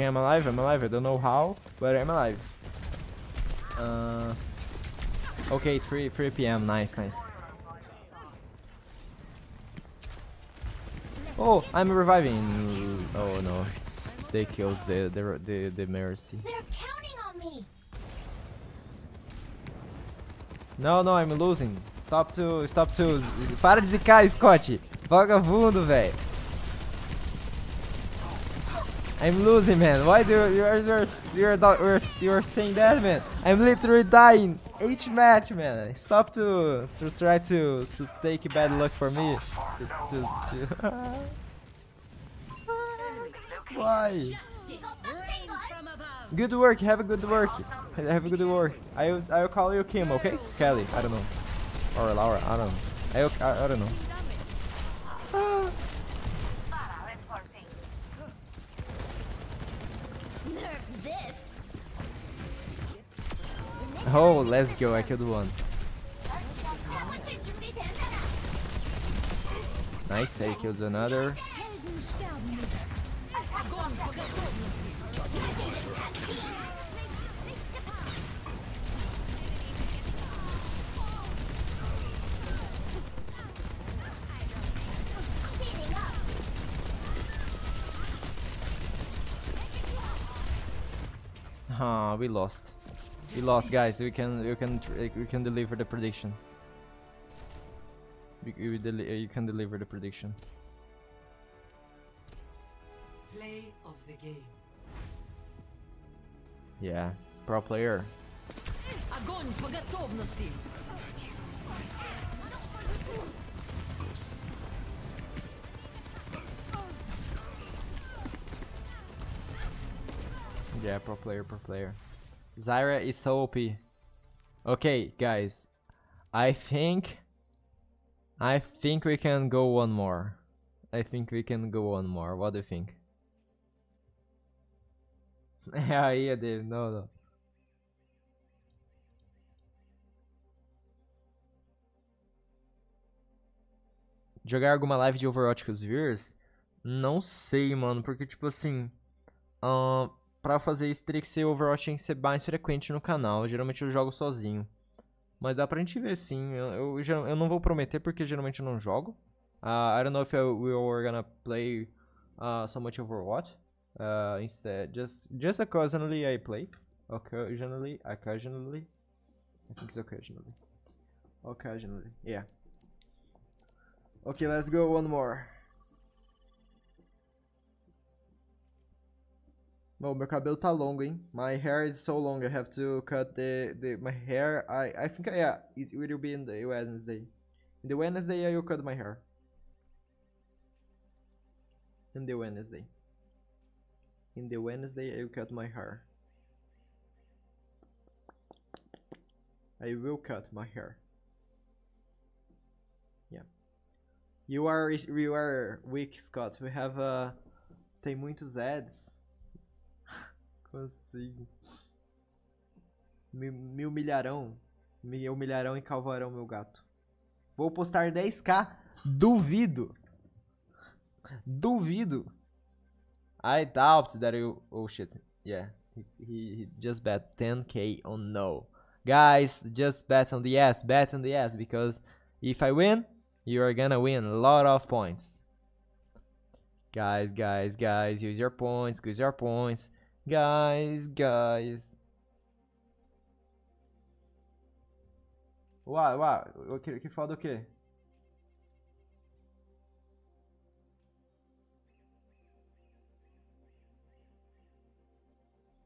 Okay, I'm alive, I'm alive. I don't know how, but I'm alive. Uh, okay, 3, 3 p.m. Nice, nice. Oh, I'm reviving. Oh no, they killed the the the, the mercy.
They're counting on me.
não, I'm losing. Stop to, stop to. Para de zicar, Scott. Vagabundo, velho. I'm losing, man. Why do you, you're you're you're you're saying that, man? I'm literally dying each match, man. Stop to to try to to take bad luck for me. To, to, to
Why?
Good work. Have a good work. Have a good work. I'll I'll call you Kim, okay? Kelly, I don't know, or Laura, I don't know. I I, I don't know. Oh, let's go, I killed one. Nice, I killed another. Ah, oh, we lost. We lost, guys. We can we can we can deliver the prediction. We, we deli you can deliver the prediction.
Play of the game.
Yeah, pro player. Yeah, pro player, pro player. Zyra is so OP. Okay, guys. I think... I think we can go one more. I think we can go one more. What do you think? yeah, yeah, Dave. No, no. Jogar alguma live de Overwatch com os viewers? Não sei, mano. Porque, tipo assim... Uh, para fazer isso teria que ser Overwatch tem que ser mais frequente no canal. Geralmente eu jogo sozinho. Mas dá pra gente ver sim. Eu, eu, eu não vou prometer porque geralmente eu não jogo. Uh, I don't know if we are gonna play uh, so much Overwatch. Uh, instead, just, just occasionally I play. Occasionally, occasionally. I think it's occasionally. Occasionally, yeah. Okay, let's go one more. Bom, meu cabelo tá longo, hein? My hair is so long, I have to cut the, the my hair. I, I think, yeah, it will be in the Wednesday. In the Wednesday, I will cut my hair. In the Wednesday. In the Wednesday, I will cut my hair. I will cut my hair. Yeah. You are, you are weak, Scott. We have, uh, tem muitos ads. Consigo. Me, me humilharão. Me humilharão e calvarão meu gato. Vou postar 10k. Duvido. Duvido. I doubt that you... Oh, shit. Yeah. He, he just bet 10k on no. Guys, just bet on the yes. Bet on the yes. Because if I win, you are gonna win a lot of points. Guys, guys, guys. Use your points. Use your points. Guys, guys. Uau, uau, que, que foda é o quê?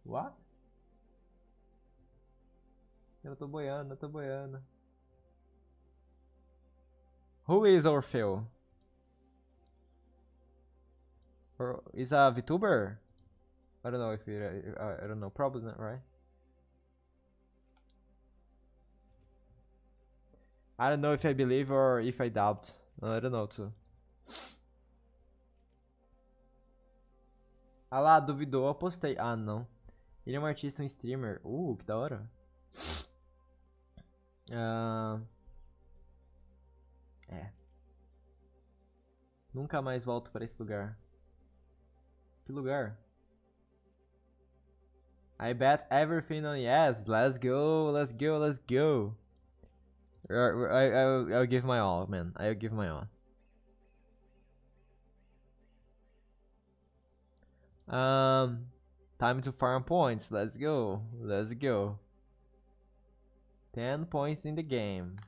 What? Eu
tô boiando, eu tô boiando. Who is Orfeu? Or is a VTuber? I don't know if it, I, uh, uh, I don't know, probably not, right? I don't know if I believe or if I doubt. I don't know too. Ah lá, duvidou, apostei. Ah, não. Ele é um artista, um streamer. Uh, que da hora. Uh... É. Nunca mais volto para esse lugar. Que lugar? I bet everything on yes. Let's go, let's go, let's go. I, I, I'll, I'll give my all, man. I'll give my all. Um, time to farm points. Let's go. Let's go. 10 points in the game.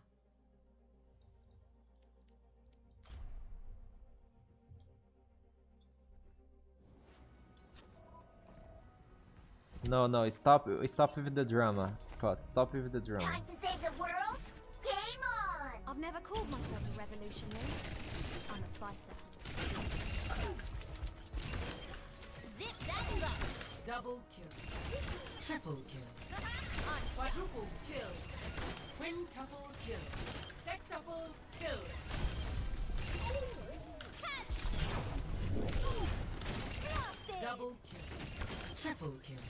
No, no, stop, stop with the drama, Scott. Stop with the drama. Time to save the world? Game on! I've never called myself a revolutionary. I'm a fighter. Zip
Double kill. Triple kill. Quadruple kill. Quintuple kill. Sextuple kill. Catch! Double kill. Triple kill.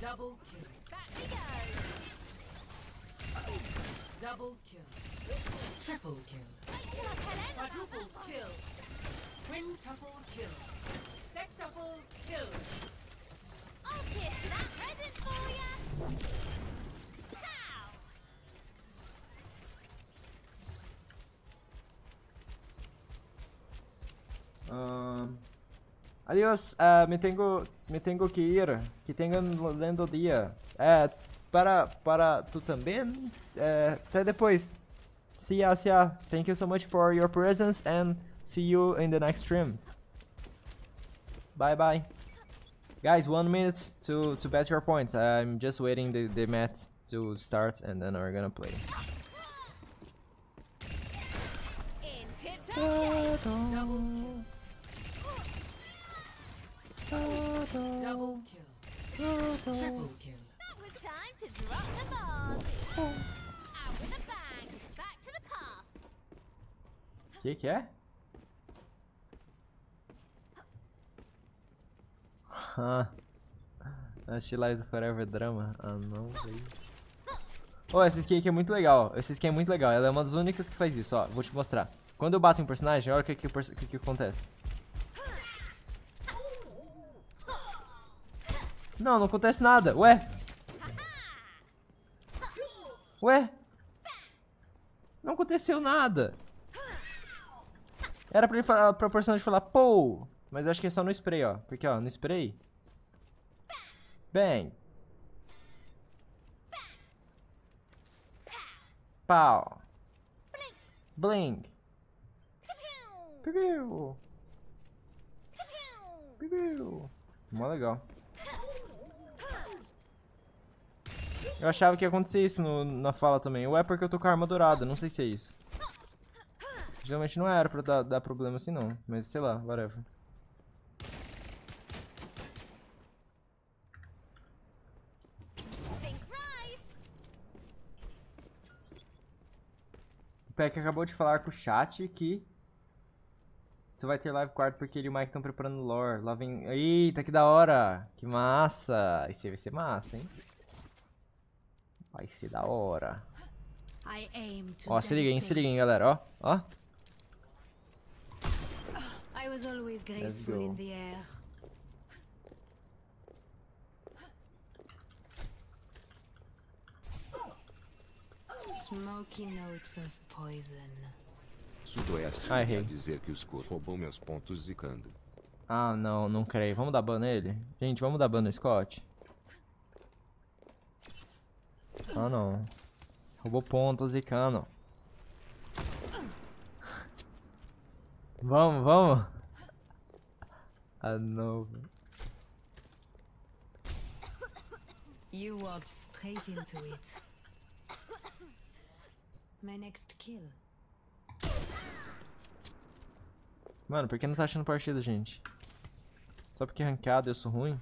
Double kill. Back we go. Double kill. Triple kill. Quadruple kill. Quintuple kill. Sextuple kill. I'll kiss that present for ya!
Pow! Um... Adiós, uh, me, tengo, me tengo que ir. Que tengan um lindo dia. É, ah, para, para tu también. Eh, ah, até después. See ya, see ya. Thank you so much for your presence and see you in the next stream. Bye bye. Guys, one minute to, to bet your points. I'm just waiting the, the match to start and then we're gonna play.
Oh,
Que que é? Ah, She do Forever Drama? Ah, não sei. Oh, essa skin aqui é muito legal. Essa skin é muito legal. Ela é uma das únicas que faz isso, ó. Vou te mostrar. Quando eu bato em um personagem, olha o que, que, que, que acontece. Não, não acontece nada. Ué? Ué? Não aconteceu nada. Era pra ele falar, pra personagem falar, pô. Mas eu acho que é só no spray, ó. Porque, ó, no spray. Bang. Pau. Bling. Piu. Piu. Piu. Mó legal. Eu achava que ia acontecer isso no, na fala também. Ou é porque eu tô com a arma dourada, não sei se é isso. Geralmente não era pra dar, dar problema assim não, mas sei lá, whatever. O Peck acabou de falar com o chat que você vai ter live quarto porque ele e o Mike estão preparando lore. Lá vem. Eita, que da hora! Que massa! Isso aí vai ser massa, hein? Vai ser da hora. Ó, se liguem, se liguem, galera, ó. Ó. I was always
Smoky notes of poison.
Sudoeste é ah, errei. dizer que os Kurt roubou meus pontos zicando. Ah, não, não creio. Vamos dar ban nele? Gente, vamos dar ban no Scott? Ah não. Roubou ponto, zicano. vamos, vamos. Ah não. You walked straight into it. My next kill. Mano, por que não tá achando partida, gente? Só porque é ranqueado eu sou ruim?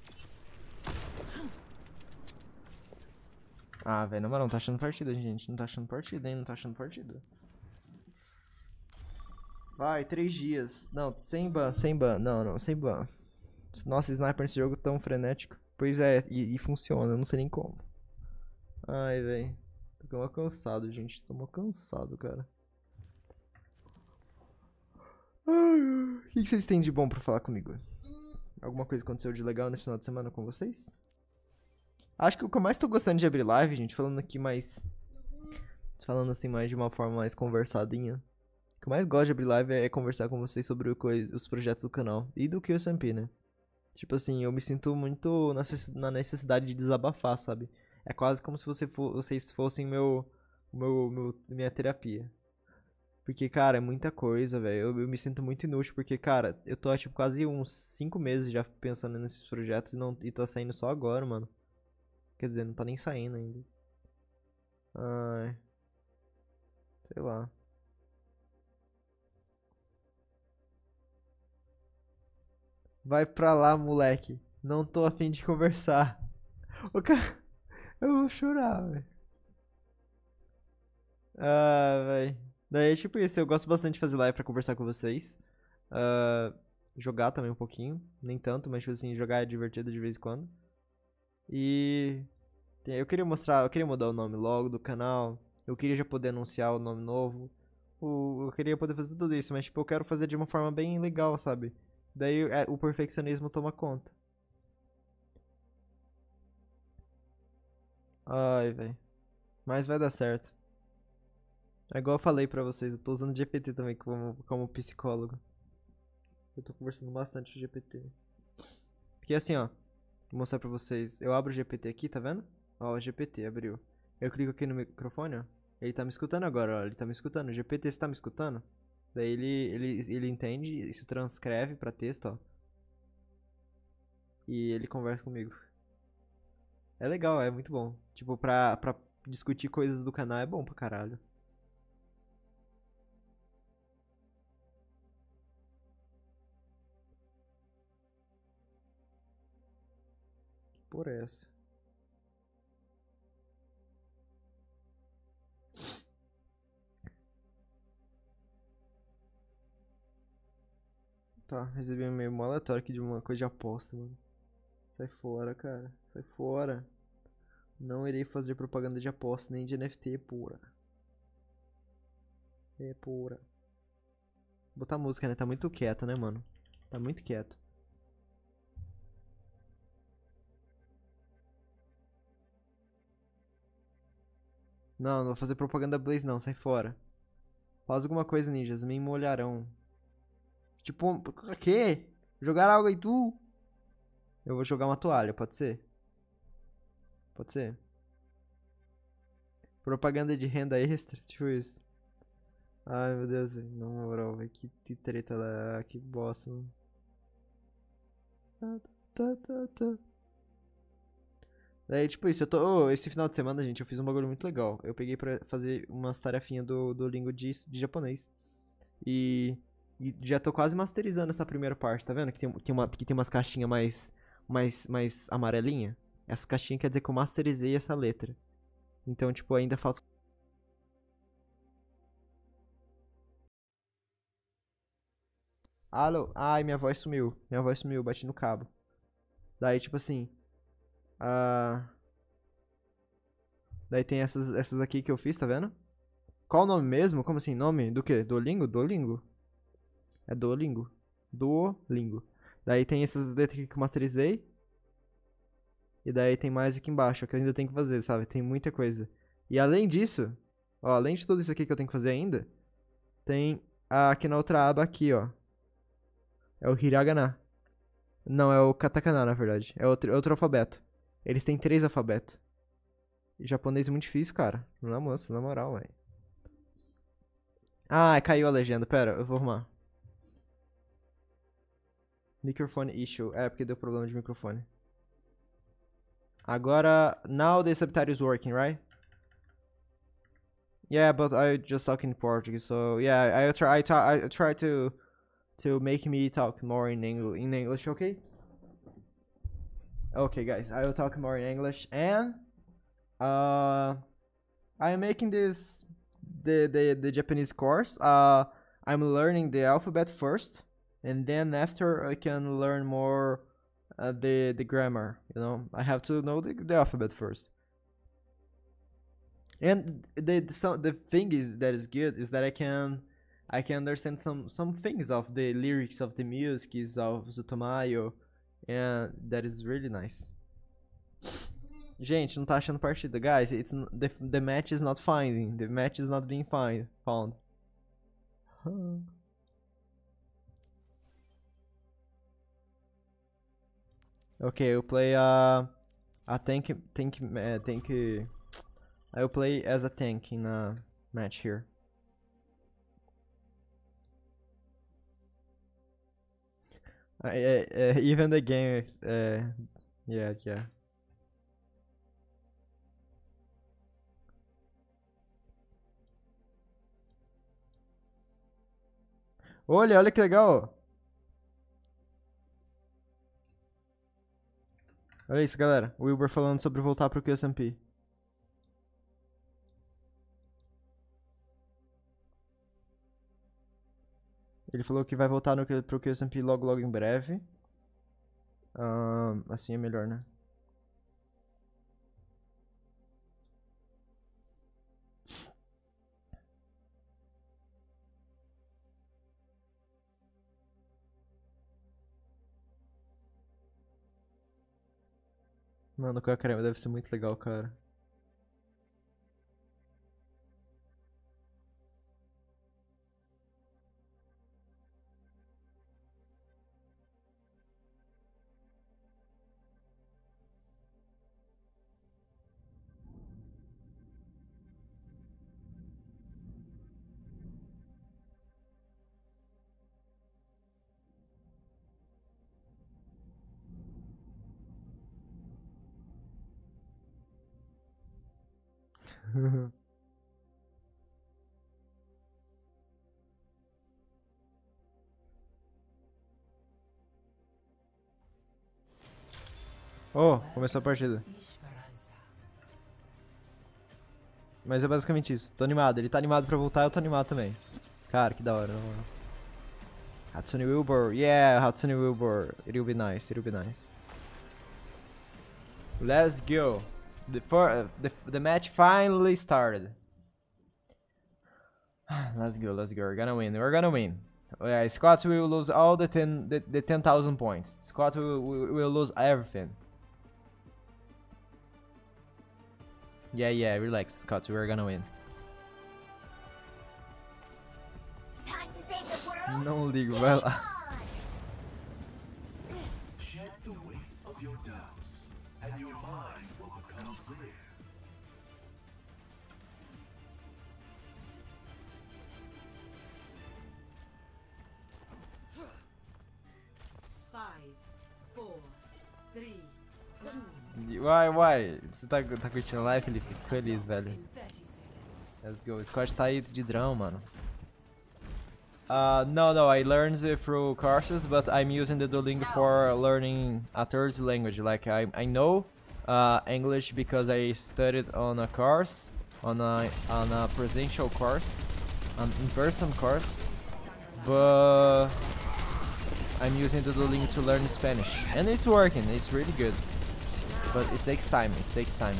Ah, velho, não, não tá achando partida, gente. Não tá achando partida, hein? Não tá achando partida. Vai, três dias. Não, sem ban, sem ban. Não, não, sem ban. Nossa, sniper nesse jogo tão frenético. Pois é, e, e funciona, eu não sei nem como. Ai, velho. Tô mal cansado, gente. Tô mal cansado, cara. O que, que vocês têm de bom pra falar comigo? Alguma coisa aconteceu de legal nesse final de semana com vocês? Acho que o que eu mais tô gostando de abrir live, gente, falando aqui mais. Falando assim, mais de uma forma mais conversadinha. O que eu mais gosto de abrir live é, conversar com vocês sobre os projetos do canal e do que o SMP, né? Tipo assim, eu me sinto muito na necessidade de desabafar, sabe? É quase como se você vocês fossem meu, meu, meu, minha terapia. Porque, cara, é muita coisa, velho. Eu, eu, me sinto muito inútil, porque, cara, eu tô, tipo, quase uns 5 meses já pensando nesses projetos e, não, e tô tá saindo só agora, mano. Quer dizer, não tá nem saindo ainda. Ai. Sei lá. Vai pra lá, moleque. Não tô afim de conversar. O cara. Eu vou chorar, velho. Ah, velho. Daí é tipo isso. Eu gosto bastante de fazer live pra conversar com vocês. Uh, jogar também um pouquinho. Nem tanto, mas tipo assim, jogar é divertido de vez em quando. E eu queria mostrar, eu queria mudar o nome logo do canal. Eu queria já poder anunciar o nome novo. Eu queria poder fazer tudo isso, mas tipo, eu quero fazer de uma forma bem legal, sabe? Daí é, o perfeccionismo toma conta. Ai, velho. Mas vai dar certo. É igual eu falei pra vocês, eu tô usando GPT também como, como psicólogo. Eu tô conversando bastante com o GPT. Porque assim, ó. Vou mostrar pra vocês. Eu abro o GPT aqui, tá vendo? Ó, o GPT abriu. Eu clico aqui no microfone, ó. Ele tá me escutando agora, ó. Ele tá me escutando. O GPT, você tá me escutando? Daí ele, ele, ele entende, isso transcreve pra texto, ó. E ele conversa comigo. É legal, é muito bom. Tipo, pra, pra discutir coisas do canal é bom pra caralho. Por é essa? Tá, recebi um e-mail aleatório aqui de uma coisa de aposta, mano. Sai fora, cara. Sai fora. Não irei fazer propaganda de aposta nem de NFT pura. É pura. Botar música, né? Tá muito quieto, né, mano? Tá muito quieto. Não, não vou fazer propaganda Blaze não, sai fora. Faz alguma coisa, ninjas, me molharão. Tipo, o quê? Jogar algo em tu? Eu vou jogar uma toalha, pode ser? Pode ser? Propaganda de renda extra, tipo isso. Ai, meu Deus, na moral, que, treta lá, que bosta, mano.
Tá, tá, tá,
Daí, tipo isso, eu tô... Oh, esse final de semana, gente, eu fiz um bagulho muito legal. Eu peguei pra fazer umas tarefinhas do, do Lingo de, de japonês. E e já tô quase masterizando essa primeira parte, tá vendo? Que tem, que uma, que tem umas caixinhas mais, mais, mais amarelinha. Essa caixinha quer dizer que eu masterizei essa letra. Então, tipo, ainda falta... Alô? Ai, minha voz sumiu. Minha voz sumiu, bati no cabo. Daí, tipo assim... Uh... Daí tem essas, essas aqui que eu fiz, tá vendo? Qual o nome mesmo? Como assim? Nome do quê? Dolingo? Dolingo? É Duolingo. Duolingo. Daí tem essas letras aqui que eu masterizei. E daí tem mais aqui embaixo, que eu ainda tenho que fazer, sabe? Tem muita coisa. E além disso, ó, além de tudo isso aqui que eu tenho que fazer ainda, tem aqui na outra aba aqui, ó. É o hiragana. Não, é o katakana, na verdade. É outro, é outro alfabeto. Eles têm três alfabetos. E japonês é muito difícil, cara. Na moça, na moral, velho. Ah, caiu a legenda. Pera, eu vou arrumar. Microphone issue. É, porque deu problema de microfone. Agora, now the subtitle is working, right? Yeah, but I just talk in Portuguese, so yeah, I try, I, try, I try to to make me talk more in English, in English, okay? Okay, guys, I will talk more in English, and uh, I'm making this the the the Japanese course. Uh, I'm learning the alphabet first, and then after I can learn more uh, the the grammar. You know, I have to know the, the alphabet first. And the, the the thing is that is good is that I can I can understand some some things of the lyrics of the music is of Zutomayo, and that is really nice. Gente, não tá achando partida, guys. It's the, the match is not finding. The match is not being find, found. Okay, you play a a tank tank uh, tank. I will play as a tank in a match here. Uh, uh, even the game, uh, yeah, yeah. Olha, olha que legal! Olha isso, galera. O Wilbur falando sobre voltar pro QSMP. Ele falou que vai voltar no, pro QSMP logo, logo em breve. Um, assim é melhor, né? Mano, com a creme deve ser muito legal, cara. Oh, começou a partida. Mas é basicamente isso. Tô animado. Ele tá animado pra voltar, eu tô animado também. Cara, que da hora. Hatsune Wilbur. Yeah, Hatsune Wilbur. It'll be nice, it'll be nice. Let's go. The, for, uh, the, the match finally started. let's go, let's go. We're gonna win, we're gonna win. Yeah, Scott will lose all the 10,000 the, the 10, points. Scott will, will, will lose everything. Yeah, yeah, relax, Scott. We're gonna win. No league, well. Why, why? Você tá, tá curtindo live, Felipe? Fico feliz, velho. Let's go. O Scott tá aí de drão, mano. Uh, no, no, I learned through courses, but I'm using the Duolingo for learning a third language. Like, I, I know uh, English because I studied on a course, on a, on a presential course, an in-person course, but I'm using the Duolingo to learn Spanish. And it's working, it's really good but it takes time, it takes time.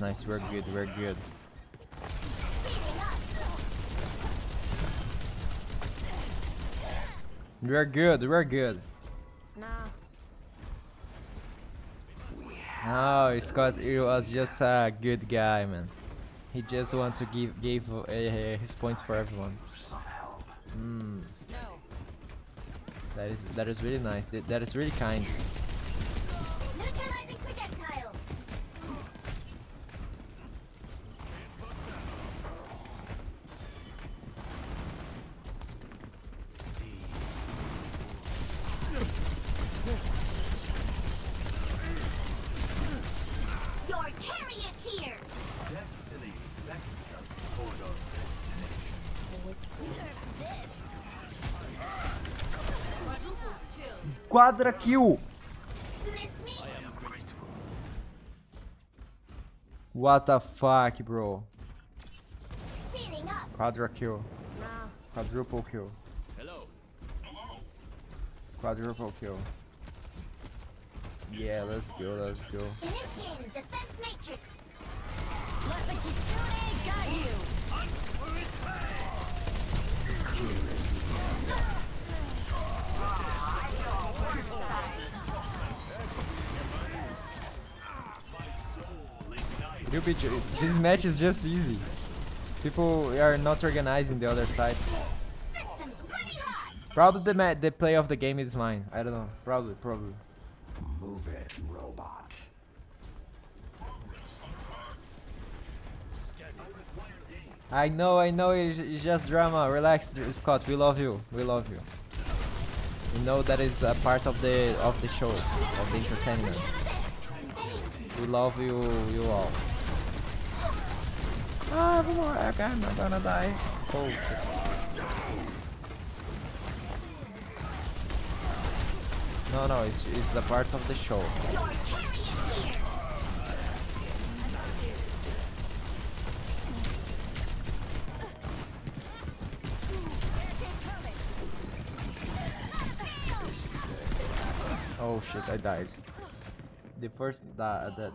nice, nice. We're good, we're good. We're good, we're good. No, Scott he was just a good guy, man. He just wanted to give gave uh, his points for everyone. Mm. That is that is really nice. That is really kind. Quadra kill. What the fuck, bro? Quadra kill. Quadruple kill. Hello. Quadruple kill. Yeah, let's go, let's go.
Initiating defense matrix. Let the Kitsune guide you.
You'll be this match is just easy. People are not organizing the other side. Probably the the play of the game is mine. I don't know. Probably, probably. Move it, robot. I know, I know, it's, it's just drama. Relax, Scott. We love you. We love you. You know that is a part of the of the show, of the entertainment. We love you, you all.
Ah, oh, more. Okay, I'm not gonna die. Oh shit.
No, no, it's, it's the part of the show. Oh shit, I died. The first that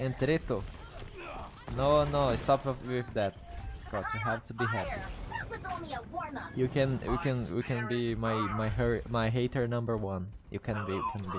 and No, no, stop with that, Scott. You have to be happy.
You can, we can,
we can be my my her, my hater number one. You can be, you can be.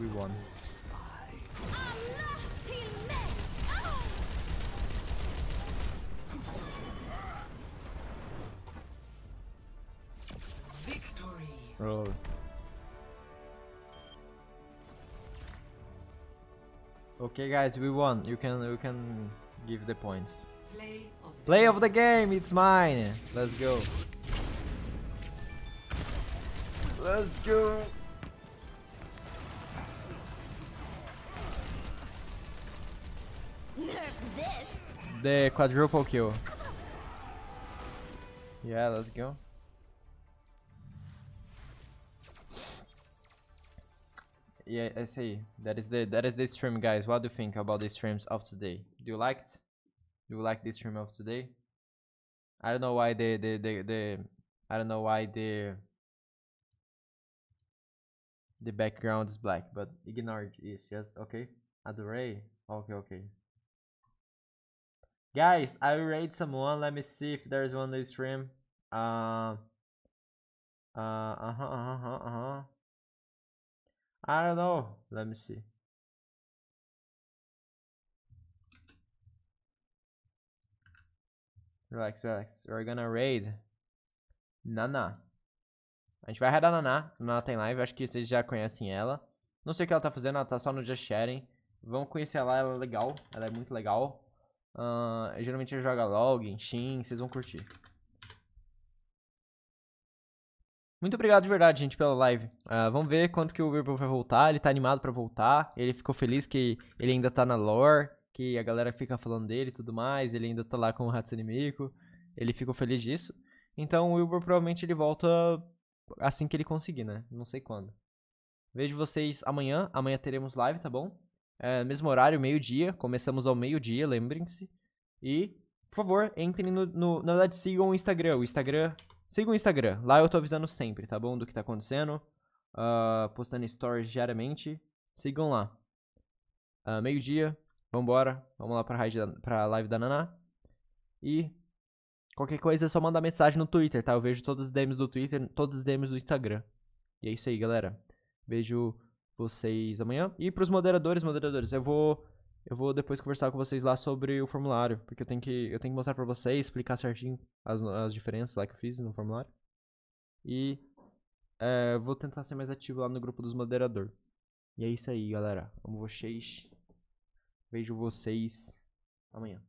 we won. Roll. Okay guys, we won. You can you can give the points. Play of the, Play of the game, it's mine. Let's go. Let's go. the quadruple kill. Yeah, let's go. Yeah, I see. That is the that is the stream, guys. What do you think about the streams of today? Do you like it? Do you like the stream of today? I don't know why the the the, the I don't know why the
the background is black, but ignore it. It's just okay. Adorei. Okay, okay. Guys,
I will raid someone. Let me see if there's one in the stream. Uh,
uh, uh-huh, uh-huh, uh-huh. I don't know. Let me see. Relax, relax. We're gonna raid Nana.
A gente vai raidar Nana. Nana tem tá live. Acho que vocês já conhecem ela. Não sei o que ela tá fazendo. Ela tá só no Just Sharing. Vamos conhecer ela. Ela é legal. Ela é muito legal. Uh, geralmente ele joga log, Shin, vocês vão curtir. Muito obrigado de verdade, gente, pela live. Uh, vamos ver quanto que o Wilbur vai voltar. Ele tá animado para voltar. Ele ficou feliz que ele ainda tá na lore, que a galera fica falando dele e tudo mais. Ele ainda tá lá com o Hatsune Miku. Ele ficou feliz disso. Então o Wilbur provavelmente ele volta assim que ele conseguir, né? Não sei quando. Vejo vocês amanhã. Amanhã teremos live, tá bom? É, mesmo horário, meio-dia. Começamos ao meio-dia, lembrem-se. E, por favor, entrem no, no, Na verdade, sigam o Instagram. O Instagram. Sigam o Instagram. Lá eu tô avisando sempre, tá bom? Do que tá acontecendo. Uh, postando stories diariamente. Sigam lá. Uh, meio-dia. Vambora. Vamos lá pra, raid, pra live da Naná. E. Qualquer coisa é só mandar mensagem no Twitter, tá? Eu vejo todas as DMs do Twitter, todas as DMs do Instagram. E é isso aí, galera. Beijo vocês amanhã. E para os moderadores, moderadores, eu vou eu vou depois conversar com vocês lá sobre o formulário, porque eu tenho que eu tenho que mostrar para vocês, explicar certinho as, as diferenças lá que eu fiz no formulário. E é, vou tentar ser mais ativo lá no grupo dos moderadores. E é isso aí, galera.
Amo vocês. Vejo vocês amanhã.